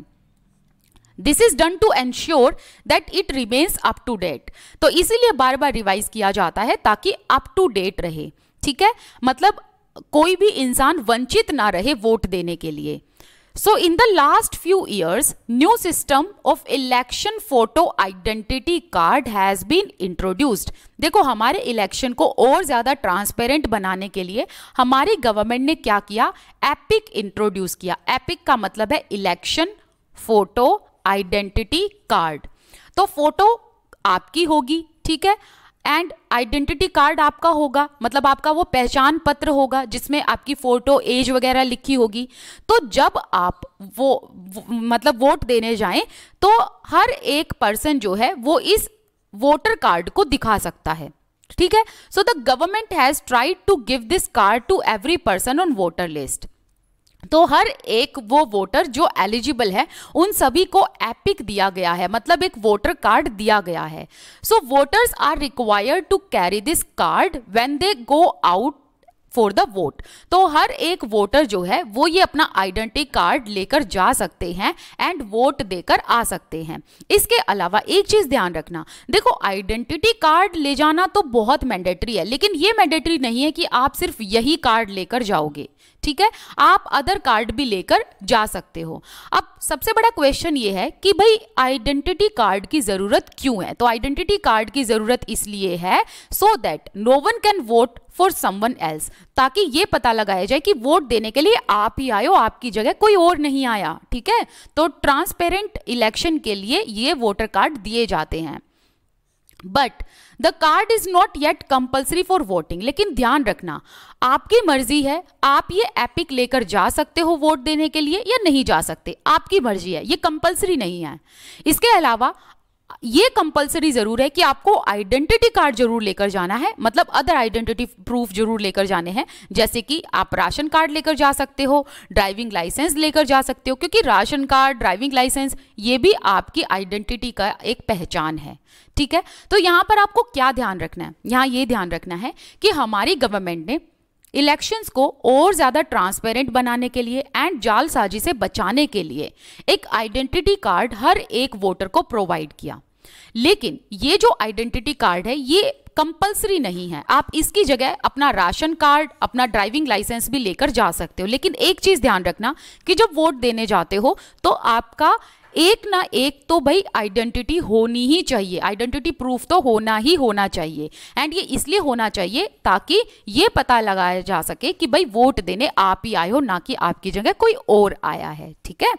this is done to ensure that it remains up to date तो इसीलिए बार बार रिवाइज किया जाता है ताकि अप टू डेट रहे ठीक है मतलब कोई भी इंसान वंचित ना रहे वोट देने के लिए So in the last few years, new system of election photo identity card has been introduced. देखो हमारे इलेक्शन को और ज़्यादा ट्रांसपेरेंट बनाने के लिए हमारी गवर्नमेंट ने क्या किया एपिक इंट्रोड्यूस किया एपिक का मतलब है इलेक्शन फोटो आइडेंटिटी कार्ड तो फोटो आपकी होगी ठीक है एंड आइडेंटिटी कार्ड आपका होगा मतलब आपका वो पहचान पत्र होगा जिसमें आपकी फ़ोटो एज वगैरह लिखी होगी तो जब आप वो, वो मतलब वोट देने जाएं तो हर एक पर्सन जो है वो इस वोटर कार्ड को दिखा सकता है ठीक है so the government has tried to give this card to every person on voter list तो हर एक वो वोटर जो एलिजिबल है उन सभी को एपिक दिया गया है मतलब एक वोटर कार्ड दिया गया है so voters are required to carry this card when they go out for the vote तो हर एक वोटर जो है वो ये अपना आइडेंटिटी कार्ड लेकर जा सकते हैं एंड वोट देकर आ सकते हैं इसके अलावा एक चीज़ ध्यान रखना देखो आइडेंटिटी कार्ड ले जाना तो बहुत मैंडेटरी है लेकिन ये मैंडेटरी नहीं है कि आप सिर्फ यही कार्ड लेकर जाओगे ठीक है आप अदर कार्ड भी लेकर जा सकते हो अब सबसे बड़ा क्वेश्चन ये है कि भाई आइडेंटिटी कार्ड की ज़रूरत क्यों है तो आइडेंटिटी कार्ड की ज़रूरत इसलिए है so that no one can vote for someone else ताकि ये पता लगाया जाए कि वोट देने के लिए आप ही आए हो आपकी जगह कोई और नहीं आया ठीक है तो ट्रांसपेरेंट इलेक्शन के लिए ये वोटर कार्ड दिए जाते हैं but the card is not yet compulsory for voting लेकिन ध्यान रखना आपकी मर्जी है आप ये एपिक लेकर जा सकते हो वोट देने के लिए या नहीं जा सकते आपकी मर्जी है ये कंपल्सरी नहीं है इसके अलावा ये कंपलसरी जरूर है कि आपको आइडेंटिटी कार्ड जरूर लेकर जाना है मतलब अदर आइडेंटिटी प्रूफ जरूर लेकर जाने हैं जैसे कि आप राशन कार्ड लेकर जा सकते हो ड्राइविंग लाइसेंस लेकर जा सकते हो क्योंकि राशन कार्ड ड्राइविंग लाइसेंस ये भी आपकी आइडेंटिटी का एक पहचान है ठीक है तो यहाँ पर आपको क्या ध्यान रखना है यहाँ ये ध्यान रखना है कि हमारी गवर्नमेंट ने इलेक्शंस को और ज़्यादा ट्रांसपेरेंट बनाने के लिए एंड जालसाजी से बचाने के लिए एक आइडेंटिटी कार्ड हर एक वोटर को प्रोवाइड किया लेकिन ये जो आइडेंटिटी कार्ड है ये कंपलसरी नहीं है आप इसकी जगह अपना राशन कार्ड अपना ड्राइविंग लाइसेंस भी लेकर जा सकते हो लेकिन एक चीज़ ध्यान रखना कि जब वोट देने जाते हो तो आपका एक ना एक तो भाई आइडेंटिटी होनी ही चाहिए आइडेंटिटी प्रूफ तो होना ही होना चाहिए एंड ये इसलिए होना चाहिए ताकि ये पता लगाया जा सके कि भाई वोट देने आप ही आए हो ना कि आपकी जगह कोई और आया है ठीक है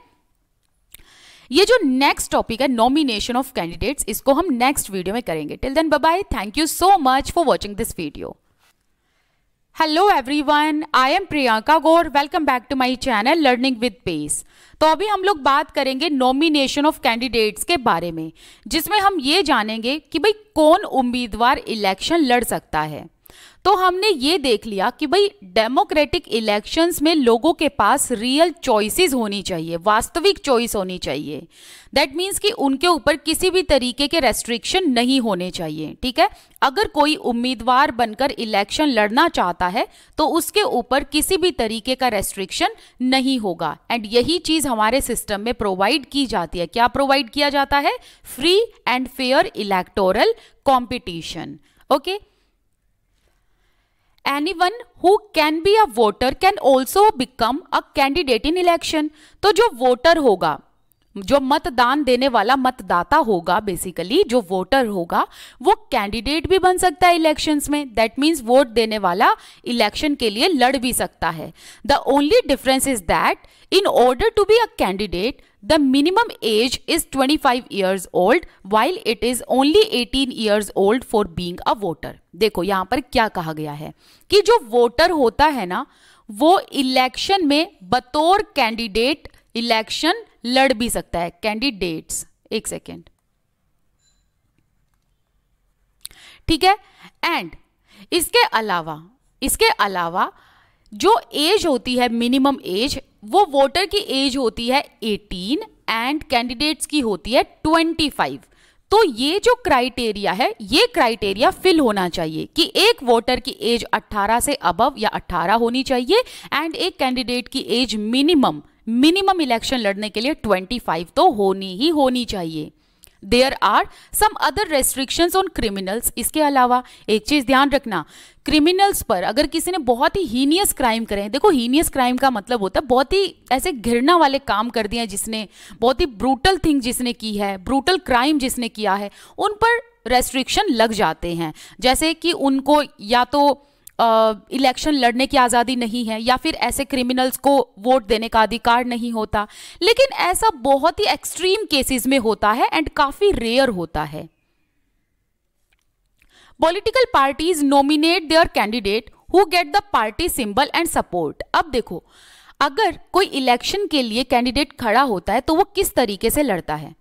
ये जो नेक्स्ट टॉपिक है नॉमिनेशन ऑफ कैंडिडेट्स इसको हम नेक्स्ट वीडियो में करेंगे till then bye thank you so much for watching this video hello everyone I am Priyanka Gaur welcome back to my channel learning with pace तो अभी हम लोग बात करेंगे नॉमिनेशन ऑफ कैंडिडेट्स के बारे में जिसमें हम ये जानेंगे कि भाई कौन उम्मीदवार इलेक्शन लड़ सकता है तो हमने ये देख लिया कि भाई डेमोक्रेटिक इलेक्शंस में लोगों के पास रियल चॉइसेस होनी चाहिए वास्तविक चॉइस होनी चाहिए दैट मीन्स कि उनके ऊपर किसी भी तरीके के रेस्ट्रिक्शन नहीं होने चाहिए ठीक है अगर कोई उम्मीदवार बनकर इलेक्शन लड़ना चाहता है तो उसके ऊपर किसी भी तरीके का रेस्ट्रिक्शन नहीं होगा एंड यही चीज़ हमारे सिस्टम में प्रोवाइड की जाती है क्या प्रोवाइड किया जाता है free and fair electoral competition okay okay? Any one who can be a voter can also become a candidate in election तो जो वोटर होगा जो मतदान देने वाला मतदाता होगा बेसिकली जो वोटर होगा वो कैंडिडेट भी बन सकता है इलेक्शंस में दैट मीन्स वोट देने वाला इलेक्शन के लिए लड़ भी सकता है the only difference is that in order to be a candidate The minimum age is 25 years old while it is only 18 years old for being a voter. देखो यहां पर क्या कहा गया है कि जो वोटर होता है ना वो इलेक्शन में बतौर कैंडिडेट इलेक्शन लड़ भी सकता है कैंडिडेट्स एक सेकेंड ठीक है एंड इसके अलावा इसके अलावा जो एज होती है मिनिमम एज वो वोटर की एज होती है 18 एंड कैंडिडेट्स की होती है 25 तो ये जो क्राइटेरिया है ये क्राइटेरिया फिल होना चाहिए कि एक वोटर की एज 18 से अबव या 18 होनी चाहिए एंड एक कैंडिडेट की एज मिनिमम मिनिमम इलेक्शन लड़ने के लिए 25 तो होनी ही होनी चाहिए there are some other restrictions on criminals इसके अलावा एक चीज़ ध्यान रखना क्रिमिनल्स पर अगर किसी ने बहुत ही हीनियस क्राइम करें देखो हीनियस क्राइम का मतलब होता है बहुत ही ऐसे घिरना वाले काम कर दिए हैं जिसने बहुत ही ब्रूटल थिंग जिसने की है ब्रूटल क्राइम जिसने किया है उन पर रेस्ट्रिक्शन लग जाते हैं जैसे कि उनको या तो इलेक्शन लड़ने की आज़ादी नहीं है या फिर ऐसे क्रिमिनल्स को वोट देने का अधिकार नहीं होता लेकिन ऐसा बहुत ही एक्सट्रीम केसेस में होता है एंड काफ़ी रेयर होता है political parties nominate their candidate who get the party symbol and support अब देखो अगर कोई इलेक्शन के लिए कैंडिडेट खड़ा होता है तो वो किस तरीके से लड़ता है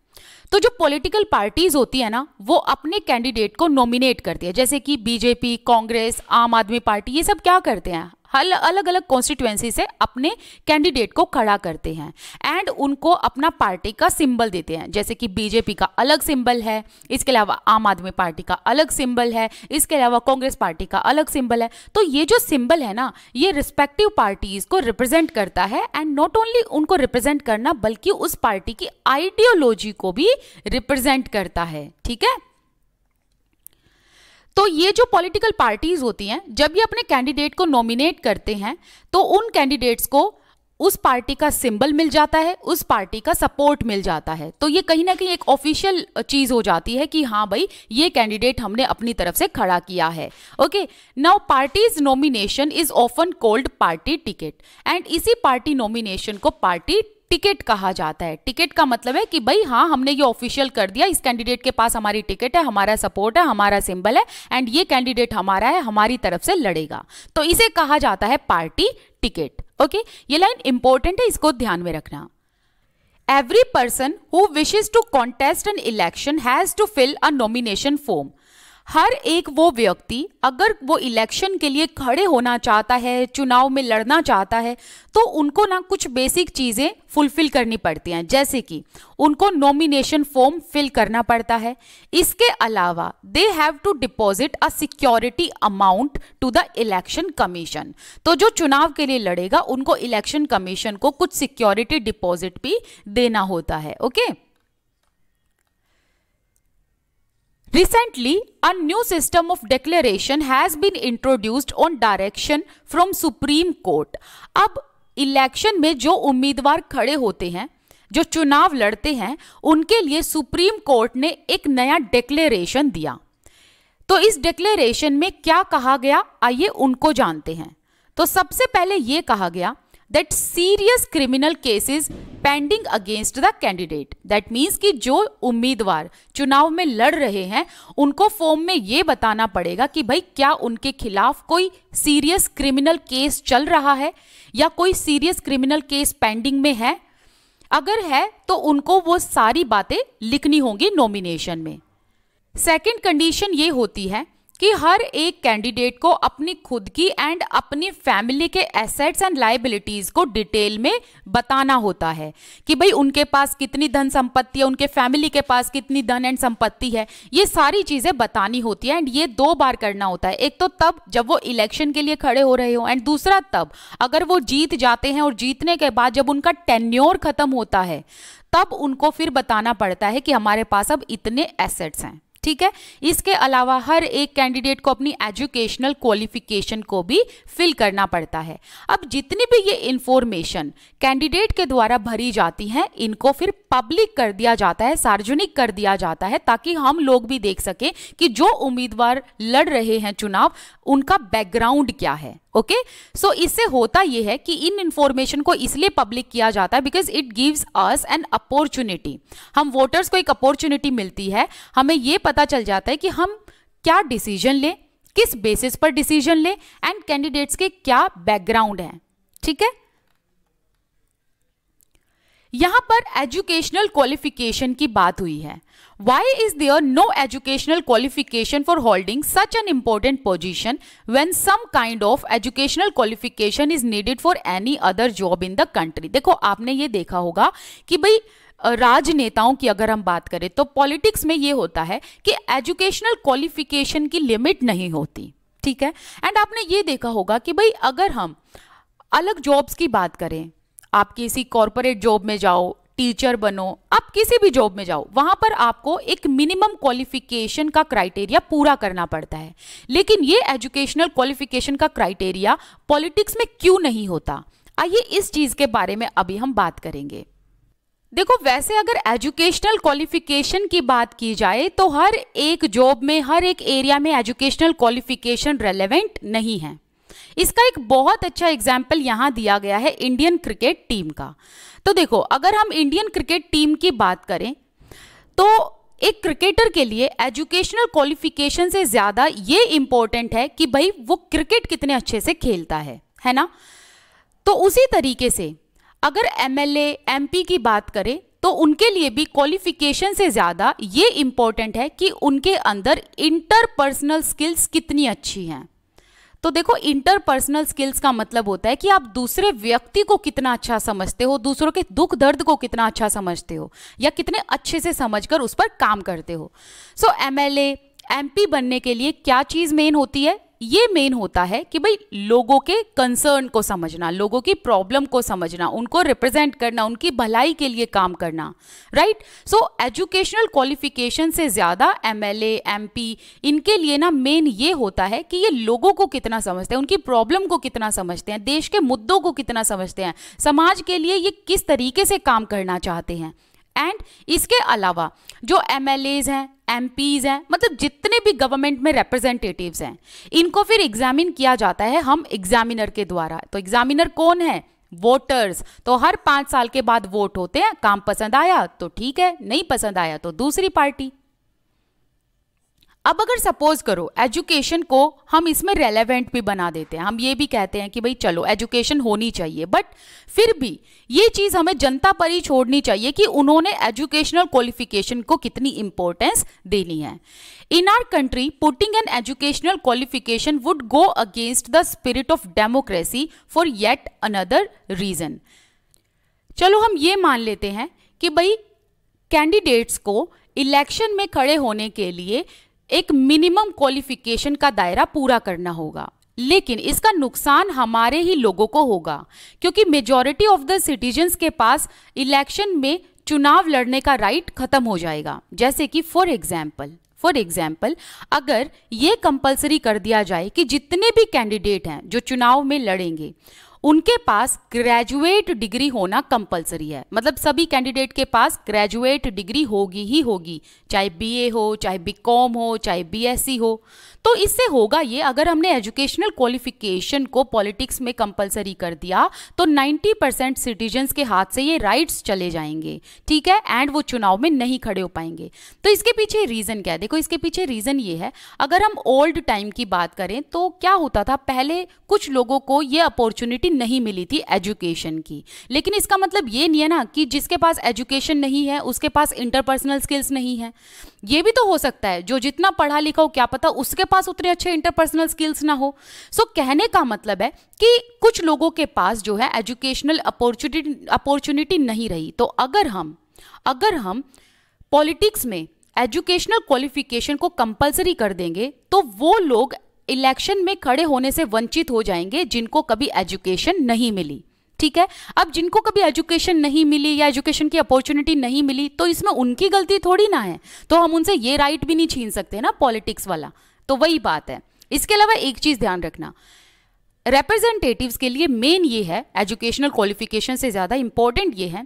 तो जो पॉलिटिकल पार्टीज होती है ना वो अपने कैंडिडेट को नॉमिनेट करती है जैसे कि बीजेपी कांग्रेस आम आदमी पार्टी ये सब क्या करते हैं हल अलग अलग कॉन्स्टिट्युएंसी से अपने कैंडिडेट को खड़ा करते हैं एंड उनको अपना पार्टी का सिंबल देते हैं जैसे कि बीजेपी का अलग सिंबल है इसके अलावा आम आदमी पार्टी का अलग सिंबल है इसके अलावा कांग्रेस पार्टी का अलग सिंबल है तो ये जो सिंबल है ना ये रिस्पेक्टिव पार्टीज को रिप्रेजेंट करता है एंड नॉट ओनली उनको रिप्रेजेंट करना बल्कि उस पार्टी की आइडियोलॉजी को भी रिप्रेजेंट करता है ठीक है तो ये जो पॉलिटिकल पार्टीज होती हैं जब ये अपने कैंडिडेट को नॉमिनेट करते हैं तो उन कैंडिडेट्स को उस पार्टी का सिंबल मिल जाता है उस पार्टी का सपोर्ट मिल जाता है तो ये कहीं ना कहीं एक ऑफिशियल चीज़ हो जाती है कि हाँ भाई ये कैंडिडेट हमने अपनी तरफ से खड़ा किया है okay now parties nomination is often called party ticket and इसी पार्टी नॉमिनेशन को पार्टी टिकट कहा जाता है टिकट का मतलब है कि भाई हाँ हमने ये ऑफिशियल कर दिया इस कैंडिडेट के पास हमारी टिकट है हमारा सपोर्ट है हमारा सिंबल है एंड ये कैंडिडेट हमारा है हमारी तरफ से लड़ेगा तो इसे कहा जाता है पार्टी टिकट ओके ये लाइन इंपॉर्टेंट है इसको ध्यान में रखना every person who wishes to contest an election has to fill a nomination form हर एक वो व्यक्ति अगर वो इलेक्शन के लिए खड़े होना चाहता है चुनाव में लड़ना चाहता है तो उनको ना कुछ बेसिक चीज़ें फुलफिल करनी पड़ती हैं जैसे कि उनको नॉमिनेशन फॉर्म फिल करना पड़ता है इसके अलावा they have to deposit a security amount to the election commission तो जो चुनाव के लिए लड़ेगा उनको इलेक्शन कमीशन को कुछ सिक्योरिटी डिपॉजिट भी देना होता है okay okay? Recently, a new system of declaration has been introduced on direction from Supreme Court. अब इलेक्शन में जो उम्मीदवार खड़े होते हैं जो चुनाव लड़ते हैं उनके लिए सुप्रीम कोर्ट ने एक नया डिक्लेरेशन दिया तो इस डिक्लेरेशन में क्या कहा गया आइए उनको जानते हैं तो सबसे पहले ये कहा गया that serious criminal cases pending against the candidate that means कि जो उम्मीदवार चुनाव में लड़ रहे हैं उनको फॉर्म में ये बताना पड़ेगा कि भाई क्या उनके खिलाफ कोई सीरियस क्रिमिनल केस चल रहा है या कोई सीरियस क्रिमिनल केस पेंडिंग में है अगर है तो उनको वो सारी बातें लिखनी होंगी नॉमिनेशन में सेकेंड कंडीशन ये होती है कि हर एक कैंडिडेट को अपनी खुद की एंड अपनी फैमिली के एसेट्स एंड लाइबिलिटीज को डिटेल में बताना होता है कि भाई उनके पास कितनी धन संपत्ति है उनके फैमिली के पास कितनी धन एंड संपत्ति है ये सारी चीजें बतानी होती है एंड ये दो बार करना होता है एक तो तब जब वो इलेक्शन के लिए खड़े हो रहे हो एंड दूसरा तब अगर वो जीत जाते हैं और जीतने के बाद जब उनका टेन्योर खत्म होता है तब उनको फिर बताना पड़ता है कि हमारे पास अब इतने एसेट्स हैं ठीक है इसके अलावा हर एक कैंडिडेट को अपनी एजुकेशनल क्वालिफिकेशन को भी फिल करना पड़ता है अब जितनी भी ये इंफॉर्मेशन कैंडिडेट के द्वारा भरी जाती हैं इनको फिर पब्लिक कर दिया जाता है सार्वजनिक कर दिया जाता है ताकि हम लोग भी देख सकें कि जो उम्मीदवार लड़ रहे हैं चुनाव उनका बैकग्राउंड क्या है ओके सो so, इससे होता यह है कि इन इंफॉर्मेशन को इसलिए पब्लिक किया जाता है because it gives us an opportunity हम वोटर्स को एक अपॉर्चुनिटी मिलती है हमें ये पता पता चल जाता है कि हम क्या डिसीजन लें किस बेसिस पर डिसीजन लें एंड कैंडिडेट्स के क्या बैकग्राउंड हैं ठीक है यहां पर एजुकेशनल क्वालिफिकेशन की बात हुई है why is there no educational qualification for holding such an important position when some kind of educational qualification is needed for any other job in the country देखो आपने ये देखा होगा कि भाई राजनेताओं की अगर हम बात करें तो पॉलिटिक्स में ये होता है कि एजुकेशनल क्वालिफिकेशन की लिमिट नहीं होती ठीक है एंड आपने ये देखा होगा कि भाई अगर हम अलग जॉब्स की बात करें आप किसी कॉरपोरेट जॉब में जाओ टीचर बनो आप किसी भी जॉब में जाओ वहां पर आपको एक मिनिमम क्वालिफिकेशन का क्राइटेरिया पूरा करना पड़ता है लेकिन ये एजुकेशनल क्वालिफिकेशन का क्राइटेरिया पॉलिटिक्स में क्यों नहीं होता आइए इस चीज के बारे में अभी हम बात करेंगे देखो वैसे अगर एजुकेशनल क्वालिफिकेशन की बात की जाए तो हर एक जॉब में हर एक एरिया में एजुकेशनल क्वालिफिकेशन रेलेवेंट नहीं है इसका एक बहुत अच्छा एग्जाम्पल यहाँ दिया गया है इंडियन क्रिकेट टीम का तो देखो अगर हम इंडियन क्रिकेट टीम की बात करें तो एक क्रिकेटर के लिए एजुकेशनल क्वालिफिकेशन से ज़्यादा ये इम्पोर्टेंट है कि भाई वो क्रिकेट कितने अच्छे से खेलता है है ना तो उसी तरीके से अगर एमएलए एमपी की बात करें तो उनके लिए भी क्वालिफिकेशन से ज़्यादा ये इम्पोर्टेंट है कि उनके अंदर इंटरपर्सनल स्किल्स कितनी अच्छी हैं तो देखो इंटरपर्सनल स्किल्स का मतलब होता है कि आप दूसरे व्यक्ति को कितना अच्छा समझते हो दूसरों के दुख दर्द को कितना अच्छा समझते हो या कितने अच्छे से समझकर उस पर काम करते हो so M L M P बनने के लिए क्या चीज़ मेन होती है ये मेन होता है कि भाई लोगों के कंसर्न को समझना लोगों की प्रॉब्लम को समझना उनको रिप्रेजेंट करना उनकी भलाई के लिए काम करना राइट सो एजुकेशनल क्वालिफिकेशन से ज़्यादा एम एल इनके लिए ना मेन ये होता है कि ये लोगों को कितना समझते हैं उनकी प्रॉब्लम को कितना समझते हैं देश के मुद्दों को कितना समझते हैं समाज के लिए ये किस तरीके से काम करना चाहते हैं एंड इसके अलावा जो एम हैं एम हैं मतलब जितने भी गवर्नमेंट में रिप्रेजेंटेटिव्स हैं इनको फिर एग्जामिन किया जाता है हम एग्जामिनर के द्वारा तो एग्जामिनर कौन है वोटर्स तो हर पांच साल के बाद वोट होते हैं काम पसंद आया तो ठीक है नहीं पसंद आया तो दूसरी पार्टी अब अगर सपोज करो एजुकेशन को हम इसमें रेलेवेंट भी बना देते हैं हम ये भी कहते हैं कि भाई चलो एजुकेशन होनी चाहिए बट फिर भी ये चीज़ हमें जनता पर ही छोड़नी चाहिए कि उन्होंने एजुकेशनल क्वालिफिकेशन को कितनी इम्पोर्टेंस देनी है in our country putting an educational qualification would go against the spirit of democracy for yet another reason चलो हम ये मान लेते हैं कि भाई कैंडिडेट्स को इलेक्शन में खड़े होने के लिए एक मिनिमम क्वालिफिकेशन का दायरा पूरा करना होगा लेकिन इसका नुकसान हमारे ही लोगों को होगा क्योंकि मेजॉरिटी ऑफ द सिटीजन्स के पास इलेक्शन में चुनाव लड़ने का राइट खत्म हो जाएगा जैसे कि फॉर एग्जाम्पल फॉर एग्जाम्पल अगर ये कंपल्सरी कर दिया जाए कि जितने भी कैंडिडेट हैं जो चुनाव में लड़ेंगे उनके पास ग्रेजुएट डिग्री होना कंपलसरी है मतलब सभी कैंडिडेट के पास ग्रेजुएट डिग्री होगी ही होगी चाहे बीए हो चाहे बीकॉम हो चाहे बीएससी हो तो इससे होगा ये अगर हमने एजुकेशनल क्वालिफिकेशन को पॉलिटिक्स में कंपलसरी कर दिया तो 90 परसेंट सिटीजन्स के हाथ से ये राइट्स चले जाएंगे ठीक है एंड वो चुनाव में नहीं खड़े हो पाएंगे तो इसके पीछे रीज़न क्या है देखो इसके पीछे रीज़न ये है अगर हम ओल्ड टाइम की बात करें तो क्या होता था पहले कुछ लोगों को ये अपॉर्चुनिटी नहीं मिली थी एजुकेशन की लेकिन इसका मतलब ये नहीं है ना कि जिसके पास एजुकेशन नहीं है उसके पास इंटरपर्सनल स्किल्स नहीं है ये भी तो हो सकता है जो जितना पढ़ा लिखा हो क्या पता उसके पास उतने अच्छे इंटरपर्सनल स्किल्स ना हो सो so, कहने का मतलब है कि कुछ लोगों के पास जो है एजुकेशनल अपॉर्चुनिटी अपॉर्चुनिटी नहीं रही तो अगर हम अगर हम पॉलिटिक्स में एजुकेशनल क्वालिफिकेशन को कंपलसरी कर देंगे तो वो लोग इलेक्शन में खड़े होने से वंचित हो जाएंगे जिनको कभी एजुकेशन नहीं मिली ठीक है अब जिनको कभी एजुकेशन नहीं मिली या एजुकेशन की अपॉर्चुनिटी नहीं मिली तो इसमें उनकी गलती थोड़ी ना है तो हम उनसे ये राइट भी नहीं छीन सकते ना पॉलिटिक्स वाला तो वही बात है इसके अलावा एक चीज़ ध्यान रखना रिप्रेजेंटेटिव्स के लिए मेन ये है एजुकेशनल क्वालिफिकेशन से ज़्यादा इंपॉर्टेंट ये है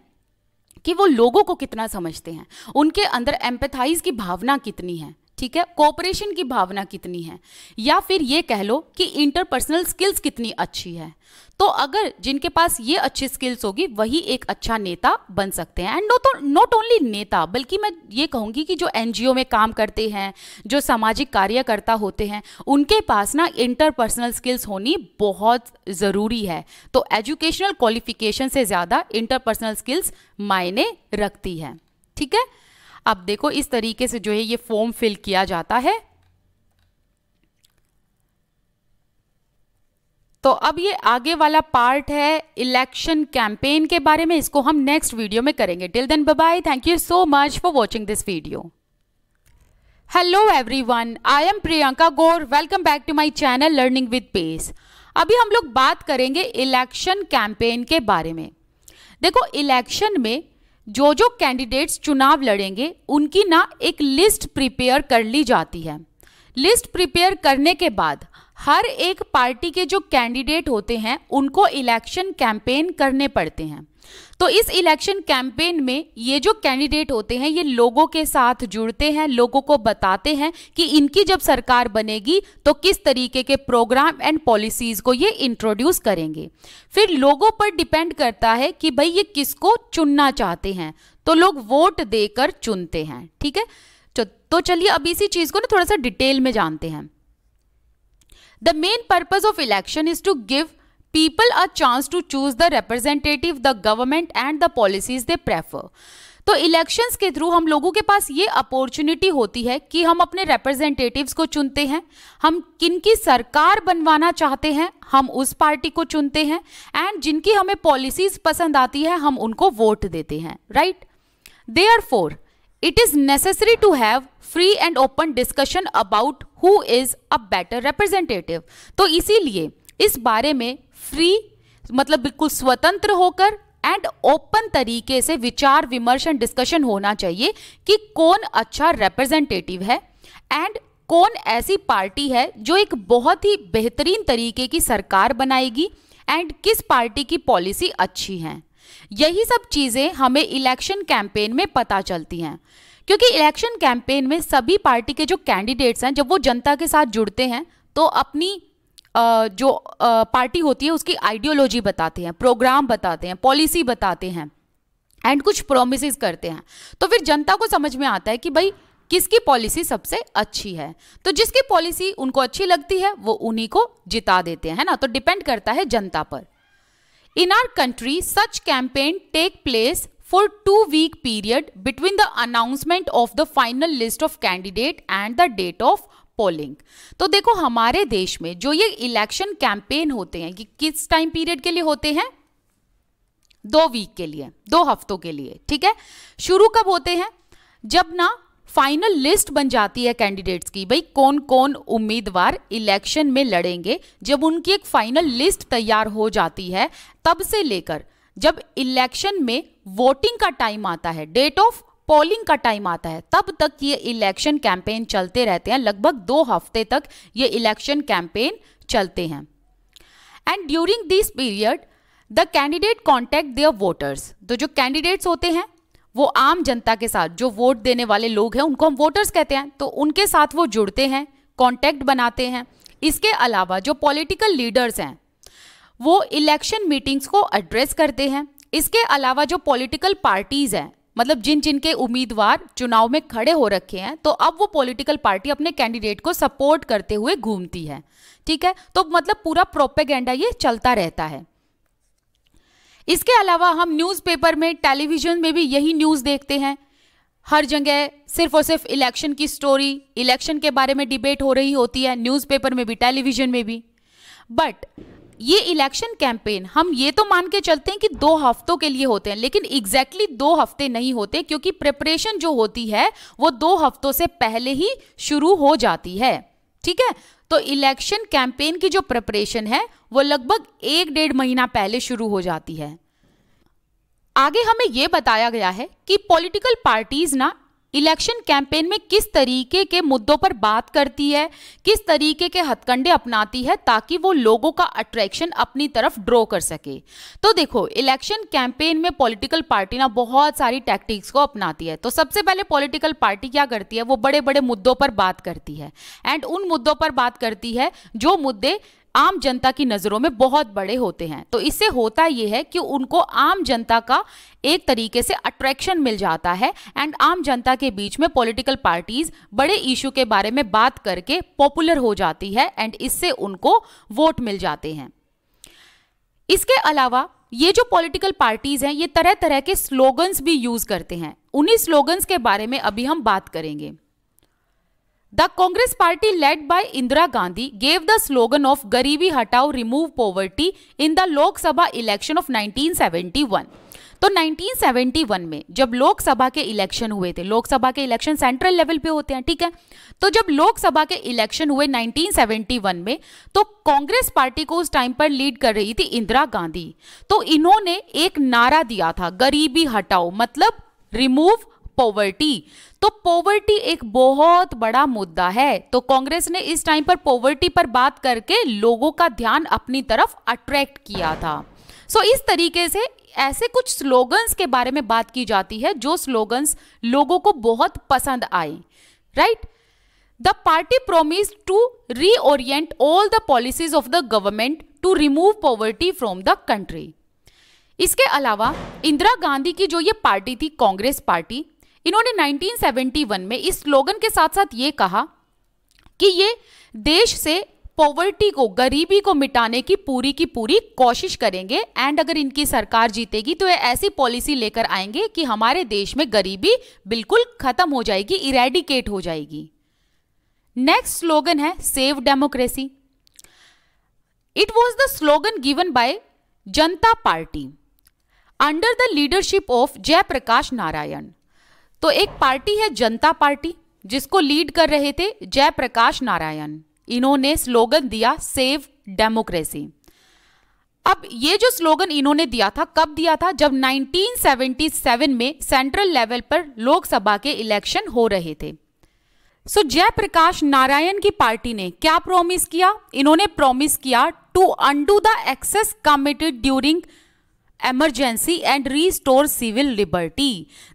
कि वो लोगों को कितना समझते हैं उनके अंदर एम्पेथाइज की भावना कितनी है ठीक है कोऑपरेशन की भावना कितनी है या फिर ये कह लो कि इंटरपर्सनल स्किल्स कितनी अच्छी है तो अगर जिनके पास ये अच्छी स्किल्स होगी वही एक अच्छा नेता बन सकते हैं एंड नो नॉट ओनली नेता बल्कि मैं ये कहूँगी कि जो एनजीओ में काम करते हैं जो सामाजिक कार्यकर्ता होते हैं उनके पास ना इंटरपर्सनल स्किल्स होनी बहुत ज़रूरी है तो एजुकेशनल क्वालिफिकेशन से ज़्यादा इंटरपर्सनल स्किल्स मायने रखती है ठीक है अब देखो इस तरीके से जो है ये फॉर्म फिल किया जाता है तो अब ये आगे वाला पार्ट है इलेक्शन कैंपेन के बारे में इसको हम नेक्स्ट वीडियो में करेंगे till then bye thank you so much for watching this video hello everyone I am Priyanka Gaur welcome back to my channel learning with pace अभी हम लोग बात करेंगे इलेक्शन कैंपेन के बारे में देखो इलेक्शन में जो जो कैंडिडेट्स चुनाव लड़ेंगे उनकी ना एक लिस्ट प्रिपेयर कर ली जाती है लिस्ट प्रिपेयर करने के बाद हर एक पार्टी के जो कैंडिडेट होते हैं उनको इलेक्शन कैंपेन करने पड़ते हैं तो इस इलेक्शन कैंपेन में ये जो कैंडिडेट होते हैं ये लोगों के साथ जुड़ते हैं लोगों को बताते हैं कि इनकी जब सरकार बनेगी तो किस तरीके के प्रोग्राम एंड पॉलिसीज को ये इंट्रोड्यूस करेंगे फिर लोगों पर डिपेंड करता है कि भाई ये किसको चुनना चाहते हैं तो लोग वोट देकर चुनते हैं ठीक है तो चलिए अब इसी चीज़ को ना थोड़ा सा डिटेल में जानते हैं the main purpose of election is to give people a chance to choose the representative the government and the policies they prefer तो इलेक्शंस के थ्रू हम लोगों के पास ये अपॉर्चुनिटी होती है कि हम अपने रिप्रेजेंटेटिव्स को चुनते हैं हम किनकी सरकार बनवाना चाहते हैं हम उस पार्टी को चुनते हैं एंड जिनकी हमें पॉलिसीज पसंद आती है हम उनको वोट देते हैं right therefore it is necessary to have free and open discussion about who is a better representative तो इसीलिए इस बारे में फ्री मतलब बिल्कुल स्वतंत्र होकर एंड ओपन तरीके से विचार विमर्श एंड डिस्कशन होना चाहिए कि कौन अच्छा रिप्रेजेंटेटिव है एंड कौन ऐसी पार्टी है जो एक बहुत ही बेहतरीन तरीके की सरकार बनाएगी एंड किस पार्टी की पॉलिसी अच्छी है यही सब चीज़ें हमें इलेक्शन कैंपेन में पता चलती हैं क्योंकि इलेक्शन कैंपेन में सभी पार्टी के जो कैंडिडेट्स हैं जब वो जनता के साथ जुड़ते हैं तो अपनी जो पार्टी होती है उसकी आइडियोलॉजी बताते हैं प्रोग्राम बताते हैं पॉलिसी बताते हैं एंड कुछ प्रोमिस करते हैं तो फिर जनता को समझ में आता है कि भाई किसकी पॉलिसी सबसे अच्छी है तो जिसकी पॉलिसी उनको अच्छी लगती है वो उन्हीं को जिता देते हैं ना तो डिपेंड करता है जनता पर in our country such campaign take place for two week period between the announcement of the final list of candidate and the date of polling तो देखो हमारे देश में जो ये इलेक्शन कैंपेन होते हैं कि किस टाइम पीरियड के लिए होते हैं दो वीक के लिए दो हफ्तों के लिए ठीक है शुरू कब होते हैं जब ना फाइनल लिस्ट बन जाती है कैंडिडेट्स की भाई कौन कौन उम्मीदवार इलेक्शन में लड़ेंगे जब उनकी एक फाइनल लिस्ट तैयार हो जाती है तब से लेकर जब इलेक्शन में वोटिंग का टाइम आता है डेट ऑफ पोलिंग का टाइम आता है तब तक ये इलेक्शन कैंपेन चलते रहते हैं लगभग दो हफ्ते तक ये इलेक्शन कैंपेन चलते हैं and during this period the candidate contact their voters तो जो कैंडिडेट्स होते हैं वो आम जनता के साथ जो वोट देने वाले लोग हैं उनको हम वोटर्स कहते हैं तो उनके साथ वो जुड़ते हैं कॉन्टैक्ट बनाते हैं इसके अलावा जो पॉलिटिकल लीडर्स हैं वो इलेक्शन मीटिंग्स को एड्रेस करते हैं इसके अलावा जो पॉलिटिकल पार्टीज़ हैं मतलब जिन जिन के उम्मीदवार चुनाव में खड़े हो रखे हैं तो अब वो पॉलिटिकल पार्टी अपने कैंडिडेट को सपोर्ट करते हुए घूमती है ठीक है तो मतलब पूरा प्रोपेगेंडा ये चलता रहता है इसके अलावा हम न्यूज़पेपर में टेलीविज़न में भी यही न्यूज़ देखते हैं हर जगह सिर्फ और सिर्फ इलेक्शन की स्टोरी इलेक्शन के बारे में डिबेट हो रही होती है न्यूज़पेपर में भी टेलीविज़न में भी बट ये इलेक्शन कैंपेन हम ये तो मान के चलते हैं कि दो हफ्तों के लिए होते हैं लेकिन एग्जैक्टली exactly दो हफ्ते नहीं होते क्योंकि प्रिपरेशन जो होती है वो दो हफ्तों से पहले ही शुरू हो जाती है ठीक है तो इलेक्शन कैंपेन की जो प्रिपरेशन है वो लगभग एक डेढ़ महीना पहले शुरू हो जाती है आगे हमें यह बताया गया है कि पॉलिटिकल पार्टीज ना इलेक्शन कैंपेन में किस तरीके के मुद्दों पर बात करती है किस तरीके के हथकंडे अपनाती है ताकि वो लोगों का अट्रैक्शन अपनी तरफ ड्रॉ कर सके तो देखो इलेक्शन कैंपेन में पॉलिटिकल पार्टी ना बहुत सारी टैक्टिक्स को अपनाती है तो सबसे पहले पॉलिटिकल पार्टी क्या करती है वो बड़े बड़े मुद्दों पर बात करती है एंड उन मुद्दों पर बात करती है जो मुद्दे आम जनता की नज़रों में बहुत बड़े होते हैं तो इससे होता यह है कि उनको आम जनता का एक तरीके से अट्रैक्शन मिल जाता है एंड आम जनता के बीच में पॉलिटिकल पार्टीज बड़े इशू के बारे में बात करके पॉपुलर हो जाती है एंड इससे उनको वोट मिल जाते हैं इसके अलावा ये जो पॉलिटिकल पार्टीज हैं ये तरह तरह के स्लोगन्स भी यूज करते हैं उन्हीं स्लोगन्स के बारे में अभी हम बात करेंगे the Congress party led by Indira Gandhi gave the slogan of गरीबी हटाओ remove poverty in the Lok Sabha election of 1971. तो 1971 में जब लोकसभा के इलेक्शन हुए थे लोकसभा के इलेक्शन सेंट्रल लेवल पे होते हैं ठीक है तो जब लोकसभा के इलेक्शन हुए 1971 में तो कांग्रेस पार्टी को उस टाइम पर लीड कर रही थी इंदिरा गांधी तो इन्होंने एक नारा दिया था गरीबी हटाओ मतलब रिमूव पॉवर्टी तो पॉवर्टी एक बहुत बड़ा मुद्दा है तो कांग्रेस ने इस टाइम पर पॉवर्टी पर बात करके लोगों का ध्यान अपनी तरफ अट्रैक्ट किया था सो so, इस तरीके से ऐसे कुछ स्लोगन्स के बारे में बात की जाती है जो स्लोगन्स लोगों को बहुत पसंद आए right the party promise to reorient all the policies of the government to remove poverty from the country इसके अलावा इंदिरा गांधी की जो ये पार्टी थी कांग्रेस पार्टी इन्होंने 1971 में इस स्लोगन के साथ साथ ये कहा कि ये देश से पॉवर्टी को गरीबी को मिटाने की पूरी की पूरी कोशिश करेंगे एंड अगर इनकी सरकार जीतेगी तो ये ऐसी पॉलिसी लेकर आएंगे कि हमारे देश में गरीबी बिल्कुल खत्म हो जाएगी इरेडिकेट हो जाएगी नेक्स्ट स्लोगन है save democracy it was the slogan given by Janata party under the leadership of Jayaprakash Narayan तो एक पार्टी है जनता पार्टी जिसको लीड कर रहे थे जयप्रकाश नारायण इन्होंने स्लोगन दिया सेव डेमोक्रेसी अब ये जो स्लोगन इन्होंने दिया था कब दिया था जब 1977 में सेंट्रल लेवल पर लोकसभा के इलेक्शन हो रहे थे सो so, जयप्रकाश नारायण की पार्टी ने क्या प्रॉमिस किया इन्होंने प्रॉमिस किया to undo the excess committed during emergency and restore civil liberty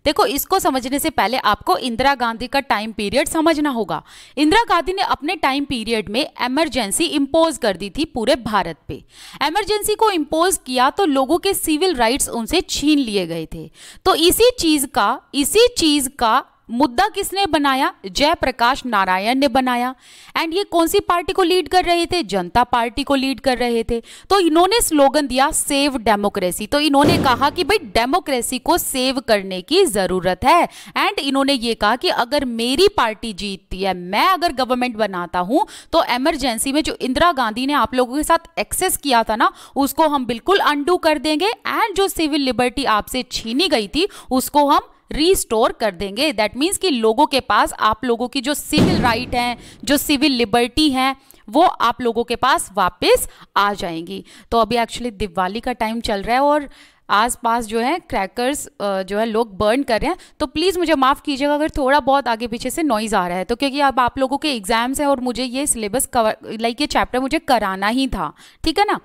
देखो इसको समझने से पहले आपको इंदिरा गांधी का टाइम पीरियड समझना होगा इंदिरा गांधी ने अपने टाइम पीरियड में एमरजेंसी इम्पोज कर दी थी पूरे भारत पे एमरजेंसी को इम्पोज किया तो लोगों के सिविल राइट्स उनसे छीन लिए गए थे तो इसी चीज का इसी चीज का मुद्दा किसने बनाया जयप्रकाश नारायण ने बनाया एंड ये कौन सी पार्टी को लीड कर रहे थे जनता पार्टी को लीड कर रहे थे तो इन्होंने स्लोगन दिया सेव डेमोक्रेसी तो इन्होंने कहा कि भाई डेमोक्रेसी को सेव करने की ज़रूरत है एंड इन्होंने ये कहा कि अगर मेरी पार्टी जीतती है मैं अगर गवर्नमेंट बनाता हूँ तो एमरजेंसी में जो इंदिरा गांधी ने आप लोगों के साथ एक्सेस किया था ना उसको हम बिल्कुल अंडू कर देंगे एंड जो सिविल लिबर्टी आपसे छीनी गई थी उसको हम रिस्टोर कर देंगे दैट मीन्स कि लोगों के पास आप लोगों की जो सिविल राइट हैं जो सिविल लिबर्टी हैं वो आप लोगों के पास वापस आ जाएंगी तो अभी एक्चुअली दिवाली का टाइम चल रहा है और आसपास जो है क्रैकर्स जो है लोग बर्न कर रहे हैं तो प्लीज़ मुझे माफ़ कीजिएगा अगर थोड़ा बहुत आगे पीछे से नॉइज़ आ रहा है तो क्योंकि अब आप लोगों के एग्ज़ाम्स हैं और मुझे ये सिलेबस कवर लाइक ये चैप्टर मुझे कराना ही था ठीक है ना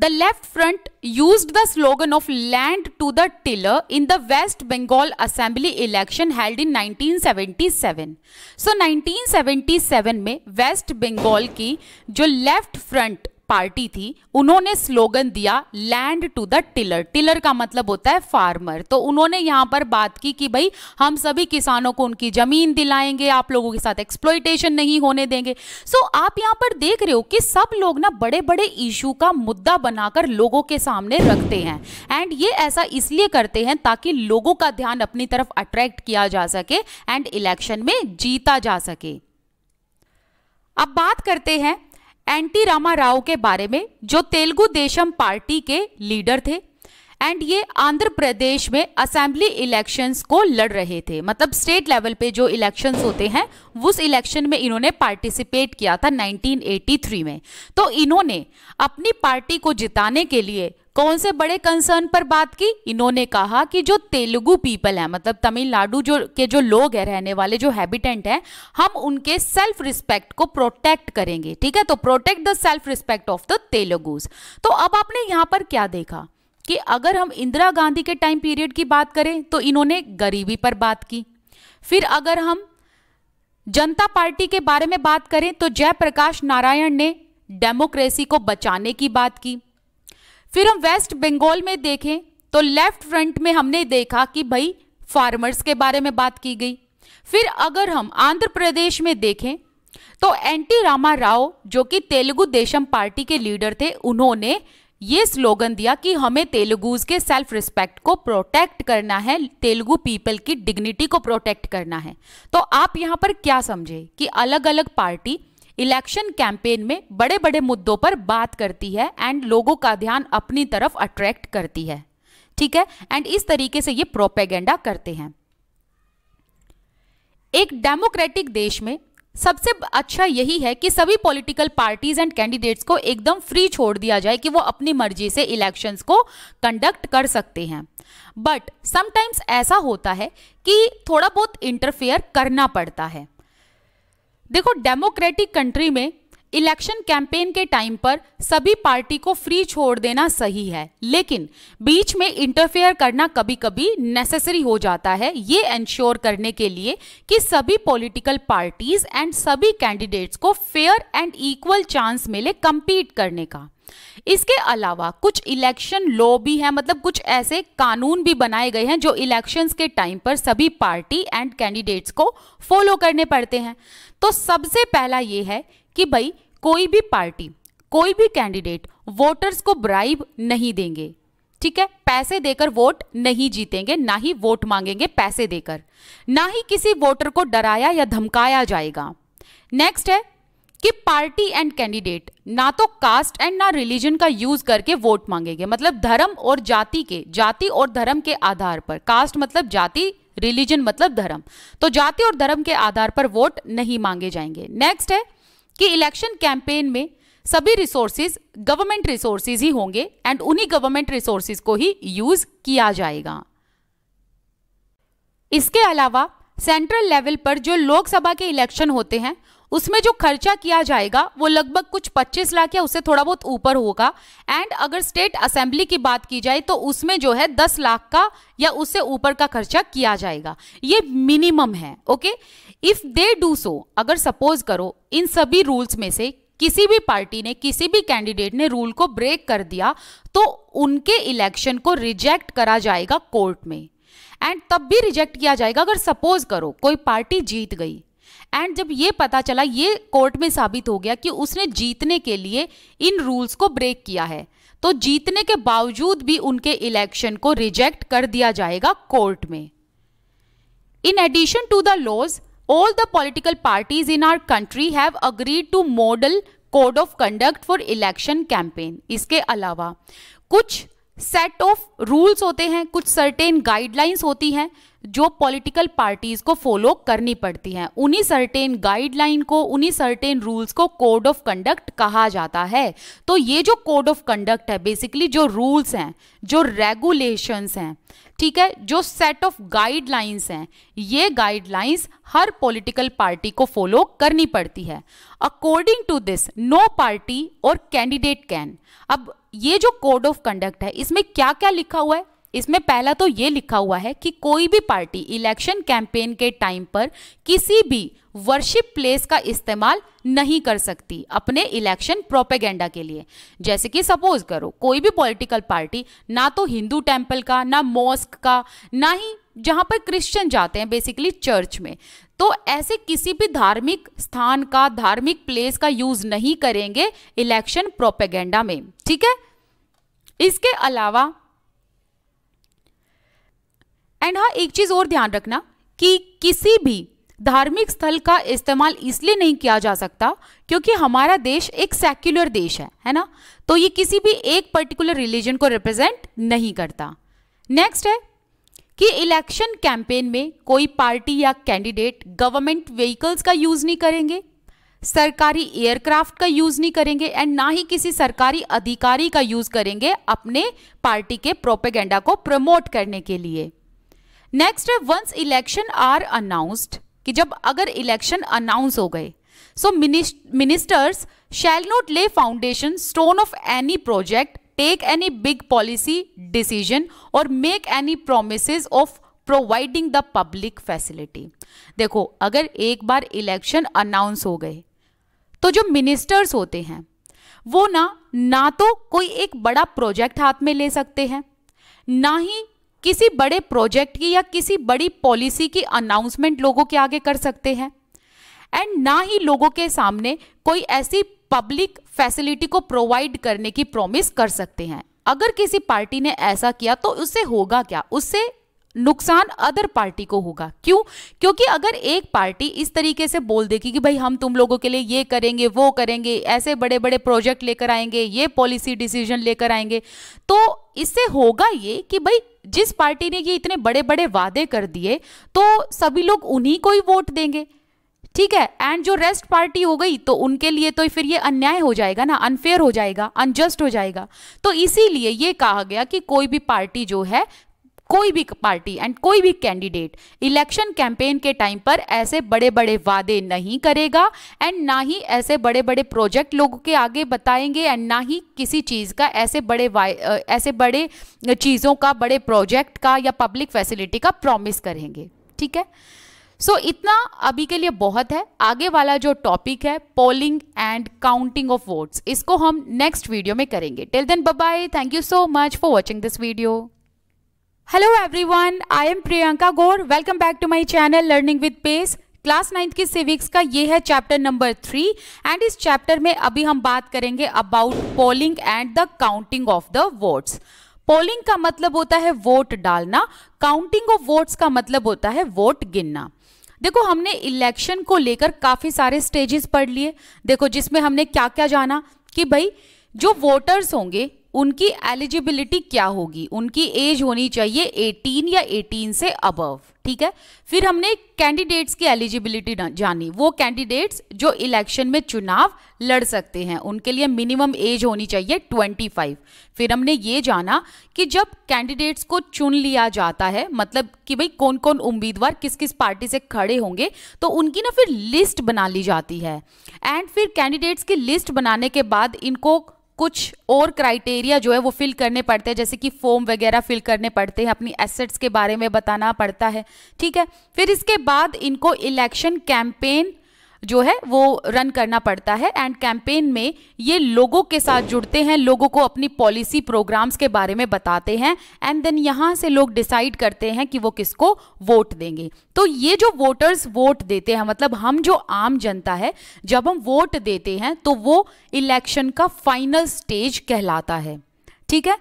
the left front use the slogan of land to the tiller in the West Bengal assembly election held in 1977. So so, 1977 में वेस्ट बंगाल की जो लेफ्ट फ्रंट पार्टी थी उन्होंने स्लोगन दिया land to the tiller tiller का मतलब होता है फार्मर तो उन्होंने यहां पर बात की कि भाई हम सभी किसानों को उनकी जमीन दिलाएंगे आप लोगों के साथ एक्सप्लोइटेशन नहीं होने देंगे सो आप यहां पर देख रहे हो कि सब लोग ना बड़े बड़े इशू का मुद्दा बनाकर लोगों के सामने रखते हैं एंड ये ऐसा इसलिए करते हैं ताकि लोगों का ध्यान अपनी तरफ अट्रैक्ट किया जा सके एंड इलेक्शन में जीता जा सके अब बात करते हैं एंटी रामा राव के बारे में जो तेलुगु देशम पार्टी के लीडर थे एंड ये आंध्र प्रदेश में असेंबली इलेक्शंस को लड़ रहे थे मतलब स्टेट लेवल पे जो इलेक्शंस होते हैं उस इलेक्शन में इन्होंने पार्टिसिपेट किया था 1983 में तो इन्होंने अपनी पार्टी को जिताने के लिए कौन से बड़े कंसर्न पर बात की इन्होंने कहा कि जो तेलुगु पीपल है मतलब तमिलनाडु जो के जो लोग हैं रहने वाले जो हैबिटेंट हैं हम उनके सेल्फ रिस्पेक्ट को प्रोटेक्ट करेंगे ठीक है तो protect the self respect of the Telugus तो अब आपने यहाँ पर क्या देखा कि अगर हम इंदिरा गांधी के टाइम पीरियड की बात करें तो इन्होंने गरीबी पर बात की फिर अगर हम जनता पार्टी के बारे में बात करें तो जयप्रकाश नारायण ने डेमोक्रेसी को बचाने की बात की फिर हम वेस्ट बंगाल में देखें तो लेफ्ट फ्रंट में हमने देखा कि भाई फार्मर्स के बारे में बात की गई फिर अगर हम आंध्र प्रदेश में देखें तो टी रामा राव जो कि तेलुगु देशम पार्टी के लीडर थे उन्होंने ये स्लोगन दिया कि हमें तेलुगुज के सेल्फ रिस्पेक्ट को प्रोटेक्ट करना है तेलुगु पीपल की डिग्निटी को प्रोटेक्ट करना है तो आप यहाँ पर क्या समझे कि अलग अलग पार्टी इलेक्शन कैंपेन में बड़े बड़े मुद्दों पर बात करती है एंड लोगों का ध्यान अपनी तरफ अट्रैक्ट करती है ठीक है एंड इस तरीके से ये प्रोपेगेंडा करते हैं एक डेमोक्रेटिक देश में सबसे अच्छा यही है कि सभी पॉलिटिकल पार्टीज एंड कैंडिडेट्स को एकदम फ्री छोड़ दिया जाए कि वो अपनी मर्जी से इलेक्शंस को कंडक्ट कर सकते हैं बट समटाइम्स ऐसा होता है कि थोड़ा बहुत इंटरफेयर करना पड़ता है देखो डेमोक्रेटिक कंट्री में इलेक्शन कैंपेन के टाइम पर सभी पार्टी को फ्री छोड़ देना सही है लेकिन बीच में इंटरफेयर करना कभी कभी नेसेसरी हो जाता है ये इंश्योर करने के लिए कि सभी पॉलिटिकल पार्टीज एंड सभी कैंडिडेट्स को फेयर एंड इक्वल चांस मिले कंपीट करने का इसके अलावा कुछ इलेक्शन लॉ भी है मतलब कुछ ऐसे कानून भी बनाए गए हैं जो इलेक्शंस के टाइम पर सभी पार्टी एंड कैंडिडेट्स को फॉलो करने पड़ते हैं तो सबसे पहला ये है कि भाई कोई भी पार्टी कोई भी कैंडिडेट वोटर्स को ब्राइब नहीं देंगे ठीक है पैसे देकर वोट नहीं जीतेंगे ना ही वोट मांगेंगे पैसे देकर ना ही किसी वोटर को डराया या धमकाया जाएगा नेक्स्ट है कि पार्टी एंड कैंडिडेट ना तो कास्ट एंड ना रिलीजन का यूज करके वोट मांगेंगे मतलब धर्म और जाति के जाति और धर्म के आधार पर कास्ट मतलब जाति रिलीजन मतलब धर्म तो जाति और धर्म के आधार पर वोट नहीं मांगे जाएंगे नेक्स्ट है कि इलेक्शन कैंपेन में सभी रिसोर्सेज गवर्नमेंट रिसोर्सेज ही होंगे एंड उन्हीं गवर्नमेंट रिसोर्सेज को ही यूज किया जाएगा इसके अलावा सेंट्रल लेवल पर जो लोकसभा के इलेक्शन होते हैं उसमें जो खर्चा किया जाएगा वो लगभग कुछ 25 लाख या उससे थोड़ा बहुत ऊपर होगा एंड अगर स्टेट असेंबली की बात की जाए तो उसमें जो है 10 लाख का या उससे ऊपर का खर्चा किया जाएगा ये मिनिमम है okay if they do so अगर सपोज करो इन सभी रूल्स में से किसी भी पार्टी ने किसी भी कैंडिडेट ने रूल को ब्रेक कर दिया तो उनके इलेक्शन को रिजेक्ट करा जाएगा कोर्ट में एंड तब भी रिजेक्ट किया जाएगा अगर सपोज करो कोई पार्टी जीत गई एंड जब ये पता चला ये कोर्ट में साबित हो गया कि उसने जीतने के लिए इन रूल्स को ब्रेक किया है तो जीतने के बावजूद भी उनके इलेक्शन को रिजेक्ट कर दिया जाएगा कोर्ट में in addition to the laws all the political parties in our country have agreed to model code of conduct for election campaign इसके अलावा कुछ सेट ऑफ रूल्स होते हैं कुछ सर्टेन गाइडलाइंस होती हैं जो पॉलिटिकल पार्टीज को फॉलो करनी पड़ती हैं उन्हीं सर्टेन गाइडलाइन को उन्हीं सर्टेन रूल्स को कोड ऑफ कंडक्ट कहा जाता है तो ये जो कोड ऑफ कंडक्ट है बेसिकली जो रूल्स हैं जो रेगुलेशंस हैं ठीक है जो सेट ऑफ गाइडलाइंस हैं ये गाइडलाइंस हर पॉलिटिकल पार्टी को फॉलो करनी पड़ती है according to this no party और कैंडिडेट कैन अब ये जो कोड ऑफ कंडक्ट है इसमें क्या क्या लिखा हुआ है इसमें पहला तो ये लिखा हुआ है कि कोई भी पार्टी इलेक्शन कैंपेन के टाइम पर किसी भी वर्शिप प्लेस का इस्तेमाल नहीं कर सकती अपने इलेक्शन प्रोपेगेंडा के लिए जैसे कि सपोज करो कोई भी पॉलिटिकल पार्टी ना तो हिंदू टेम्पल का ना मॉस्क का ना ही जहां पर क्रिश्चियन जाते हैं बेसिकली चर्च में तो ऐसे किसी भी धार्मिक स्थान का धार्मिक प्लेस का यूज नहीं करेंगे इलेक्शन प्रोपेगेंडा में ठीक है इसके अलावा एंड हाँ एक चीज़ और ध्यान रखना कि किसी भी धार्मिक स्थल का इस्तेमाल इसलिए नहीं किया जा सकता क्योंकि हमारा देश एक सेक्युलर देश है है ना तो ये किसी भी एक पर्टिकुलर रिलीजन को रिप्रेजेंट नहीं करता नेक्स्ट है कि इलेक्शन कैंपेन में कोई पार्टी या कैंडिडेट गवर्नमेंट व्हीकल्स का यूज़ नहीं करेंगे सरकारी एयरक्राफ्ट का यूज़ नहीं करेंगे एंड ना ही किसी सरकारी अधिकारी का यूज़ करेंगे अपने पार्टी के प्रोपेगेंडा को प्रमोट करने के लिए नेक्स्ट है वंस इलेक्शन आर अनाउंस्ड कि जब अगर इलेक्शन अनाउंस हो गए so ministers shall not lay foundation stone of any project take any big policy decision or make any promise of providing the public facility देखो अगर एक बार इलेक्शन अनाउंस हो गए तो जो मिनिस्टर्स होते हैं वो ना ना तो कोई एक बड़ा प्रोजेक्ट हाथ में ले सकते हैं ना ही किसी बड़े प्रोजेक्ट की या किसी बड़ी पॉलिसी की अनाउंसमेंट लोगों के आगे कर सकते हैं एंड ना ही लोगों के सामने कोई ऐसी पब्लिक फैसिलिटी को प्रोवाइड करने की प्रॉमिस कर सकते हैं अगर किसी पार्टी ने ऐसा किया तो उससे होगा क्या उससे नुकसान अदर पार्टी को होगा क्यों क्योंकि अगर एक पार्टी इस तरीके से बोल देगी कि भाई हम तुम लोगों के लिए ये करेंगे वो करेंगे ऐसे बड़े बड़े प्रोजेक्ट लेकर आएंगे ये पॉलिसी डिसीजन लेकर आएंगे तो इससे होगा ये कि भाई जिस पार्टी ने ये इतने बड़े बड़े वादे कर दिए तो सभी लोग उन्हीं को ही वोट देंगे ठीक है एंड जो रेस्ट पार्टी हो गई तो उनके लिए तो फिर ये अन्याय हो जाएगा ना अनफेयर हो जाएगा अनजस्ट हो जाएगा तो इसीलिए ये कहा गया कि कोई भी पार्टी जो है कोई भी पार्टी एंड कोई भी कैंडिडेट इलेक्शन कैंपेन के टाइम पर ऐसे बड़े बड़े वादे नहीं करेगा एंड ना ही ऐसे बड़े बड़े प्रोजेक्ट लोगों के आगे बताएंगे एंड ना ही किसी चीज़ का ऐसे बड़े ऐसे बड़े चीज़ों का बड़े प्रोजेक्ट का या पब्लिक फैसिलिटी का प्रॉमिस करेंगे ठीक है सो so, इतना अभी के लिए बहुत है आगे वाला जो टॉपिक है polling and counting of votes इसको हम नेक्स्ट वीडियो में करेंगे till then bye thank you so much for watching this video hello everyone I am Priyanka Gaur welcome back to my channel learning with pace class ninth के सिविक्स का ये है चैप्टर नंबर थ्री एंड इस चैप्टर में अभी हम बात करेंगे about polling and the counting of the votes polling का मतलब होता है वोट डालना काउंटिंग ऑफ वोट्स का मतलब होता है वोट गिनना देखो हमने इलेक्शन को लेकर काफ़ी सारे स्टेजेस पढ़ लिए देखो जिसमें हमने क्या क्या जाना कि भाई जो वोटर्स होंगे उनकी एलिजिबिलिटी क्या होगी उनकी एज होनी चाहिए 18 या 18 से अबव ठीक है फिर हमने कैंडिडेट्स की एलिजिबिलिटी जानी वो कैंडिडेट्स जो इलेक्शन में चुनाव लड़ सकते हैं उनके लिए मिनिमम एज होनी चाहिए 25 फिर हमने ये जाना कि जब कैंडिडेट्स को चुन लिया जाता है मतलब कि भाई कौन कौन उम्मीदवार किस किस पार्टी से खड़े होंगे तो उनकी ना फिर लिस्ट बना ली जाती है एंड फिर कैंडिडेट्स की लिस्ट बनाने के बाद इनको कुछ और क्राइटेरिया जो है वो फिल करने पड़ते हैं जैसे कि फॉर्म वगैरह फिल करने पड़ते हैं अपनी एसेट्स के बारे में बताना पड़ता है ठीक है फिर इसके बाद इनको इलेक्शन कैंपेन जो है वो रन करना पड़ता है एंड कैंपेन में ये लोगों के साथ जुड़ते हैं लोगों को अपनी पॉलिसी प्रोग्राम्स के बारे में बताते हैं एंड देन यहाँ से लोग डिसाइड करते हैं कि वो किसको वोट देंगे तो ये जो वोटर्स वोट देते हैं मतलब हम जो आम जनता है जब हम वोट देते हैं तो वो इलेक्शन का फाइनल स्टेज कहलाता है ठीक है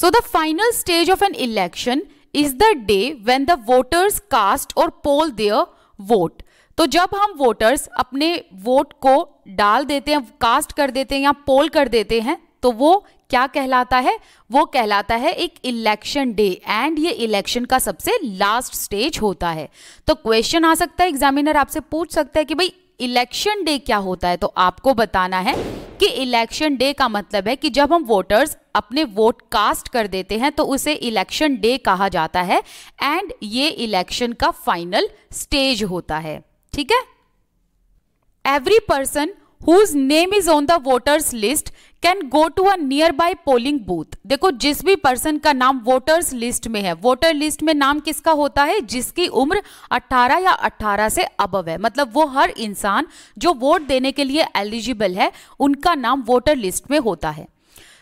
so the final stage of an election is the day when the voters cast or poll देअ vote तो जब हम वोटर्स अपने वोट को डाल देते हैं कास्ट कर देते हैं या पोल कर देते हैं तो वो क्या कहलाता है वो कहलाता है एक इलेक्शन डे एंड ये इलेक्शन का सबसे लास्ट स्टेज होता है तो क्वेश्चन आ सकता है एग्जामिनर आपसे पूछ सकता है कि भाई इलेक्शन डे क्या होता है तो आपको बताना है कि इलेक्शन डे का मतलब है कि जब हम वोटर्स अपने वोट कास्ट कर देते हैं तो उसे इलेक्शन डे कहा जाता है एंड ये इलेक्शन का फाइनल स्टेज होता है ठीक है every person whose name is on the voters list can go to a nearby polling booth देखो जिस भी पर्सन का नाम वोटर्स लिस्ट में है वोटर लिस्ट में नाम किसका होता है जिसकी उम्र 18 या 18 से अब है मतलब वो हर इंसान जो वोट देने के लिए एलिजिबल है उनका नाम वोटर लिस्ट में होता है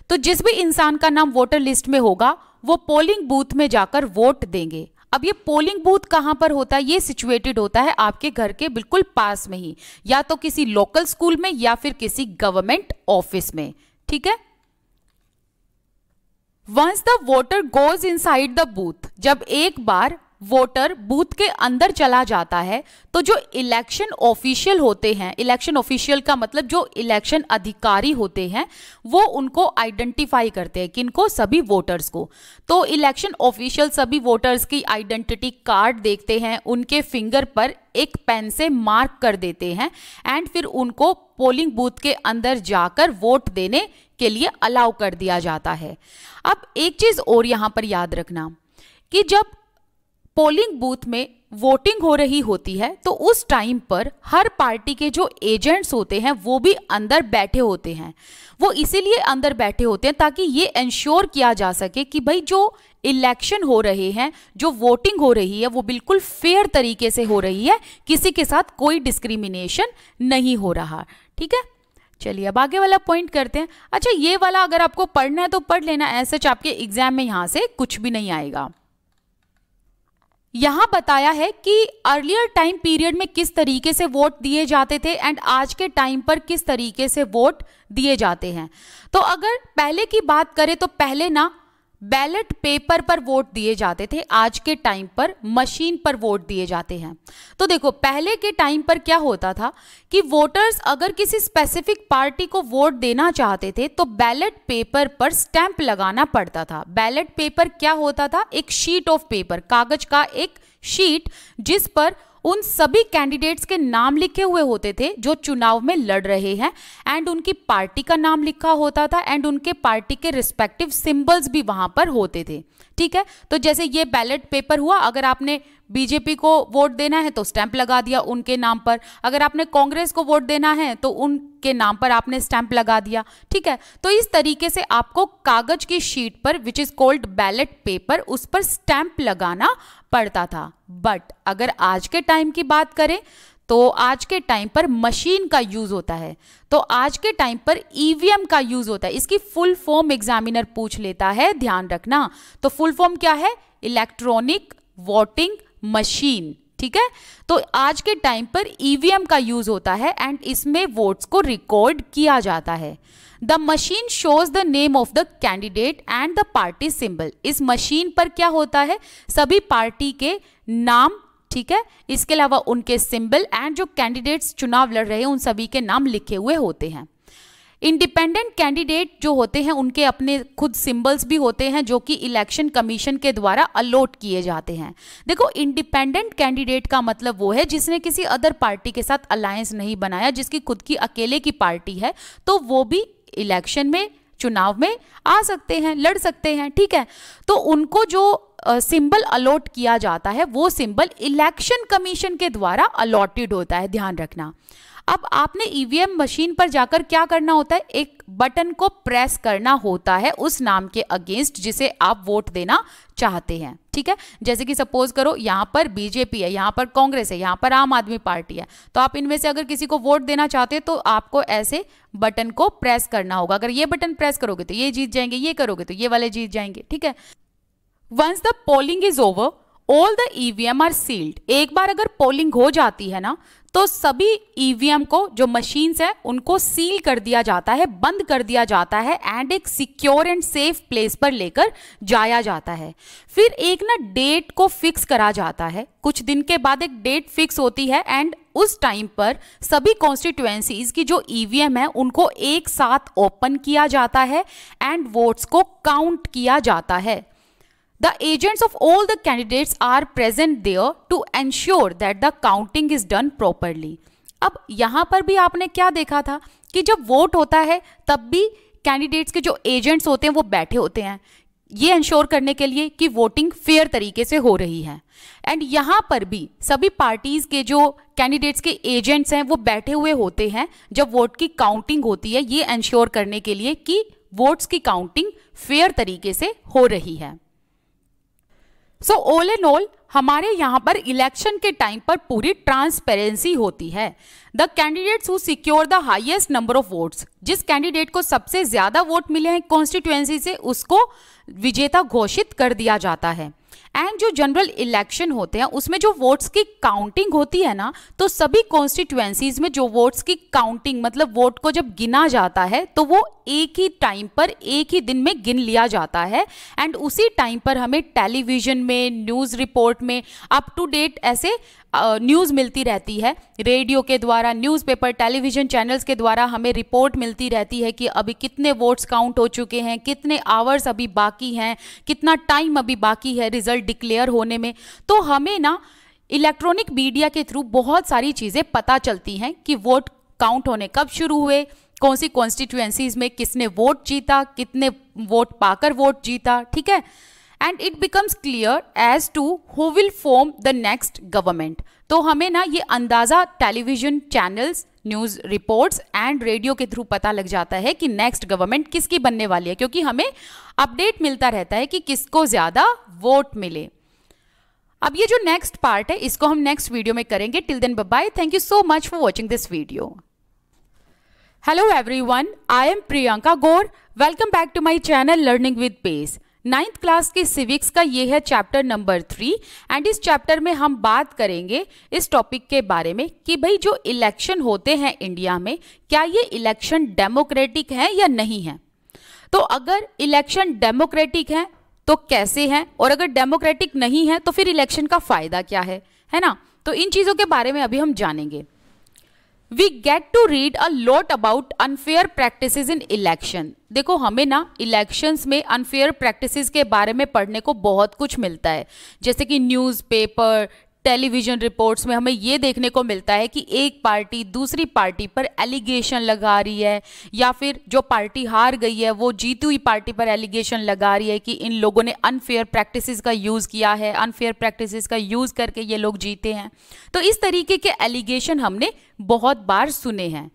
तो जिस भी इंसान का नाम वोटर लिस्ट में होगा वो पोलिंग बूथ में जाकर वोट देंगे अब ये पोलिंग बूथ कहाँ पर होता है ये सिचुएटेड होता है आपके घर के बिल्कुल पास में ही या तो किसी लोकल स्कूल में या फिर किसी गवर्नमेंट ऑफिस में ठीक है once the voter goes inside the booth जब एक बार वोटर बूथ के अंदर चला जाता है तो जो इलेक्शन ऑफिशियल होते हैं इलेक्शन ऑफिशियल का मतलब जो इलेक्शन अधिकारी होते हैं वो उनको आइडेंटिफाई करते हैं किनको सभी वोटर्स को तो इलेक्शन ऑफिशियल सभी वोटर्स की आइडेंटिटी कार्ड देखते हैं उनके फिंगर पर एक पेन से मार्क कर देते हैं एंड फिर उनको पोलिंग बूथ के अंदर जाकर वोट देने के लिए अलाउ कर दिया जाता है अब एक चीज़ और यहाँ पर याद रखना कि जब पोलिंग बूथ में वोटिंग हो रही होती है तो उस टाइम पर हर पार्टी के जो एजेंट्स होते हैं वो भी अंदर बैठे होते हैं वो इसीलिए अंदर बैठे होते हैं ताकि ये इंश्योर किया जा सके कि भाई जो इलेक्शन हो रहे हैं जो वोटिंग हो रही है वो बिल्कुल फेयर तरीके से हो रही है किसी के साथ कोई डिस्क्रिमिनेशन नहीं हो रहा ठीक है चलिए अब आगे वाला पॉइंट करते हैं अच्छा ये वाला अगर आपको पढ़ना है तो पढ़ लेना ऐसे तो आपके एग्जाम में यहाँ से कुछ भी नहीं आएगा यहाँ बताया है कि अर्लियर टाइम पीरियड में किस तरीके से वोट दिए जाते थे एंड आज के टाइम पर किस तरीके से वोट दिए जाते हैं तो अगर पहले की बात करें तो पहले ना बैलेट पेपर पर वोट दिए जाते थे आज के टाइम पर मशीन पर वोट दिए जाते हैं तो देखो पहले के टाइम पर क्या होता था कि वोटर्स अगर किसी स्पेसिफिक पार्टी को वोट देना चाहते थे तो बैलेट पेपर पर स्टैंप लगाना पड़ता था बैलेट पेपर क्या होता था एक शीट ऑफ पेपर कागज का एक शीट जिस पर उन सभी कैंडिडेट्स के नाम लिखे हुए होते थे जो चुनाव में लड़ रहे हैं एंड उनकी पार्टी का नाम लिखा होता था एंड उनके पार्टी के रिस्पेक्टिव सिंबल्स भी वहां पर होते थे ठीक है तो जैसे ये बैलेट पेपर हुआ अगर आपने बीजेपी को वोट देना है तो स्टैंप लगा दिया उनके नाम पर अगर आपने कांग्रेस को वोट देना है तो उनके नाम पर आपने स्टैंप लगा दिया ठीक है तो इस तरीके से आपको कागज की शीट पर which is called ballot paper उस पर स्टैंप लगाना पड़ता था बट अगर आज के टाइम की बात करें तो आज के टाइम पर मशीन का यूज़ होता है तो आज के टाइम पर ईवीएम e का यूज़ होता है इसकी फुल फॉर्म एग्जामिनर पूछ लेता है ध्यान रखना तो फुल फॉर्म क्या है इलेक्ट्रॉनिक वोटिंग मशीन ठीक है तो आज के टाइम पर ईवीएम e का यूज होता है एंड इसमें वोट्स को रिकॉर्ड किया जाता है the machine shows the name of the candidate and the party symbol इस मशीन पर क्या होता है सभी पार्टी के नाम ठीक है इसके अलावा उनके सिंबल एंड जो कैंडिडेट्स चुनाव लड़ रहे हैं उन सभी के नाम लिखे हुए होते हैं इंडिपेंडेंट कैंडिडेट जो होते हैं उनके अपने खुद सिंबल्स भी होते हैं जो कि इलेक्शन कमीशन के द्वारा अलॉट किए जाते हैं देखो इंडिपेंडेंट कैंडिडेट का मतलब वो है जिसने किसी अदर पार्टी के साथ अलायंस नहीं बनाया जिसकी खुद की अकेले की पार्टी है तो वो भी इलेक्शन में चुनाव में आ सकते हैं लड़ सकते हैं ठीक है तो उनको जो सिंबल अलॉट किया जाता है वो सिंबल इलेक्शन कमीशन के द्वारा अलॉटेड होता है ध्यान रखना अब आपने ईवीएम e मशीन पर जाकर क्या करना होता है एक बटन को प्रेस करना होता है उस नाम के अगेंस्ट जिसे आप वोट देना चाहते हैं ठीक है जैसे कि सपोज करो यहां पर बीजेपी है यहां पर कांग्रेस है यहां पर आम आदमी पार्टी है तो आप इनमें से अगर किसी को वोट देना चाहते हैं तो आपको ऐसे बटन को प्रेस करना होगा अगर ये बटन प्रेस करोगे तो ये जीत जाएंगे ये करोगे तो ये वाले जीत जाएंगे ठीक है once the polling is over all the EVM are sealed एक बार अगर पोलिंग हो जाती है ना तो सभी ईवीएम को जो मशीन्स है उनको सील कर दिया जाता है बंद कर दिया जाता है एंड एक सिक्योर एंड सेफ प्लेस पर लेकर जाया जाता है फिर एक ना डेट को फिक्स करा जाता है कुछ दिन के बाद एक डेट फिक्स होती है एंड उस टाइम पर सभी कॉन्स्टिट्यूएंसीज की जो ईवीएम है उनको एक साथ ओपन किया जाता है एंड वोट्स को काउंट किया जाता है The agents of all the candidates are present there to ensure that the counting is done properly. अब यहाँ पर भी आपने क्या देखा था कि जब वोट होता है तब भी कैंडिडेट्स के जो एजेंट्स होते हैं वो बैठे होते हैं ये इंश्योर करने के लिए कि वोटिंग फेयर तरीके से हो रही है एंड यहाँ पर भी सभी पार्टीज़ के जो कैंडिडेट्स के एजेंट्स हैं वो बैठे हुए होते हैं जब वोट की काउंटिंग होती है ये इंश्योर करने के लिए कि वोट्स की काउंटिंग फेयर तरीके से हो रही है सो ऑल एंड ऑल हमारे यहाँ पर इलेक्शन के टाइम पर पूरी ट्रांसपेरेंसी होती है the candidates who secure the highest number of votes जिस कैंडिडेट को सबसे ज़्यादा वोट मिले हैं कॉन्स्टिट्युएंसी से उसको विजेता घोषित कर दिया जाता है एंड जो जनरल इलेक्शन होते हैं उसमें जो वोट्स की काउंटिंग होती है ना तो सभी कॉन्स्टिट्यूएंसीज में जो वोट्स की काउंटिंग मतलब वोट को जब गिना जाता है तो वो एक ही टाइम पर एक ही दिन में गिन लिया जाता है एंड उसी टाइम पर हमें टेलीविजन में न्यूज़ रिपोर्ट में अप टू डेट ऐसे न्यूज़ मिलती रहती है रेडियो के द्वारा न्यूज़पेपर टेलीविज़न चैनल्स के द्वारा हमें रिपोर्ट मिलती रहती है कि अभी कितने वोट्स काउंट हो चुके हैं कितने आवर्स अभी बाकी हैं कितना टाइम अभी बाकी है रिजल्ट डिक्लेयर होने में तो हमें ना इलेक्ट्रॉनिक मीडिया के थ्रू बहुत सारी चीज़ें पता चलती हैं कि वोट काउंट होने कब शुरू हुए कौन सी कॉन्स्टिट्यूएंसीज में किसने वोट जीता कितने वोट पाकर वोट जीता ठीक है and it becomes clear as to who will form the next government तो हमें ना ये अंदाज़ा television channels news reports and radio के थ्रू पता लग जाता है कि नेक्स्ट गवर्नमेंट किसकी बनने वाली है क्योंकि हमें अपडेट मिलता रहता है कि किसको ज़्यादा वोट मिले अब ये जो नेक्स्ट पार्ट है इसको हम नेक्स्ट वीडियो में करेंगे till then bye thank you so much for watching this video hello everyone I am Priyanka Gaur welcome back to my channel learning with pace ninth class के सिविक्स का ये है चैप्टर नंबर थ्री एंड इस चैप्टर में हम बात करेंगे इस टॉपिक के बारे में कि भाई जो इलेक्शन होते हैं इंडिया में क्या ये इलेक्शन डेमोक्रेटिक है या नहीं है तो अगर इलेक्शन डेमोक्रेटिक है तो कैसे हैं और अगर डेमोक्रेटिक नहीं है तो फिर इलेक्शन का फायदा क्या है है ना तो इन चीज़ों के बारे में अभी हम जानेंगे we get to read a lot about unfair practice in election देखो हमें ना इलेक्शंस में अनफेयर प्रैक्टिसेस के बारे में पढ़ने को बहुत कुछ मिलता है जैसे कि न्यूज़पेपर टेलीविजन रिपोर्ट्स में हमें ये देखने को मिलता है कि एक पार्टी दूसरी पार्टी पर एलिगेशन लगा रही है या फिर जो पार्टी हार गई है वो जीती हुई पार्टी पर एलिगेशन लगा रही है कि इन लोगों ने अनफेयर प्रैक्टिसेस का यूज़ किया है अनफेयर प्रैक्टिसेस का यूज़ करके ये लोग जीते हैं तो इस तरीके के एलिगेशन हमने बहुत बार सुने हैं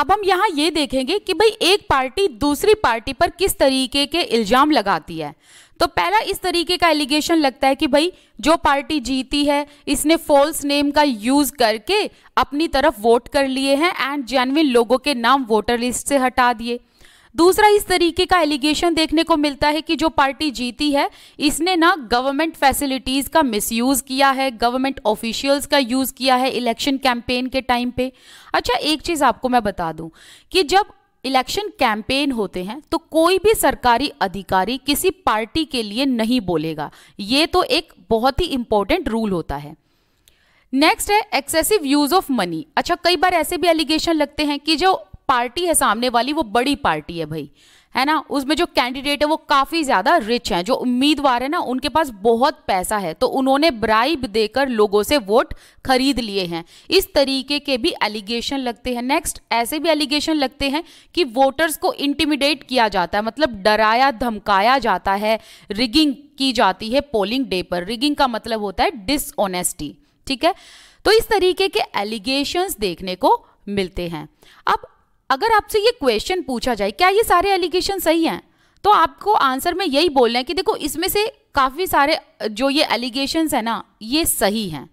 अब हम यहाँ ये देखेंगे कि भाई एक पार्टी दूसरी पार्टी पर किस तरीके के इल्ज़ाम लगाती है तो पहला इस तरीके का एलिगेशन लगता है कि भाई जो पार्टी जीती है इसने फॉल्स नेम का यूज़ करके अपनी तरफ वोट कर लिए हैं एंड जेनविन लोगों के नाम वोटर लिस्ट से हटा दिए दूसरा इस तरीके का एलिगेशन देखने को मिलता है कि जो पार्टी जीती है इसने ना गवर्नमेंट फैसिलिटीज का मिसयूज किया है गवर्नमेंट ऑफिशियल्स का यूज किया है इलेक्शन कैंपेन के टाइम पे अच्छा एक चीज आपको मैं बता दूं कि जब इलेक्शन कैंपेन होते हैं तो कोई भी सरकारी अधिकारी किसी पार्टी के लिए नहीं बोलेगा ये तो एक बहुत ही इंपॉर्टेंट रूल होता है नेक्स्ट है एक्सेसिव यूज ऑफ मनी अच्छा कई बार ऐसे भी एलिगेशन लगते हैं कि जो पार्टी है सामने वाली वो बड़ी पार्टी है भाई है ना उसमें जो कैंडिडेट है वो काफ़ी ज़्यादा रिच हैं जो उम्मीदवार है ना उनके पास बहुत पैसा है तो उन्होंने ब्राइब देकर लोगों से वोट खरीद लिए हैं इस तरीके के भी एलिगेशन लगते हैं नेक्स्ट ऐसे भी एलिगेशन लगते हैं कि वोटर्स को इंटिमिडेट किया जाता है मतलब डराया धमकाया जाता है रिगिंग की जाती है पोलिंग डे पर रिगिंग का मतलब होता है डिसऑनेस्टी ठीक है तो इस तरीके के एलिगेशन देखने को मिलते हैं अब अगर आपसे ये क्वेश्चन पूछा जाए क्या ये सारे एलिगेशन सही हैं तो आपको आंसर में यही बोलना है कि देखो इसमें से काफ़ी सारे जो ये एलिगेशन हैं ना ये सही हैं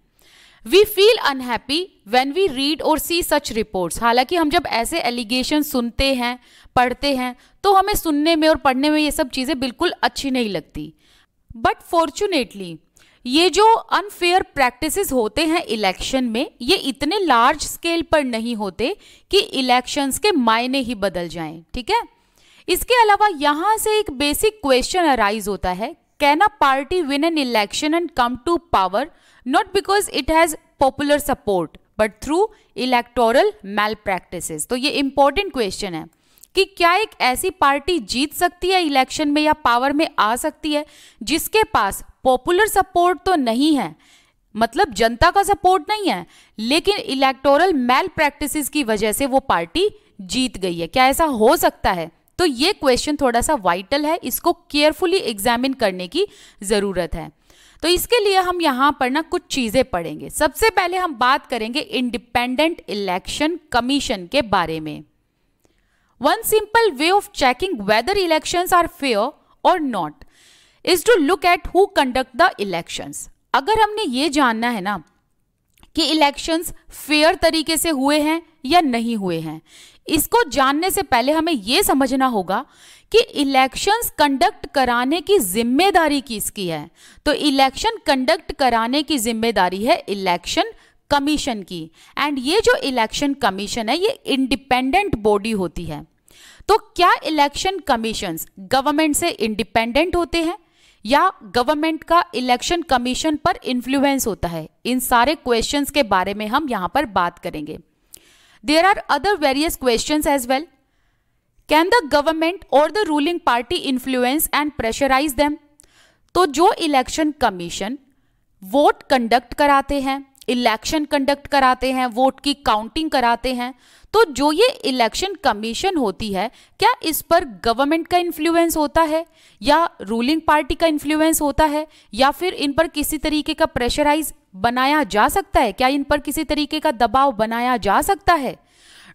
we feel unhappy when we read or see such reports हालांकि हम जब ऐसे एलिगेशन सुनते हैं पढ़ते हैं तो हमें सुनने में और पढ़ने में ये सब चीज़ें बिल्कुल अच्छी नहीं लगती बट फॉर्चुनेटली ये जो अनफेयर प्रैक्टिसेस होते हैं इलेक्शन में ये इतने लार्ज स्केल पर नहीं होते कि इलेक्शंस के मायने ही बदल जाएं ठीक है इसके अलावा यहां से एक बेसिक क्वेश्चन अराइज होता है can a party win an election and come to power not because it has popular support but through electoral malpractices तो ये इंपॉर्टेंट क्वेश्चन है कि क्या एक ऐसी पार्टी जीत सकती है इलेक्शन में या पावर में आ सकती है जिसके पास पॉपुलर सपोर्ट तो नहीं है मतलब जनता का सपोर्ट नहीं है लेकिन इलेक्टोरल मेल प्रैक्टिस की वजह से वो पार्टी जीत गई है क्या ऐसा हो सकता है तो ये क्वेश्चन थोड़ा सा वाइटल है इसको केयरफुली एग्जामिन करने की ज़रूरत है तो इसके लिए हम यहां पर ना कुछ चीज़ें पढ़ेंगे सबसे पहले हम बात करेंगे इंडिपेंडेंट इलेक्शन कमीशन के बारे में one simple way of checking whether elections are fair or not is to look at who conduct the elections अगर हमने ये जानना है ना कि इलेक्शंस फेयर तरीके से हुए हैं या नहीं हुए हैं इसको जानने से पहले हमें यह समझना होगा कि इलेक्शंस कंडक्ट कराने की जिम्मेदारी किसकी है तो इलेक्शन कंडक्ट कराने की जिम्मेदारी है इलेक्शन कमीशन की एंड ये जो इलेक्शन कमीशन है ये इंडिपेंडेंट बॉडी होती है तो क्या इलेक्शन कमीशन गवर्नमेंट से इंडिपेंडेंट होते हैं या गवर्नमेंट का इलेक्शन कमीशन पर इन्फ्लुएंस होता है इन सारे क्वेश्चंस के बारे में हम यहाँ पर बात करेंगे there are other various question as well can the government or the ruling party influence and pressurize them तो जो इलेक्शन कमीशन वोट कंडक्ट कराते हैं इलेक्शन कंडक्ट कराते हैं वोट की काउंटिंग कराते हैं तो जो ये इलेक्शन कमीशन होती है क्या इस पर गवर्नमेंट का इन्फ्लुएंस होता है या रूलिंग पार्टी का इन्फ्लुएंस होता है या फिर इन पर किसी तरीके का प्रेशराइज बनाया जा सकता है क्या इन पर किसी तरीके का दबाव बनाया जा सकता है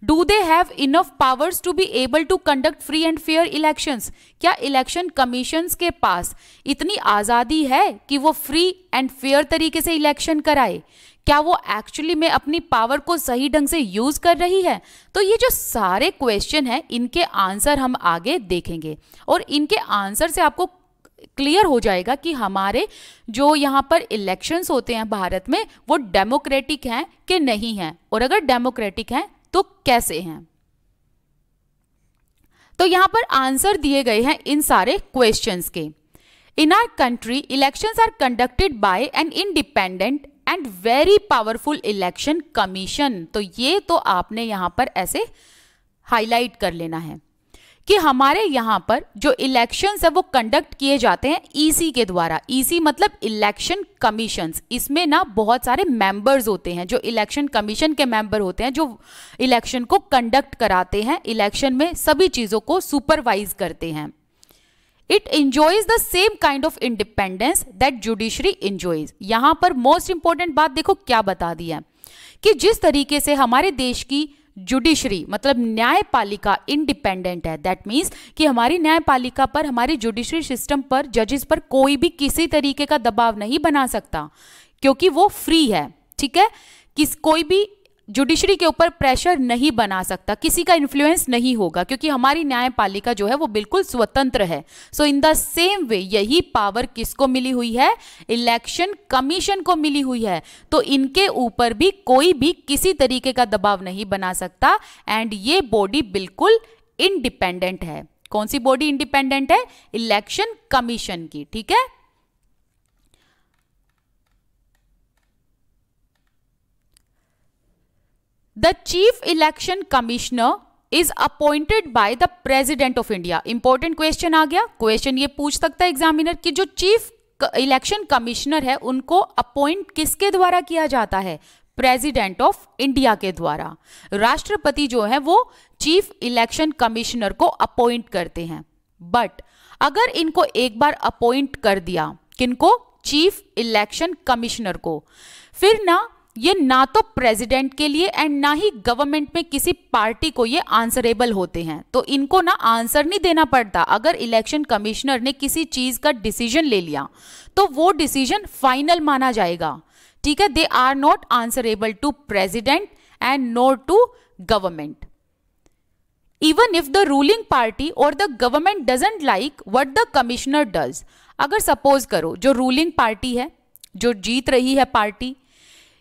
do they have enough powers to be able to conduct free and fair elections क्या इलेक्शन कमीशन के पास इतनी आज़ादी है कि वो फ्री एंड फेयर तरीके से इलेक्शन कराए क्या वो एक्चुअली में अपनी पावर को सही ढंग से यूज कर रही है तो ये जो सारे क्वेश्चन हैं इनके आंसर हम आगे देखेंगे और इनके आंसर से आपको क्लियर हो जाएगा कि हमारे जो यहाँ पर इलेक्शंस होते हैं भारत में वो डेमोक्रेटिक हैं कि नहीं हैं और अगर डेमोक्रेटिक हैं तो कैसे हैं तो यहाँ पर आंसर दिए गए हैं इन सारे क्वेश्चंस के in our country elections are conducted by an independent and very powerful election commission तो ये तो आपने यहां पर ऐसे हाईलाइट कर लेना है कि हमारे यहां पर जो इलेक्शंस है वो कंडक्ट किए जाते हैं ईसी e के द्वारा ईसी e मतलब इलेक्शन कमीशंस इसमें ना बहुत सारे मेंबर्स होते हैं जो इलेक्शन कमीशन के मेंबर होते हैं जो इलेक्शन को कंडक्ट कराते हैं इलेक्शन में सभी चीज़ों को सुपरवाइज करते हैं it enjoys the same kind of independence that judiciary enjoys यहां पर मोस्ट इंपॉर्टेंट बात देखो क्या बता दिया कि जिस तरीके से हमारे देश की जुडिशरी मतलब न्यायपालिका इंडिपेंडेंट है दैट मीन्स कि हमारी न्यायपालिका पर हमारी जुडिशरी सिस्टम पर जजेस पर कोई भी किसी तरीके का दबाव नहीं बना सकता क्योंकि वो फ्री है ठीक है किस कोई भी जुडिशरी के ऊपर प्रेशर नहीं बना सकता किसी का इन्फ्लुएंस नहीं होगा क्योंकि हमारी न्यायपालिका जो है वो बिल्कुल स्वतंत्र है सो इन द सेम वे यही पावर किसको मिली हुई है इलेक्शन कमीशन को मिली हुई है तो इनके ऊपर भी कोई भी किसी तरीके का दबाव नहीं बना सकता एंड ये बॉडी बिल्कुल इंडिपेंडेंट है कौन सी बॉडी इंडिपेंडेंट है इलेक्शन कमीशन की ठीक है the chief election commissioner is appointed by the president of India important question आ गया क्वेश्चन ये पूछ सकता है एग्जामिनर कि जो चीफ इलेक्शन कमिश्नर है उनको अपॉइंट किसके द्वारा किया जाता है प्रेसिडेंट ऑफ इंडिया के द्वारा राष्ट्रपति जो है वो चीफ इलेक्शन कमिश्नर को अपॉइंट करते हैं बट अगर इनको एक बार अपॉइंट कर दिया किनको चीफ इलेक्शन कमिश्नर को फिर ना ये ना तो प्रेसिडेंट के लिए एंड ना ही गवर्नमेंट में किसी पार्टी को ये आंसरेबल होते हैं तो इनको ना आंसर नहीं देना पड़ता अगर इलेक्शन कमिश्नर ने किसी चीज़ का डिसीजन ले लिया तो वो डिसीजन फाइनल माना जाएगा ठीक है they are not answerable to president and not to government even if the ruling party or the government doesn't like what the commissioner does अगर सपोज करो जो रूलिंग पार्टी है जो जीत रही है पार्टी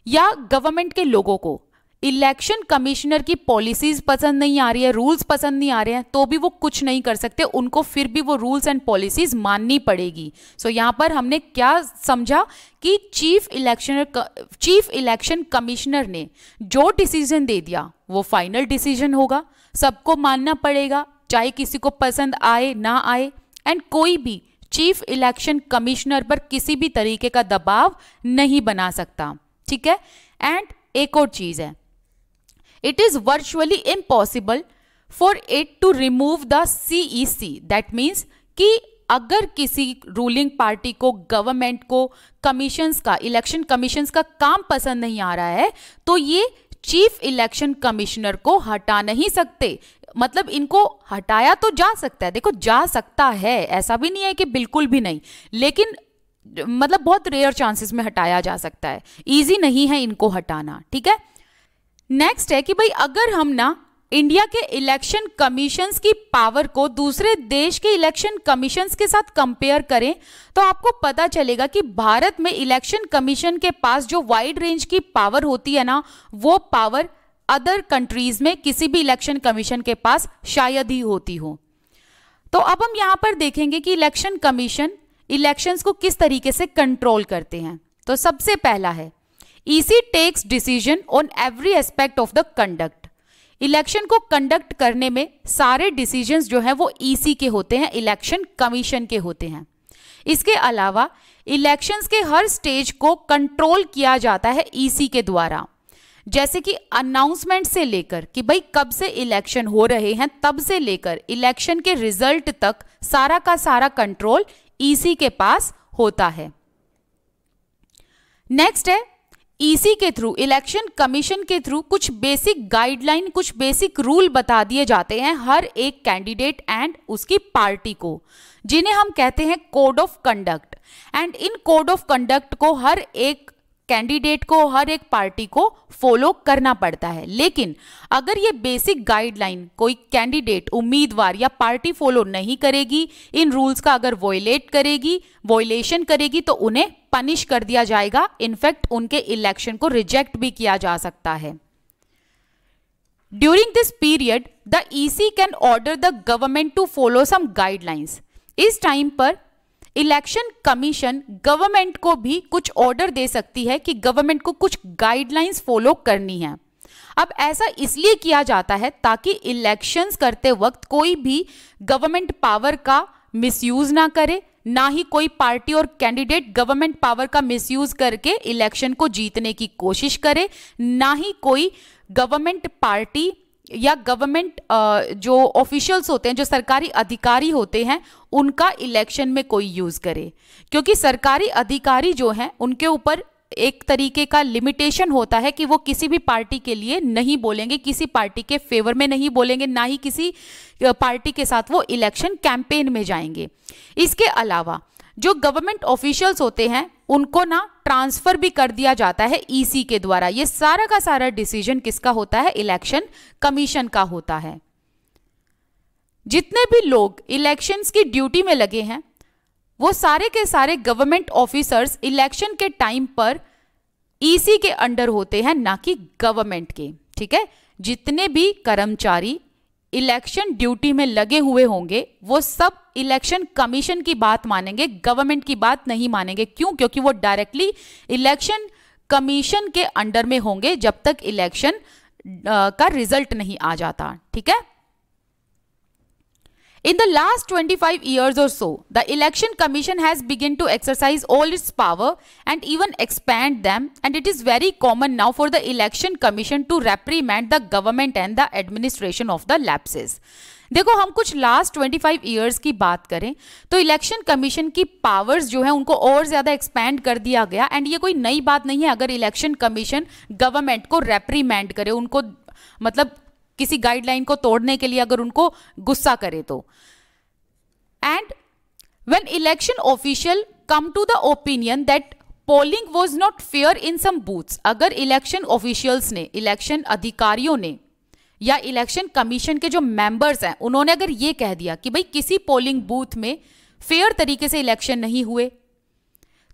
या गवर्नमेंट के लोगों को इलेक्शन कमिश्नर की पॉलिसीज पसंद नहीं आ रही है रूल्स पसंद नहीं आ रहे हैं तो भी वो कुछ नहीं कर सकते उनको फिर भी वो रूल्स एंड पॉलिसीज माननी पड़ेगी सो so, यहाँ पर हमने क्या समझा कि chief election chief election commissioner ने जो डिसीजन दे दिया वो फाइनल डिसीजन होगा सबको मानना पड़ेगा चाहे किसी को पसंद आए ना आए एंड कोई भी चीफ इलेक्शन कमिश्नर पर किसी भी तरीके का दबाव नहीं बना सकता ठीक है एंड एक और चीज़ है it is virtually impossible for it to remove the C E C that means कि अगर किसी रूलिंग पार्टी को गवर्नमेंट को कमीशंस का इलेक्शन कमीशंस का काम पसंद नहीं आ रहा है तो ये चीफ इलेक्शन कमिश्नर को हटा नहीं सकते मतलब इनको हटाया तो जा सकता है देखो जा सकता है ऐसा भी नहीं है कि बिल्कुल भी नहीं लेकिन मतलब बहुत रेयर चांसेस में हटाया जा सकता है इजी नहीं है इनको हटाना ठीक है नेक्स्ट है कि भाई अगर हम ना इंडिया के इलेक्शन कमीशन की पावर को दूसरे देश के इलेक्शन कमीशन के साथ कंपेयर करें तो आपको पता चलेगा कि भारत में इलेक्शन कमीशन के पास जो वाइड रेंज की पावर होती है ना वो पावर अदर कंट्रीज में किसी भी इलेक्शन कमीशन के पास शायद ही होती हो तो अब हम यहां पर देखेंगे कि इलेक्शन कमीशन इलेक्शंस को किस तरीके से कंट्रोल करते हैं तो सबसे पहला है EC takes decision on every aspect of the conduct election को कंडक्ट करने में सारे डिसीजंस जो हैं वो ईसी e के होते हैं इलेक्शन कमीशन के होते हैं इसके अलावा इलेक्शंस के हर स्टेज को कंट्रोल किया जाता है ईसी e के द्वारा जैसे कि अनाउंसमेंट से लेकर कि भाई कब से इलेक्शन हो रहे हैं तब से लेकर इलेक्शन के रिजल्ट तक सारा का सारा कंट्रोल ईसी e के पास होता है नेक्स्ट है ईसी e के थ्रू इलेक्शन कमीशन के थ्रू कुछ बेसिक गाइडलाइन कुछ बेसिक रूल बता दिए जाते हैं हर एक कैंडिडेट एंड उसकी पार्टी को जिन्हें हम कहते हैं code of conduct and in code of conduct को हर एक कैंडिडेट को हर एक पार्टी को फॉलो करना पड़ता है लेकिन अगर ये बेसिक गाइडलाइन कोई कैंडिडेट उम्मीदवार या पार्टी फॉलो नहीं करेगी इन रूल्स का अगर वॉयलेट करेगी वॉयलेशन करेगी तो उन्हें पनिश कर दिया जाएगा इनफैक्ट उनके इलेक्शन को रिजेक्ट भी किया जा सकता है during this period the EC can order the government to follow some guidelines इस टाइम पर इलेक्शन कमीशन गवर्नमेंट को भी कुछ ऑर्डर दे सकती है कि गवर्नमेंट को कुछ गाइडलाइंस फॉलो करनी है अब ऐसा इसलिए किया जाता है ताकि इलेक्शंस करते वक्त कोई भी गवर्नमेंट पावर का मिसयूज ना करे ना ही कोई पार्टी और कैंडिडेट गवर्नमेंट पावर का मिसयूज करके इलेक्शन को जीतने की कोशिश करे ना ही कोई गवर्नमेंट पार्टी या गवर्नमेंट जो ऑफिशियल्स होते हैं जो सरकारी अधिकारी होते हैं उनका इलेक्शन में कोई यूज़ करे क्योंकि सरकारी अधिकारी जो हैं उनके ऊपर एक तरीके का लिमिटेशन होता है कि वो किसी भी पार्टी के लिए नहीं बोलेंगे किसी पार्टी के फेवर में नहीं बोलेंगे ना ही किसी पार्टी के साथ वो इलेक्शन कैंपेन में जाएंगे इसके अलावा जो गवर्नमेंट ऑफिशियल्स होते हैं उनको ना ट्रांसफर भी कर दिया जाता है ईसी e के द्वारा ये सारा का सारा डिसीजन किसका होता है इलेक्शन कमीशन का होता है जितने भी लोग इलेक्शंस की ड्यूटी में लगे हैं वो सारे के सारे गवर्नमेंट ऑफिसर्स इलेक्शन के टाइम पर ईसी e के अंडर होते हैं ना कि गवर्नमेंट के ठीक है जितने भी कर्मचारी इलेक्शन ड्यूटी में लगे हुए होंगे वो सब इलेक्शन कमीशन की बात मानेंगे गवर्नमेंट की बात नहीं मानेंगे क्यों क्योंकि वो डायरेक्टली इलेक्शन कमीशन के अंडर में होंगे जब तक इलेक्शन का रिजल्ट नहीं आ जाता ठीक है In the last 25 years or so, the Election Commission has begun to exercise all its power and even expand them and it is very common now for the Election Commission to reprimand the government and the administration of the lapses. देखो हम कुछ लास्ट 25 फाइव ईयर्स की बात करें तो इलेक्शन कमीशन की पावर्स जो है उनको और ज़्यादा एक्सपेंड कर दिया गया एंड ये कोई नई बात नहीं है अगर इलेक्शन कमीशन गवर्नमेंट को रेप्रीमेंड करे उनको मतलब किसी गाइडलाइन को तोड़ने के लिए अगर उनको गुस्सा करे तो and when election official come to the opinion that polling was not fair in some booth अगर इलेक्शन ऑफिशियल्स ने इलेक्शन अधिकारियों ने या इलेक्शन कमीशन के जो मेंबर्स हैं उन्होंने अगर ये कह दिया कि भाई किसी पोलिंग बूथ में फेयर तरीके से इलेक्शन नहीं हुए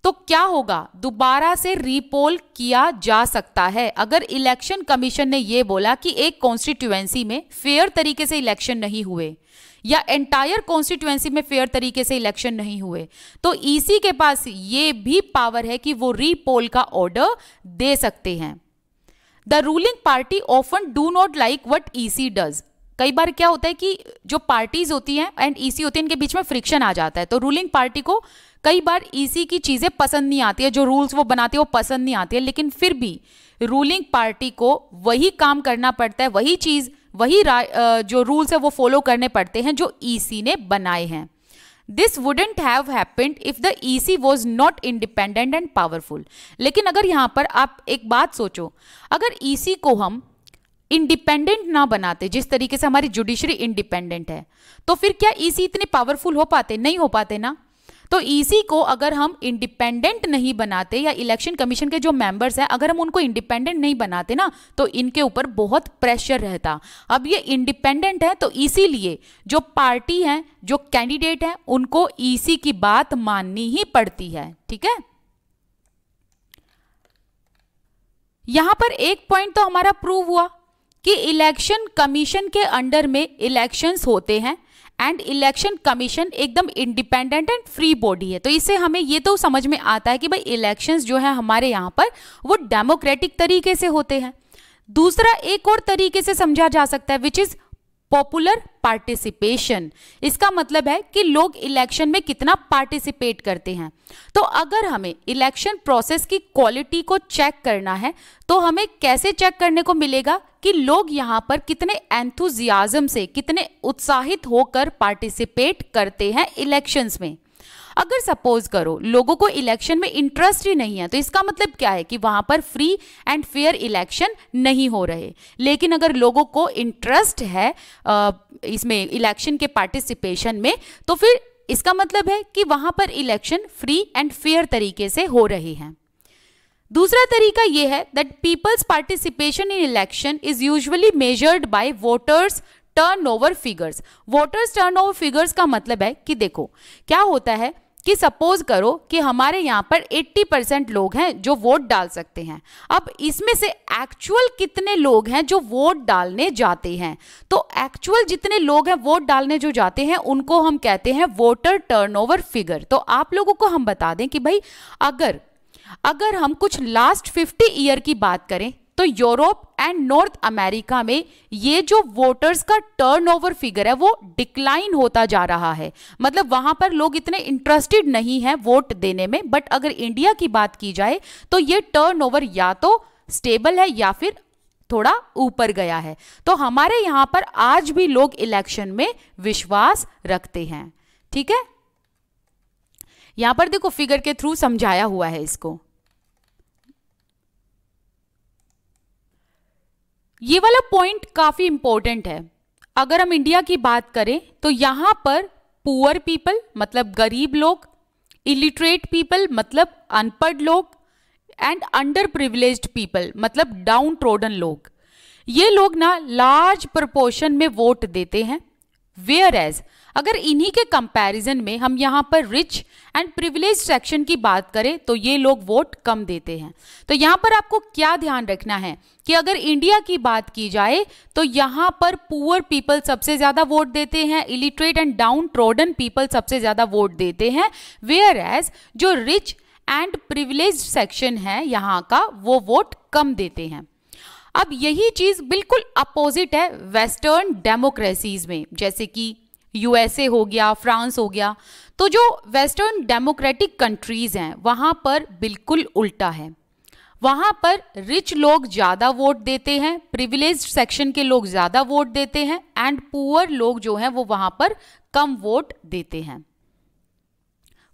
तो क्या होगा दोबारा से रिपोल किया जा सकता है अगर इलेक्शन कमीशन ने यह बोला कि एक कॉन्स्टिट्यूएंसी में फेयर तरीके से इलेक्शन नहीं हुए या एंटायर कॉन्स्टिट्यूएंसी में फेयर तरीके से इलेक्शन नहीं हुए तो ईसी e के पास ये भी पावर है कि वो रीपोल का ऑर्डर दे सकते हैं the ruling party often do not like what EC does कई बार क्या होता है कि जो पार्टीज होती हैं एंड ईसी e होती है इनके बीच में फ्रिक्शन आ जाता है तो रूलिंग पार्टी को कई बार ईसी की चीज़ें पसंद नहीं आती है जो रूल्स वो बनाते हैं वो पसंद नहीं आती है लेकिन फिर भी रूलिंग पार्टी को वही काम करना पड़ता है वही चीज़ वही जो रूल्स है वो फॉलो करने पड़ते हैं जो ईसी e ने बनाए हैं this wouldn't have happened if the E C was not independent and powerful लेकिन अगर यहाँ पर आप एक बात सोचो अगर ई e सी को हम इंडिपेंडेंट ना बनाते जिस तरीके से हमारी जुडिशरी इंडिपेंडेंट है तो फिर क्या ई e सी इतने पावरफुल हो पाते नहीं हो पाते ना तो ईसी को अगर हम इंडिपेंडेंट नहीं बनाते या इलेक्शन कमीशन के जो मेंबर्स हैं अगर हम उनको इंडिपेंडेंट नहीं बनाते ना तो इनके ऊपर बहुत प्रेशर रहता अब ये इंडिपेंडेंट है तो इसीलिए जो पार्टी है जो कैंडिडेट है उनको ईसी की बात माननी ही पड़ती है ठीक है यहां पर एक पॉइंट तो हमारा प्रूव हुआ कि इलेक्शन कमीशन के अंडर में इलेक्शंस होते हैं एंड इलेक्शन कमीशन एकदम इंडिपेंडेंट एंड फ्री बॉडी है तो इससे हमें ये तो समझ में आता है कि भाई इलेक्शंस जो है हमारे यहाँ पर वो डेमोक्रेटिक तरीके से होते हैं दूसरा एक और तरीके से समझा जा सकता है विच इज़ पॉपुलर पार्टिसिपेशन इसका मतलब है कि लोग इलेक्शन में कितना पार्टिसिपेट करते हैं तो अगर हमें इलेक्शन प्रोसेस की क्वालिटी को चेक करना है तो हमें कैसे चेक करने को मिलेगा कि लोग यहाँ पर कितने एंथुजियाजम से कितने उत्साहित होकर पार्टिसिपेट करते हैं इलेक्शंस में अगर सपोज करो लोगों को इलेक्शन में इंटरेस्ट ही नहीं है तो इसका मतलब क्या है कि वहाँ पर फ्री एंड फेयर इलेक्शन नहीं हो रहे लेकिन अगर लोगों को इंटरेस्ट है इसमें इलेक्शन के पार्टिसिपेशन में तो फिर इसका मतलब है कि वहाँ पर इलेक्शन फ्री एंड फेयर तरीके से हो रहे हैं दूसरा तरीका यह है that people's participation in election is usually measured by voters turnover figures voters turnover figures का मतलब है कि देखो क्या होता है कि सपोज करो कि हमारे यहाँ पर 80 परसेंट लोग हैं जो वोट डाल सकते हैं अब इसमें से एक्चुअल कितने लोग हैं जो वोट डालने जाते हैं तो एक्चुअल जितने लोग हैं वोट डालने जो जाते हैं उनको हम कहते हैं वोटर टर्नओवर फिगर तो आप लोगों को हम बता दें कि भाई अगर अगर हम कुछ लास्ट 50 ईयर की बात करें तो यूरोप एंड नॉर्थ अमेरिका में ये जो वोटर्स का टर्नओवर फिगर है वो डिक्लाइन होता जा रहा है मतलब वहां पर लोग इतने इंटरेस्टेड नहीं हैं वोट देने में बट अगर इंडिया की बात की जाए तो ये टर्नओवर या तो स्टेबल है या फिर थोड़ा ऊपर गया है तो हमारे यहां पर आज भी लोग इलेक्शन में विश्वास रखते हैं ठीक है यहां पर देखो फिगर के थ्रू समझाया हुआ है इसको ये वाला पॉइंट काफ़ी इंपॉर्टेंट है अगर हम इंडिया की बात करें तो यहाँ पर पुअर पीपल मतलब गरीब लोग इलिटरेट पीपल मतलब अनपढ़ लोग एंड अंडर प्रिविलेज पीपल मतलब डाउन ट्रोडन लोग ये लोग ना लार्ज प्रपोर्शन में वोट देते हैं वेयर एज अगर इन्हीं के कंपैरिजन में हम यहाँ पर रिच एंड प्रिविलेज सेक्शन की बात करें तो ये लोग वोट कम देते हैं तो यहाँ पर आपको क्या ध्यान रखना है कि अगर इंडिया की बात की जाए तो यहाँ पर पुअर पीपल सबसे ज़्यादा वोट देते हैं illiterate and downtrodden people सबसे ज़्यादा वोट देते हैं वेयर एज जो रिच एंड प्रिविलेज सेक्शन है यहाँ का वो वोट कम देते हैं अब यही चीज बिल्कुल अपोजिट है वेस्टर्न डेमोक्रेसीज में जैसे कि यूएसए हो गया फ्रांस हो गया तो जो वेस्टर्न डेमोक्रेटिक कंट्रीज हैं वहां पर बिल्कुल उल्टा है वहां पर रिच लोग ज़्यादा वोट देते हैं प्रिविलेज सेक्शन के लोग ज़्यादा वोट देते हैं एंड पुअर लोग जो हैं वो वहां पर कम वोट देते हैं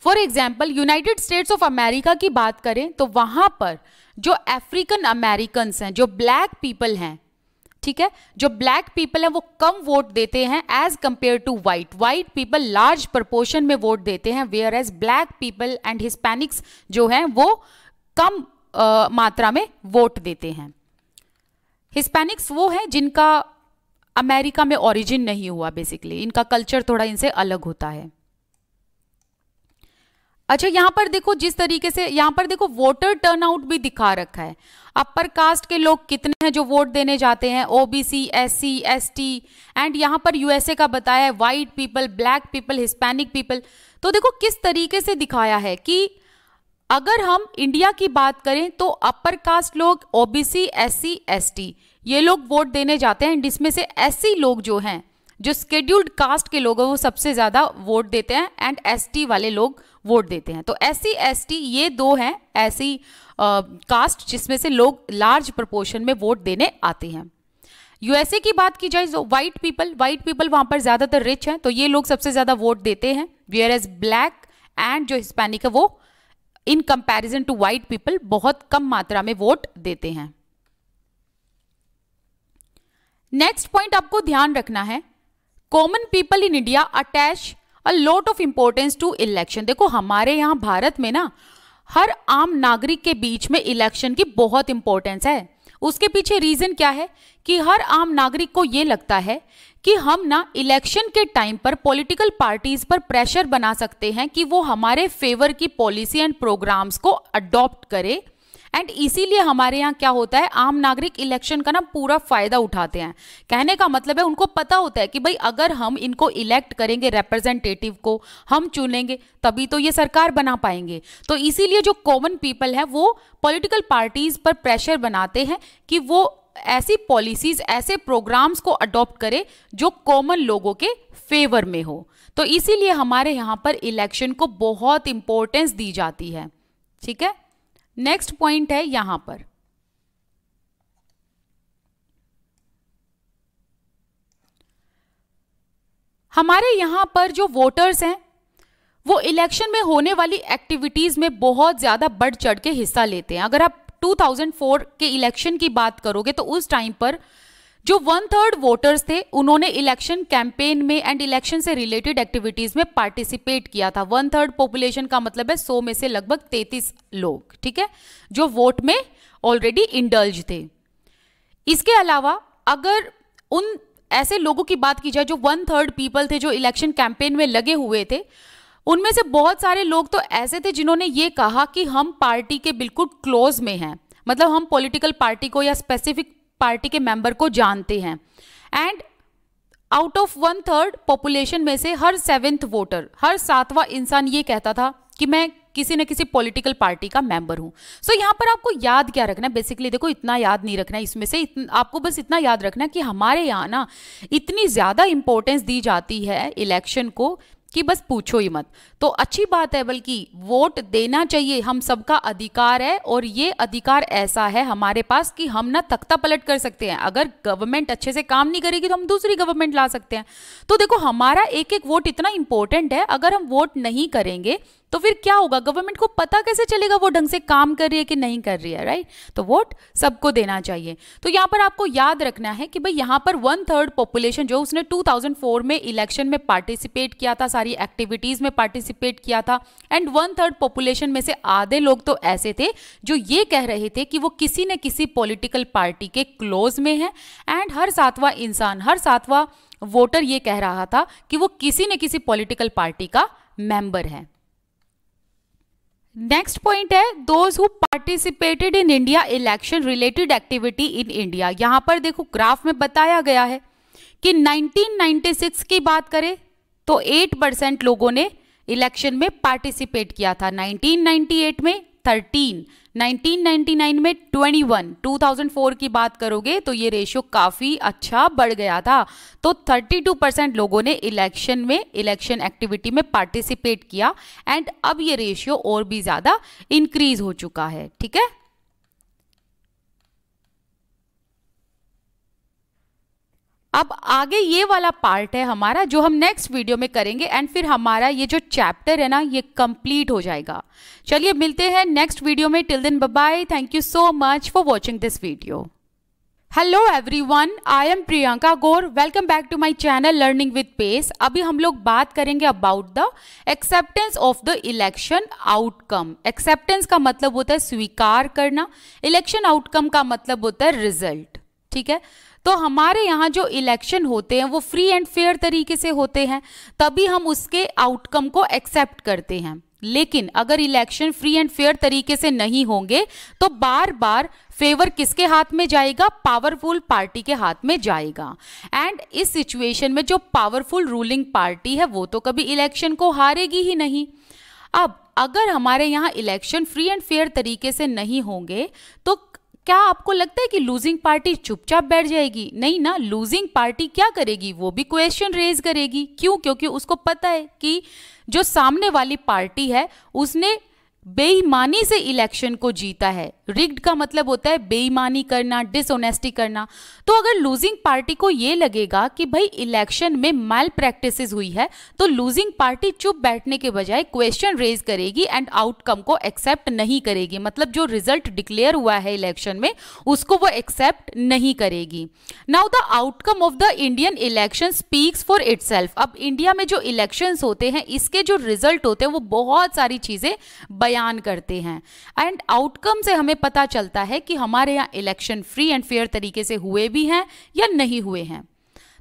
for example United States of America की बात करें तो वहां पर जो अफ्रीकन अमेरिकन हैं जो ब्लैक पीपल हैं ठीक है जो ब्लैक पीपल हैं वो कम वोट देते हैं as compared to white white people large proportion में वोट देते हैं whereas black people and Hispanics जो हैं वो कम आ, मात्रा में वोट देते हैं हिस्पैनिक्स वो हैं जिनका अमेरिका में ओरिजिन नहीं हुआ बेसिकली इनका कल्चर थोड़ा इनसे अलग होता है अच्छा यहाँ पर देखो जिस तरीके से यहाँ पर देखो वोटर टर्नआउट भी दिखा रखा है अपर कास्ट के लोग कितने हैं जो वोट देने जाते हैं ओबीसी एससी एसटी एंड यहाँ पर यूएसए का बताया है white people black people Hispanic people तो देखो किस तरीके से दिखाया है कि अगर हम इंडिया की बात करें तो अपर कास्ट लोग ओबीसी एससी एसटी ये लोग वोट देने जाते हैं एंड इसमें से एससी लोग जो हैं जो स्केड्यूल्ड कास्ट के लोग हैं वो सबसे ज़्यादा वोट देते हैं एंड एसटी वाले लोग वोट देते हैं तो एस सी ये दो हैं ऐसी कास्ट जिसमें से लोग लार्ज प्रपोर्शन में वोट देने आते हैं यूएसए की बात की जाए तो वाइट पीपल वाइट पीपल वहाँ पर ज़्यादातर रिच हैं तो ये लोग सबसे ज़्यादा वोट देते हैं वेयर एज ब्लैक एंड जो हिस्पैनिक है वो in comparison to white people बहुत कम मात्रा में वोट देते हैं नेक्स्ट पॉइंट आपको ध्यान रखना है common people in India attach a lot of importance to election देखो हमारे यहाँ भारत में ना हर आम नागरिक के बीच में इलेक्शन की बहुत इंपॉर्टेंस है उसके पीछे रीजन क्या है कि हर आम नागरिक को ये लगता है कि हम ना इलेक्शन के टाइम पर पॉलिटिकल पार्टीज पर प्रेशर बना सकते हैं कि वो हमारे फेवर की पॉलिसी एंड प्रोग्राम्स को अडॉप्ट करे एंड इसीलिए हमारे यहाँ क्या होता है आम नागरिक इलेक्शन का ना पूरा फायदा उठाते हैं कहने का मतलब है उनको पता होता है कि भाई अगर हम इनको इलेक्ट करेंगे रिप्रेजेंटेटिव को हम चुनेंगे तभी तो ये सरकार बना पाएंगे तो इसीलिए जो कॉमन पीपल है वो पॉलिटिकल पार्टीज पर प्रेशर बनाते हैं कि वो ऐसी पॉलिसीज ऐसे प्रोग्राम्स को अडॉप्ट करे जो कॉमन लोगों के फेवर में हो तो इसीलिए हमारे यहाँ पर इलेक्शन को बहुत इंपॉर्टेंस दी जाती है ठीक है नेक्स्ट पॉइंट है यहां पर हमारे यहां पर जो वोटर्स हैं वो इलेक्शन में होने वाली एक्टिविटीज़ में बहुत ज़्यादा बढ़ चढ़ के हिस्सा लेते हैं अगर आप 2004 के इलेक्शन की बात करोगे तो उस टाइम पर जो वन थर्ड वोटर्स थे उन्होंने इलेक्शन कैंपेन में एंड इलेक्शन से रिलेटेड एक्टिविटीज में पार्टिसिपेट किया था वन थर्ड पॉपुलेशन का मतलब है सौ में से लगभग तैतीस लोग ठीक है जो वोट में ऑलरेडी इंडल्ज थे इसके अलावा अगर उन ऐसे लोगों की बात की जाए जो वन थर्ड पीपल थे जो इलेक्शन कैंपेन में लगे हुए थे उनमें से बहुत सारे लोग तो ऐसे थे जिन्होंने ये कहा कि हम पार्टी के बिल्कुल क्लोज में हैं मतलब हम पॉलिटिकल पार्टी को या स्पेसिफिक पार्टी के मेंबर को जानते हैं and out of one third population में से हर सेवेंथ वोटर हर सातवां इंसान ये कहता था कि मैं किसी न किसी पॉलिटिकल पार्टी का मेंबर हूं सो so, यहां पर आपको याद क्या रखना है बेसिकली देखो इतना याद नहीं रखना है इसमें से इतन, आपको बस इतना याद रखना है कि हमारे यहाँ ना इतनी ज़्यादा इंपॉर्टेंस दी जाती है इलेक्शन को कि बस पूछो ही मत तो अच्छी बात है बल्कि वोट देना चाहिए हम सबका अधिकार है और ये अधिकार ऐसा है हमारे पास कि हम ना तख्ता पलट कर सकते हैं अगर गवर्नमेंट अच्छे से काम नहीं करेगी तो हम दूसरी गवर्नमेंट ला सकते हैं तो देखो हमारा एक एक वोट इतना इंपॉर्टेंट है अगर हम वोट नहीं करेंगे तो फिर क्या होगा गवर्नमेंट को पता कैसे चलेगा वो ढंग से काम कर रही है कि नहीं कर रही है राइट तो वोट सबको देना चाहिए तो यहाँ पर आपको याद रखना है कि भाई यहाँ पर वन थर्ड पॉपुलेशन जो उसने 2004 में इलेक्शन में पार्टिसिपेट किया था सारी एक्टिविटीज में पार्टिसिपेट किया था एंड वन थर्ड पॉपुलेशन में से आधे लोग तो ऐसे थे जो ये कह रहे थे कि वो किसी न किसी पॉलिटिकल पार्टी के क्लोज में है एंड हर सातवां इंसान हर सातवां वोटर ये कह रहा था कि वो किसी न किसी पॉलिटिकल पार्टी का मेंबर है नेक्स्ट पॉइंट है those who participated in India election related activity in India यहां पर देखो ग्राफ में बताया गया है कि 1996 की बात करें तो 8 परसेंट लोगों ने इलेक्शन में पार्टिसिपेट किया था 1998 में थर्टीन 1999 में 21 2004 की बात करोगे तो ये रेशियो काफ़ी अच्छा बढ़ गया था तो 32 परसेंट लोगों ने इलेक्शन में इलेक्शन एक्टिविटी में पार्टिसिपेट किया एंड अब ये रेशियो और भी ज़्यादा इंक्रीज हो चुका है ठीक है अब आगे ये वाला पार्ट है हमारा जो हम नेक्स्ट वीडियो में करेंगे एंड फिर हमारा ये जो चैप्टर है ना ये कंप्लीट हो जाएगा चलिए मिलते हैं नेक्स्ट वीडियो में till then bye thank you so much for watching this video hello everyone I am Priyanka Gaur welcome back to my channel learning with pace अभी हम लोग बात करेंगे about the acceptance of the election outcome acceptance का मतलब होता है स्वीकार करना इलेक्शन आउटकम का मतलब होता है रिजल्ट ठीक है तो हमारे यहाँ जो इलेक्शन होते हैं वो फ्री एंड फेयर तरीके से होते हैं तभी हम उसके आउटकम को एक्सेप्ट करते हैं लेकिन अगर इलेक्शन फ्री एंड फेयर तरीके से नहीं होंगे तो बार बार फेवर किसके हाथ में जाएगा पावरफुल पार्टी के हाथ में जाएगा एंड इस सिचुएशन में जो पावरफुल रूलिंग पार्टी है वो तो कभी इलेक्शन को हारेगी ही नहीं अब अगर हमारे यहाँ इलेक्शन फ्री एंड फेयर तरीके से नहीं होंगे तो क्या आपको लगता है कि लूजिंग पार्टी चुपचाप बैठ जाएगी नहीं ना लूजिंग पार्टी क्या करेगी वो भी क्वेश्चन रेज करेगी क्यों क्योंकि उसको पता है कि जो सामने वाली पार्टी है उसने बेईमानी से इलेक्शन को जीता है रिग्ड का मतलब होता है बेईमानी करना डिसऑनेस्टी करना तो अगर लूजिंग पार्टी को यह लगेगा कि भाई इलेक्शन में मैल प्रैक्टिस हुई है तो लूजिंग पार्टी चुप बैठने के बजाय क्वेश्चन रेज करेगी एंड आउटकम को एक्सेप्ट नहीं करेगी मतलब जो रिजल्ट डिक्लेयर हुआ है इलेक्शन में उसको वो एक्सेप्ट नहीं करेगी now the outcome of the Indian election speaks for it अब इंडिया में जो इलेक्शन होते हैं इसके जो रिजल्ट होते हैं वो बहुत सारी चीजें बयान करते हैं एंड आउटकम से हमें हमें पता चलता है कि हमारे यहाँ इलेक्शन फ्री एंड फेयर तरीके से हुए भी हैं या नहीं हुए हैं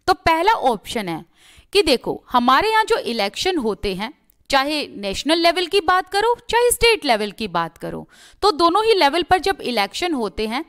तो पहला ऑप्शन है कि देखो हमारे यहाँ जो इलेक्शन होते हैं चाहे नेशनल लेवल की बात करो चाहे स्टेट लेवल की बात करो तो दोनों ही लेवल पर जब इलेक्शन होते हैं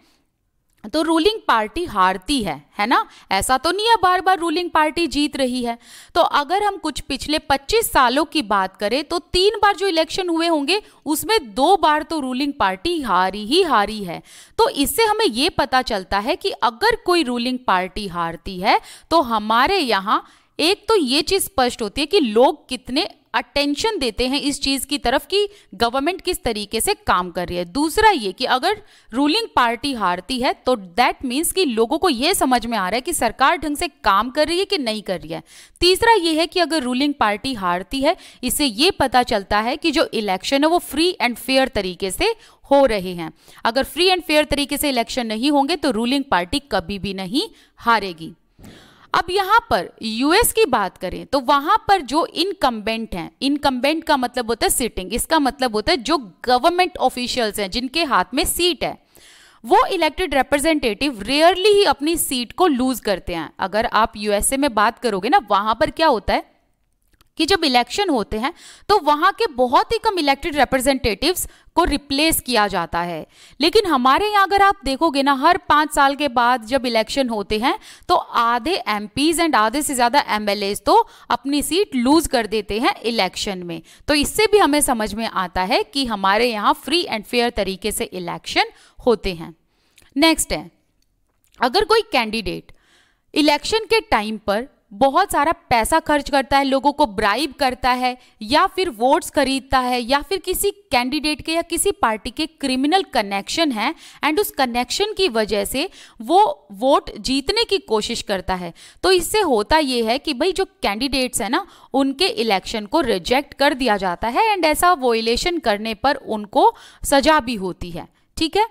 तो रूलिंग पार्टी हारती है है ना ऐसा तो नहीं है बार बार रूलिंग पार्टी जीत रही है तो अगर हम कुछ पिछले 25 सालों की बात करें तो तीन बार जो इलेक्शन हुए होंगे उसमें दो बार तो रूलिंग पार्टी हारी ही हारी है तो इससे हमें ये पता चलता है कि अगर कोई रूलिंग पार्टी हारती है तो हमारे यहाँ एक तो ये चीज़ स्पष्ट होती है कि लोग कितने अटेंशन देते हैं इस चीज़ की तरफ कि गवर्नमेंट किस तरीके से काम कर रही है दूसरा ये कि अगर रूलिंग पार्टी हारती है तो दैट मीन्स कि लोगों को ये समझ में आ रहा है कि सरकार ढंग से काम कर रही है कि नहीं कर रही है तीसरा ये है कि अगर रूलिंग पार्टी हारती है इससे ये पता चलता है कि जो इलेक्शन है वो फ्री एंड फेयर तरीके से हो रहे हैं अगर फ्री एंड फेयर तरीके से इलेक्शन नहीं होंगे तो रूलिंग पार्टी कभी भी नहीं हारेगी अब यहाँ पर यूएस की बात करें तो वहाँ पर जो इनकम्बेंट हैं इनकम्बेंट का मतलब होता है सिटिंग इसका मतलब होता है जो गवर्नमेंट ऑफिशियल्स हैं जिनके हाथ में सीट है वो इलेक्टेड रिप्रेजेंटेटिव रेयरली ही अपनी सीट को लूज करते हैं अगर आप यूएसए में बात करोगे ना वहां पर क्या होता है कि जब इलेक्शन होते हैं तो वहां के बहुत ही कम इलेक्टेड रिप्रेजेंटेटिव्स को रिप्लेस किया जाता है लेकिन हमारे यहाँ अगर आप देखोगे ना हर पांच साल के बाद जब इलेक्शन होते हैं तो आधे एम एंड आधे से ज़्यादा एम तो अपनी सीट लूज कर देते हैं इलेक्शन में तो इससे भी हमें समझ में आता है कि हमारे यहाँ फ्री एंड फेयर तरीके से इलेक्शन होते हैं नेक्स्ट है अगर कोई कैंडिडेट इलेक्शन के टाइम पर बहुत सारा पैसा खर्च करता है लोगों को ब्राइब करता है या फिर वोट्स खरीदता है या फिर किसी कैंडिडेट के या किसी पार्टी के क्रिमिनल कनेक्शन है एंड उस कनेक्शन की वजह से वो वोट जीतने की कोशिश करता है तो इससे होता ये है कि भाई जो कैंडिडेट्स हैं ना उनके इलेक्शन को रिजेक्ट कर दिया जाता है एंड ऐसा वोलेशन करने पर उनको सजा भी होती है ठीक है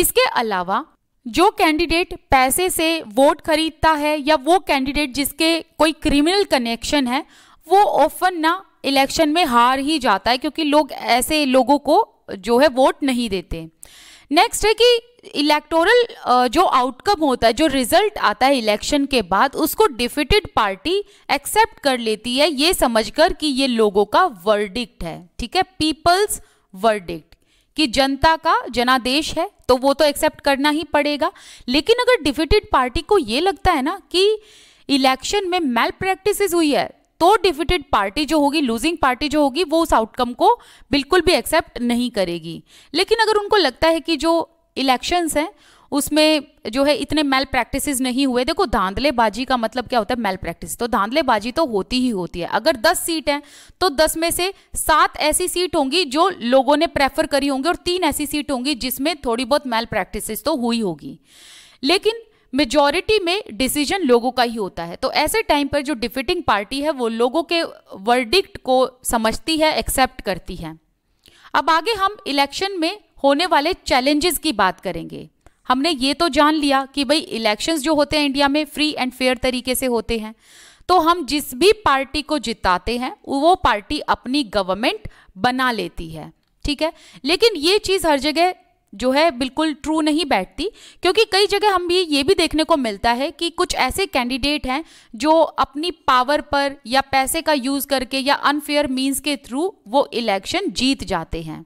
इसके अलावा जो कैंडिडेट पैसे से वोट खरीदता है या वो कैंडिडेट जिसके कोई क्रिमिनल कनेक्शन है वो ऑफन ना इलेक्शन में हार ही जाता है क्योंकि लोग ऐसे लोगों को जो है वोट नहीं देते नेक्स्ट है कि इलेक्टोरल जो आउटकम होता है जो रिजल्ट आता है इलेक्शन के बाद उसको डिफिटेड पार्टी एक्सेप्ट कर लेती है ये समझकर कि ये लोगों का वर्डिक्ट है ठीक है पीपल्स वर्डिक्ट कि जनता का जनादेश है तो वो तो एक्सेप्ट करना ही पड़ेगा लेकिन अगर डिफिटेड पार्टी को ये लगता है ना कि इलेक्शन में मेल प्रैक्टिस हुई है तो डिफिटेड पार्टी जो होगी लूजिंग पार्टी जो होगी वो उस आउटकम को बिल्कुल भी एक्सेप्ट नहीं करेगी लेकिन अगर उनको लगता है कि जो इलेक्शंस हैं उसमें जो है इतने मेल प्रैक्टिस नहीं हुए देखो धांधलेबाजी का मतलब क्या होता है मेल प्रैक्टिस तो धांधलेबाजी तो होती ही होती है अगर दस सीट है तो दस में से सात ऐसी सीट होंगी जो लोगों ने प्रेफर करी होंगी और तीन ऐसी सीट होंगी जिसमें थोड़ी बहुत मेल प्रैक्टिस तो हुई होगी लेकिन मेजोरिटी में डिसीजन लोगों का ही होता है तो ऐसे टाइम पर जो डिफिटिंग पार्टी है वो लोगों के वर्डिक्ट को समझती है एक्सेप्ट करती है अब आगे हम इलेक्शन में होने वाले चैलेंजेस की बात करेंगे हमने ये तो जान लिया कि भाई इलेक्शंस जो होते हैं इंडिया में फ्री एंड फेयर तरीके से होते हैं तो हम जिस भी पार्टी को जिताते हैं वो पार्टी अपनी गवर्नमेंट बना लेती है ठीक है लेकिन ये चीज़ हर जगह जो है बिल्कुल ट्रू नहीं बैठती क्योंकि कई जगह हम भी ये भी देखने को मिलता है कि कुछ ऐसे कैंडिडेट हैं जो अपनी पावर पर या पैसे का यूज़ करके या अनफेयर मीन्स के थ्रू वो इलेक्शन जीत जाते हैं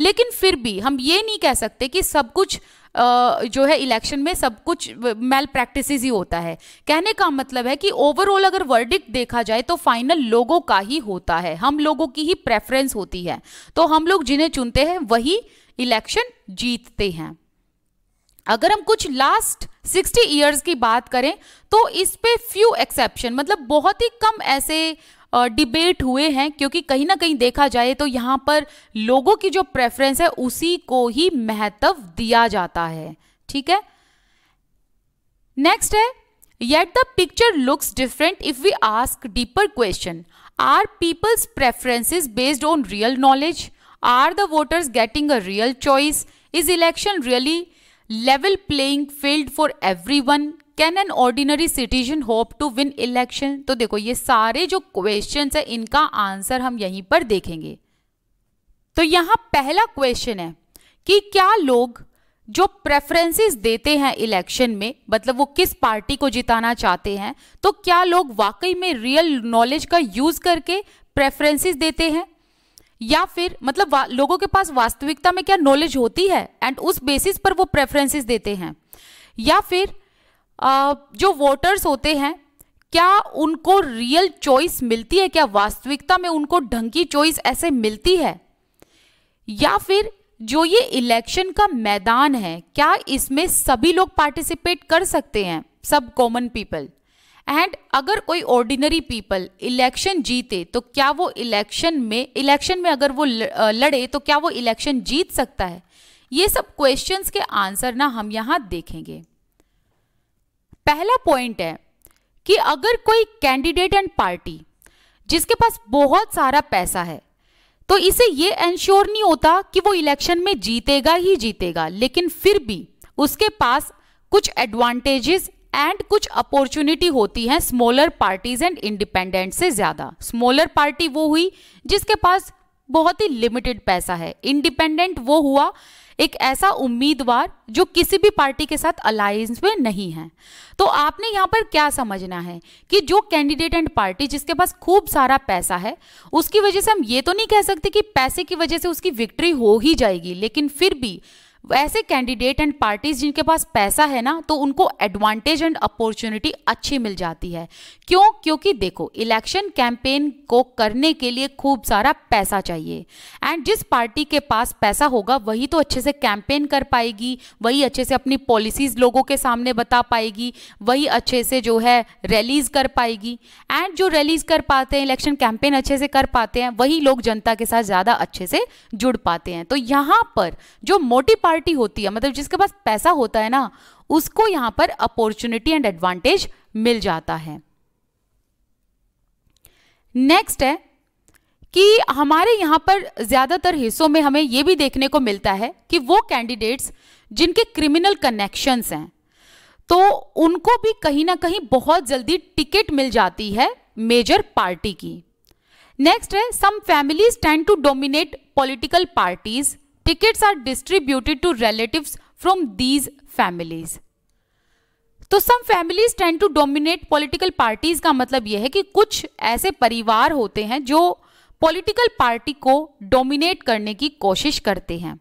लेकिन फिर भी हम ये नहीं कह सकते कि सब कुछ जो है इलेक्शन में सब कुछ मेल प्रैक्टिस ही होता है कहने का मतलब है कि ओवरऑल अगर वर्डिक्ट देखा जाए तो फाइनल लोगों का ही होता है हम लोगों की ही प्रेफरेंस होती है तो हम लोग जिन्हें चुनते हैं वही इलेक्शन जीतते हैं अगर हम कुछ लास्ट 60 इयर्स की बात करें तो इस पे फ्यू एक्सेप्शन मतलब बहुत ही कम ऐसे डिबेट हुए हैं क्योंकि कहीं ना कहीं देखा जाए तो यहाँ पर लोगों की जो प्रेफरेंस है उसी को ही महत्व दिया जाता है ठीक है नेक्स्ट है yet the picture looks different if we ask deeper question are people's preferences based on real knowledge are the voters getting a real choice is election really level playing field for everyone can an ordinary citizen hope to win election तो देखो ये सारे जो क्वेश्चन है इनका आंसर हम यहीं पर देखेंगे तो यहां पहला क्वेश्चन है कि क्या लोग जो प्रेफरेंसेस देते हैं इलेक्शन में मतलब वो किस पार्टी को जिताना चाहते हैं तो क्या लोग वाकई में रियल नॉलेज का यूज करके प्रेफरेंसेस देते हैं या फिर मतलब लोगों के पास वास्तविकता में क्या नॉलेज होती है एंड उस बेसिस पर वो प्रेफरेंसेस देते हैं या फिर जो वोटर्स होते हैं क्या उनको रियल चॉइस मिलती है क्या वास्तविकता में उनको ढंग की चॉइस ऐसे मिलती है या फिर जो ये इलेक्शन का मैदान है क्या इसमें सभी लोग पार्टिसिपेट कर सकते हैं सब कॉमन पीपल एंड अगर कोई ऑर्डिनरी पीपल इलेक्शन जीते तो क्या वो इलेक्शन में इलेक्शन में अगर वो लड़े तो क्या वो इलेक्शन जीत सकता है ये सब क्वेश्चंस के आंसर ना हम यहाँ देखेंगे पहला पॉइंट है कि अगर कोई कैंडिडेट एंड पार्टी जिसके पास बहुत सारा पैसा है तो इसे ये एंश्योर नहीं होता कि वो इलेक्शन में जीतेगा ही जीतेगा लेकिन फिर भी उसके पास कुछ एडवांटेजेस एंड कुछ अपॉर्चुनिटी होती हैं स्मॉलर पार्टीज एंड इंडिपेंडेंट से ज़्यादा स्मॉलर पार्टी वो हुई जिसके पास बहुत ही लिमिटेड पैसा है इंडिपेंडेंट वो हुआ एक ऐसा उम्मीदवार जो किसी भी पार्टी के साथ अलायंस में नहीं है तो आपने यहां पर क्या समझना है कि जो कैंडिडेट एंड पार्टी जिसके पास खूब सारा पैसा है उसकी वजह से हम ये तो नहीं कह सकते कि पैसे की वजह से उसकी विक्ट्री हो ही जाएगी लेकिन फिर भी ऐसे कैंडिडेट एंड पार्टीज जिनके पास पैसा है ना तो उनको एडवांटेज एंड अपॉर्चुनिटी अच्छी मिल जाती है क्यों क्योंकि देखो इलेक्शन कैंपेन को करने के लिए खूब सारा पैसा चाहिए एंड जिस पार्टी के पास पैसा होगा वही तो अच्छे से कैंपेन कर पाएगी वही अच्छे से अपनी पॉलिसीज लोगों के सामने बता पाएगी वही अच्छे से जो है रैलीज कर पाएगी एंड जो रैलीज कर पाते हैं इलेक्शन कैंपेन अच्छे से कर पाते हैं वही लोग जनता के साथ ज़्यादा अच्छे से जुड़ पाते हैं तो यहाँ पर जो मोटी पार्टी पार्टी होती है मतलब जिसके पास पैसा होता है ना उसको यहां पर अपॉर्चुनिटी एंड एडवांटेज मिल जाता है नेक्स्ट है कि हमारे यहां पर ज़्यादातर हिस्सों में हमें यह भी देखने को मिलता है कि वो कैंडिडेट्स जिनके क्रिमिनल कनेक्शंस हैं तो उनको भी कहीं ना कहीं बहुत जल्दी टिकट मिल जाती है मेजर पार्टी की नेक्स्ट है some families tend to dominate political parties tickets are distributed to relative from these families तो some families tend to dominate political parties का मतलब यह है कि कुछ ऐसे परिवार होते हैं जो पॉलिटिकल पार्टी को डोमिनेट करने की कोशिश करते हैं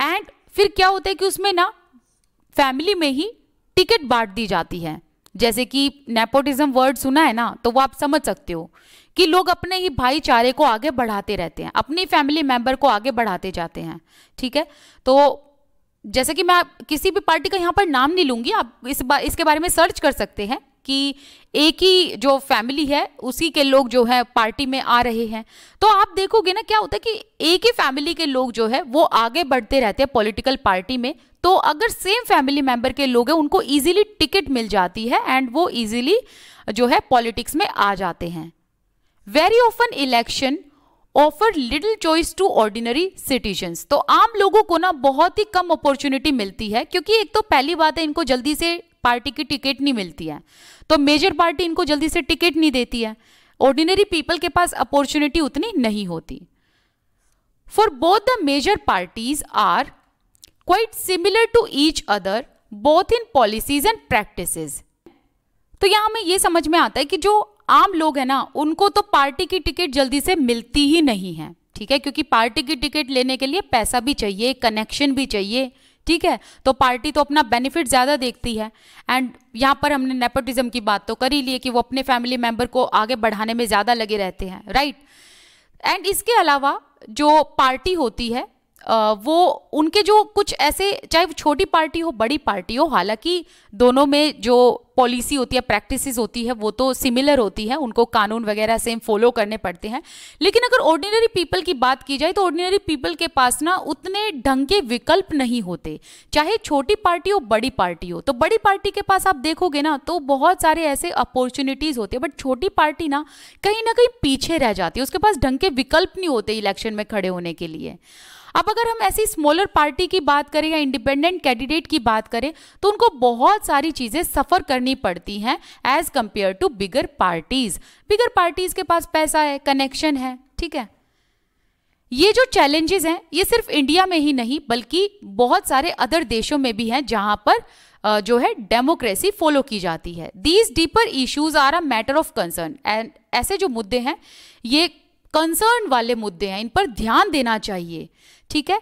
एंड फिर क्या होता है कि उसमें ना फैमिली में ही टिकट बांट दी जाती है जैसे कि नेपोटिज्म वर्ड सुना है ना तो वो आप समझ सकते हो कि लोग अपने ही भाईचारे को आगे बढ़ाते रहते हैं अपनी फैमिली मेंबर को आगे बढ़ाते जाते हैं ठीक है तो जैसे कि मैं किसी भी पार्टी का यहाँ पर नाम नहीं लूंगी आप इस बा, इसके बारे में सर्च कर सकते हैं कि एक ही जो फैमिली है उसी के लोग जो है पार्टी में आ रहे हैं तो आप देखोगे ना क्या होता है कि एक ही फैमिली के लोग जो है वो आगे बढ़ते रहते हैं पॉलिटिकल पार्टी में तो अगर सेम फैमिली मेंबर के लोग हैं उनको ईजिली टिकट मिल जाती है एंड वो ईजिली जो है पॉलिटिक्स में आ जाते हैं very often election offer little choice to ordinary citizens तो आम लोगों को ना बहुत ही कम अपॉर्चुनिटी मिलती है क्योंकि एक तो पहली बात है इनको जल्दी से पार्टी की टिकट नहीं मिलती है तो मेजर पार्टी इनको जल्दी से टिकट नहीं देती है ऑर्डिनरी पीपल के पास अपॉर्चुनिटी उतनी नहीं होती for both the major parties are quite similar to each other both in policies and practice तो यहाँ हमें ये समझ में आता है कि जो आम लोग हैं ना उनको तो पार्टी की टिकट जल्दी से मिलती ही नहीं है ठीक है क्योंकि पार्टी की टिकट लेने के लिए पैसा भी चाहिए कनेक्शन भी चाहिए ठीक है तो पार्टी तो अपना बेनिफिट ज़्यादा देखती है एंड यहाँ पर हमने नेपोटिज्म की बात तो कर ही ली है कि वो अपने फैमिली मेम्बर को आगे बढ़ाने में ज़्यादा लगे रहते हैं राइट एंड इसके अलावा जो पार्टी होती है वो उनके जो कुछ ऐसे चाहे वो छोटी पार्टी हो बड़ी पार्टी हो हालांकि दोनों में जो पॉलिसी होती है प्रैक्टिसेस होती है वो तो सिमिलर होती है उनको कानून वगैरह सेम फॉलो करने पड़ते हैं लेकिन अगर ऑर्डिनरी पीपल की बात की जाए तो ऑर्डिनरी पीपल के पास ना उतने ढंग के विकल्प नहीं होते चाहे छोटी पार्टी हो बड़ी पार्टी हो तो बड़ी पार्टी के पास आप देखोगे ना तो बहुत सारे ऐसे अपॉर्चुनिटीज़ होते हैं बट छोटी पार्टी ना कहीं ना कहीं पीछे रह जाती है उसके पास ढंग के विकल्प नहीं होते इलेक्शन में खड़े होने के लिए अब अगर हम ऐसी स्मॉलर पार्टी की बात करें या इंडिपेंडेंट कैंडिडेट की बात करें तो उनको बहुत सारी चीज़ें सफ़र करनी पड़ती हैं as compared to bigger parties bigger parties के पास पैसा है कनेक्शन है ठीक है ये जो चैलेंजेस हैं ये सिर्फ इंडिया में ही नहीं बल्कि बहुत सारे अदर देशों में भी हैं जहाँ पर जो है डेमोक्रेसी फॉलो की जाती है these deeper issues are a matter of concern and ऐसे जो मुद्दे हैं ये कंसर्न वाले मुद्दे हैं इन पर ध्यान देना चाहिए ठीक है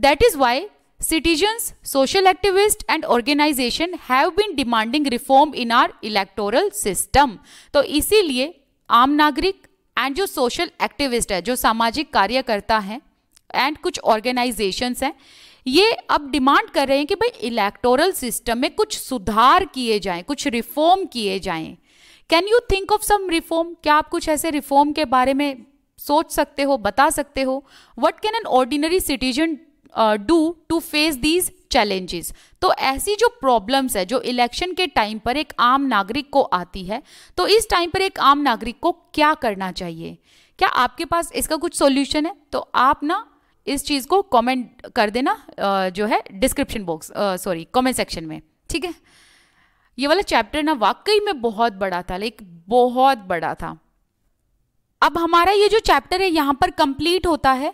that is why citizens social activist and organisation have been demanding reform in our electoral system तो इसीलिए आम नागरिक एंड जो सोशल एक्टिविस्ट है जो सामाजिक कार्यकर्ता हैं एंड कुछ ऑर्गेनाइजेशंस हैं ये अब डिमांड कर रहे हैं कि भाई इलेक्टोरल सिस्टम में कुछ सुधार किए जाएं कुछ रिफॉर्म किए जाएं can you think of some reform क्या आप कुछ ऐसे रिफॉर्म के बारे में सोच सकते हो बता सकते हो what can an ordinary citizen do to face these challenges तो ऐसी जो प्रॉब्लम्स है जो इलेक्शन के टाइम पर एक आम नागरिक को आती है तो इस टाइम पर एक आम नागरिक को क्या करना चाहिए क्या आपके पास इसका कुछ सॉल्यूशन है तो आप ना इस चीज़ को कमेंट कर देना uh, जो है description box sorry comment section में ठीक है ये वाला चैप्टर ना वाकई में बहुत बड़ा था लाइक बहुत बड़ा था अब हमारा ये जो चैप्टर है यहाँ पर कंप्लीट होता है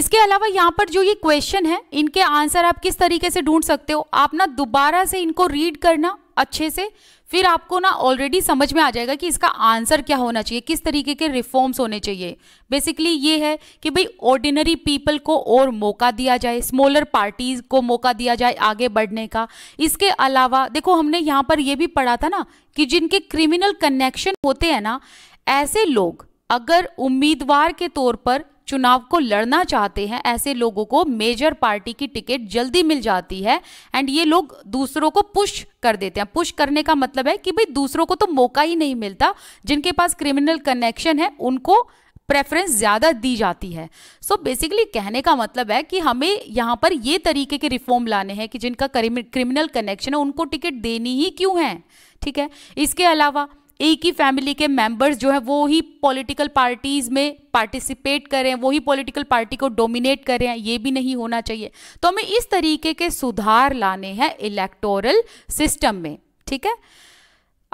इसके अलावा यहाँ पर जो ये क्वेश्चन है इनके आंसर आप किस तरीके से ढूंढ सकते हो आप ना दोबारा से इनको रीड करना अच्छे से फिर आपको ना ऑलरेडी समझ में आ जाएगा कि इसका आंसर क्या होना चाहिए किस तरीके के रिफॉर्म्स होने चाहिए बेसिकली ये है कि भाई ऑर्डिनरी पीपल को और मौका दिया जाए स्मॉलर पार्टीज़ को मौका दिया जाए आगे बढ़ने का इसके अलावा देखो हमने यहाँ पर यह भी पढ़ा था ना कि जिनके क्रिमिनल कनेक्शन होते हैं ना ऐसे लोग अगर उम्मीदवार के तौर पर चुनाव को लड़ना चाहते हैं ऐसे लोगों को मेजर पार्टी की टिकट जल्दी मिल जाती है एंड ये लोग दूसरों को पुश कर देते हैं पुश करने का मतलब है कि भाई दूसरों को तो मौका ही नहीं मिलता जिनके पास क्रिमिनल कनेक्शन है उनको प्रेफरेंस ज़्यादा दी जाती है सो so बेसिकली कहने का मतलब है कि हमें यहाँ पर ये तरीके के रिफॉर्म लाने हैं कि जिनका क्रिमिनल कनेक्शन है उनको टिकट देनी ही क्यों है ठीक है इसके अलावा एक ही फैमिली के मेंबर्स जो है वो ही पॉलिटिकल पार्टीज में पार्टिसिपेट करें वो ही पॉलिटिकल पार्टी को डोमिनेट करें ये भी नहीं होना चाहिए तो हमें इस तरीके के सुधार लाने हैं इलेक्टोरल सिस्टम में ठीक है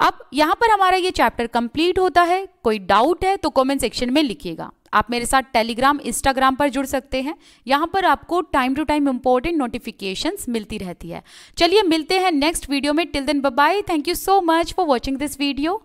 अब यहाँ पर हमारा ये चैप्टर कंप्लीट होता है कोई डाउट है तो कमेंट सेक्शन में लिखिएगा आप मेरे साथ टेलीग्राम इंस्टाग्राम पर जुड़ सकते हैं यहां पर आपको time to time important notifications मिलती रहती है चलिए मिलते हैं नेक्स्ट वीडियो में till then bye thank you so much for watching this video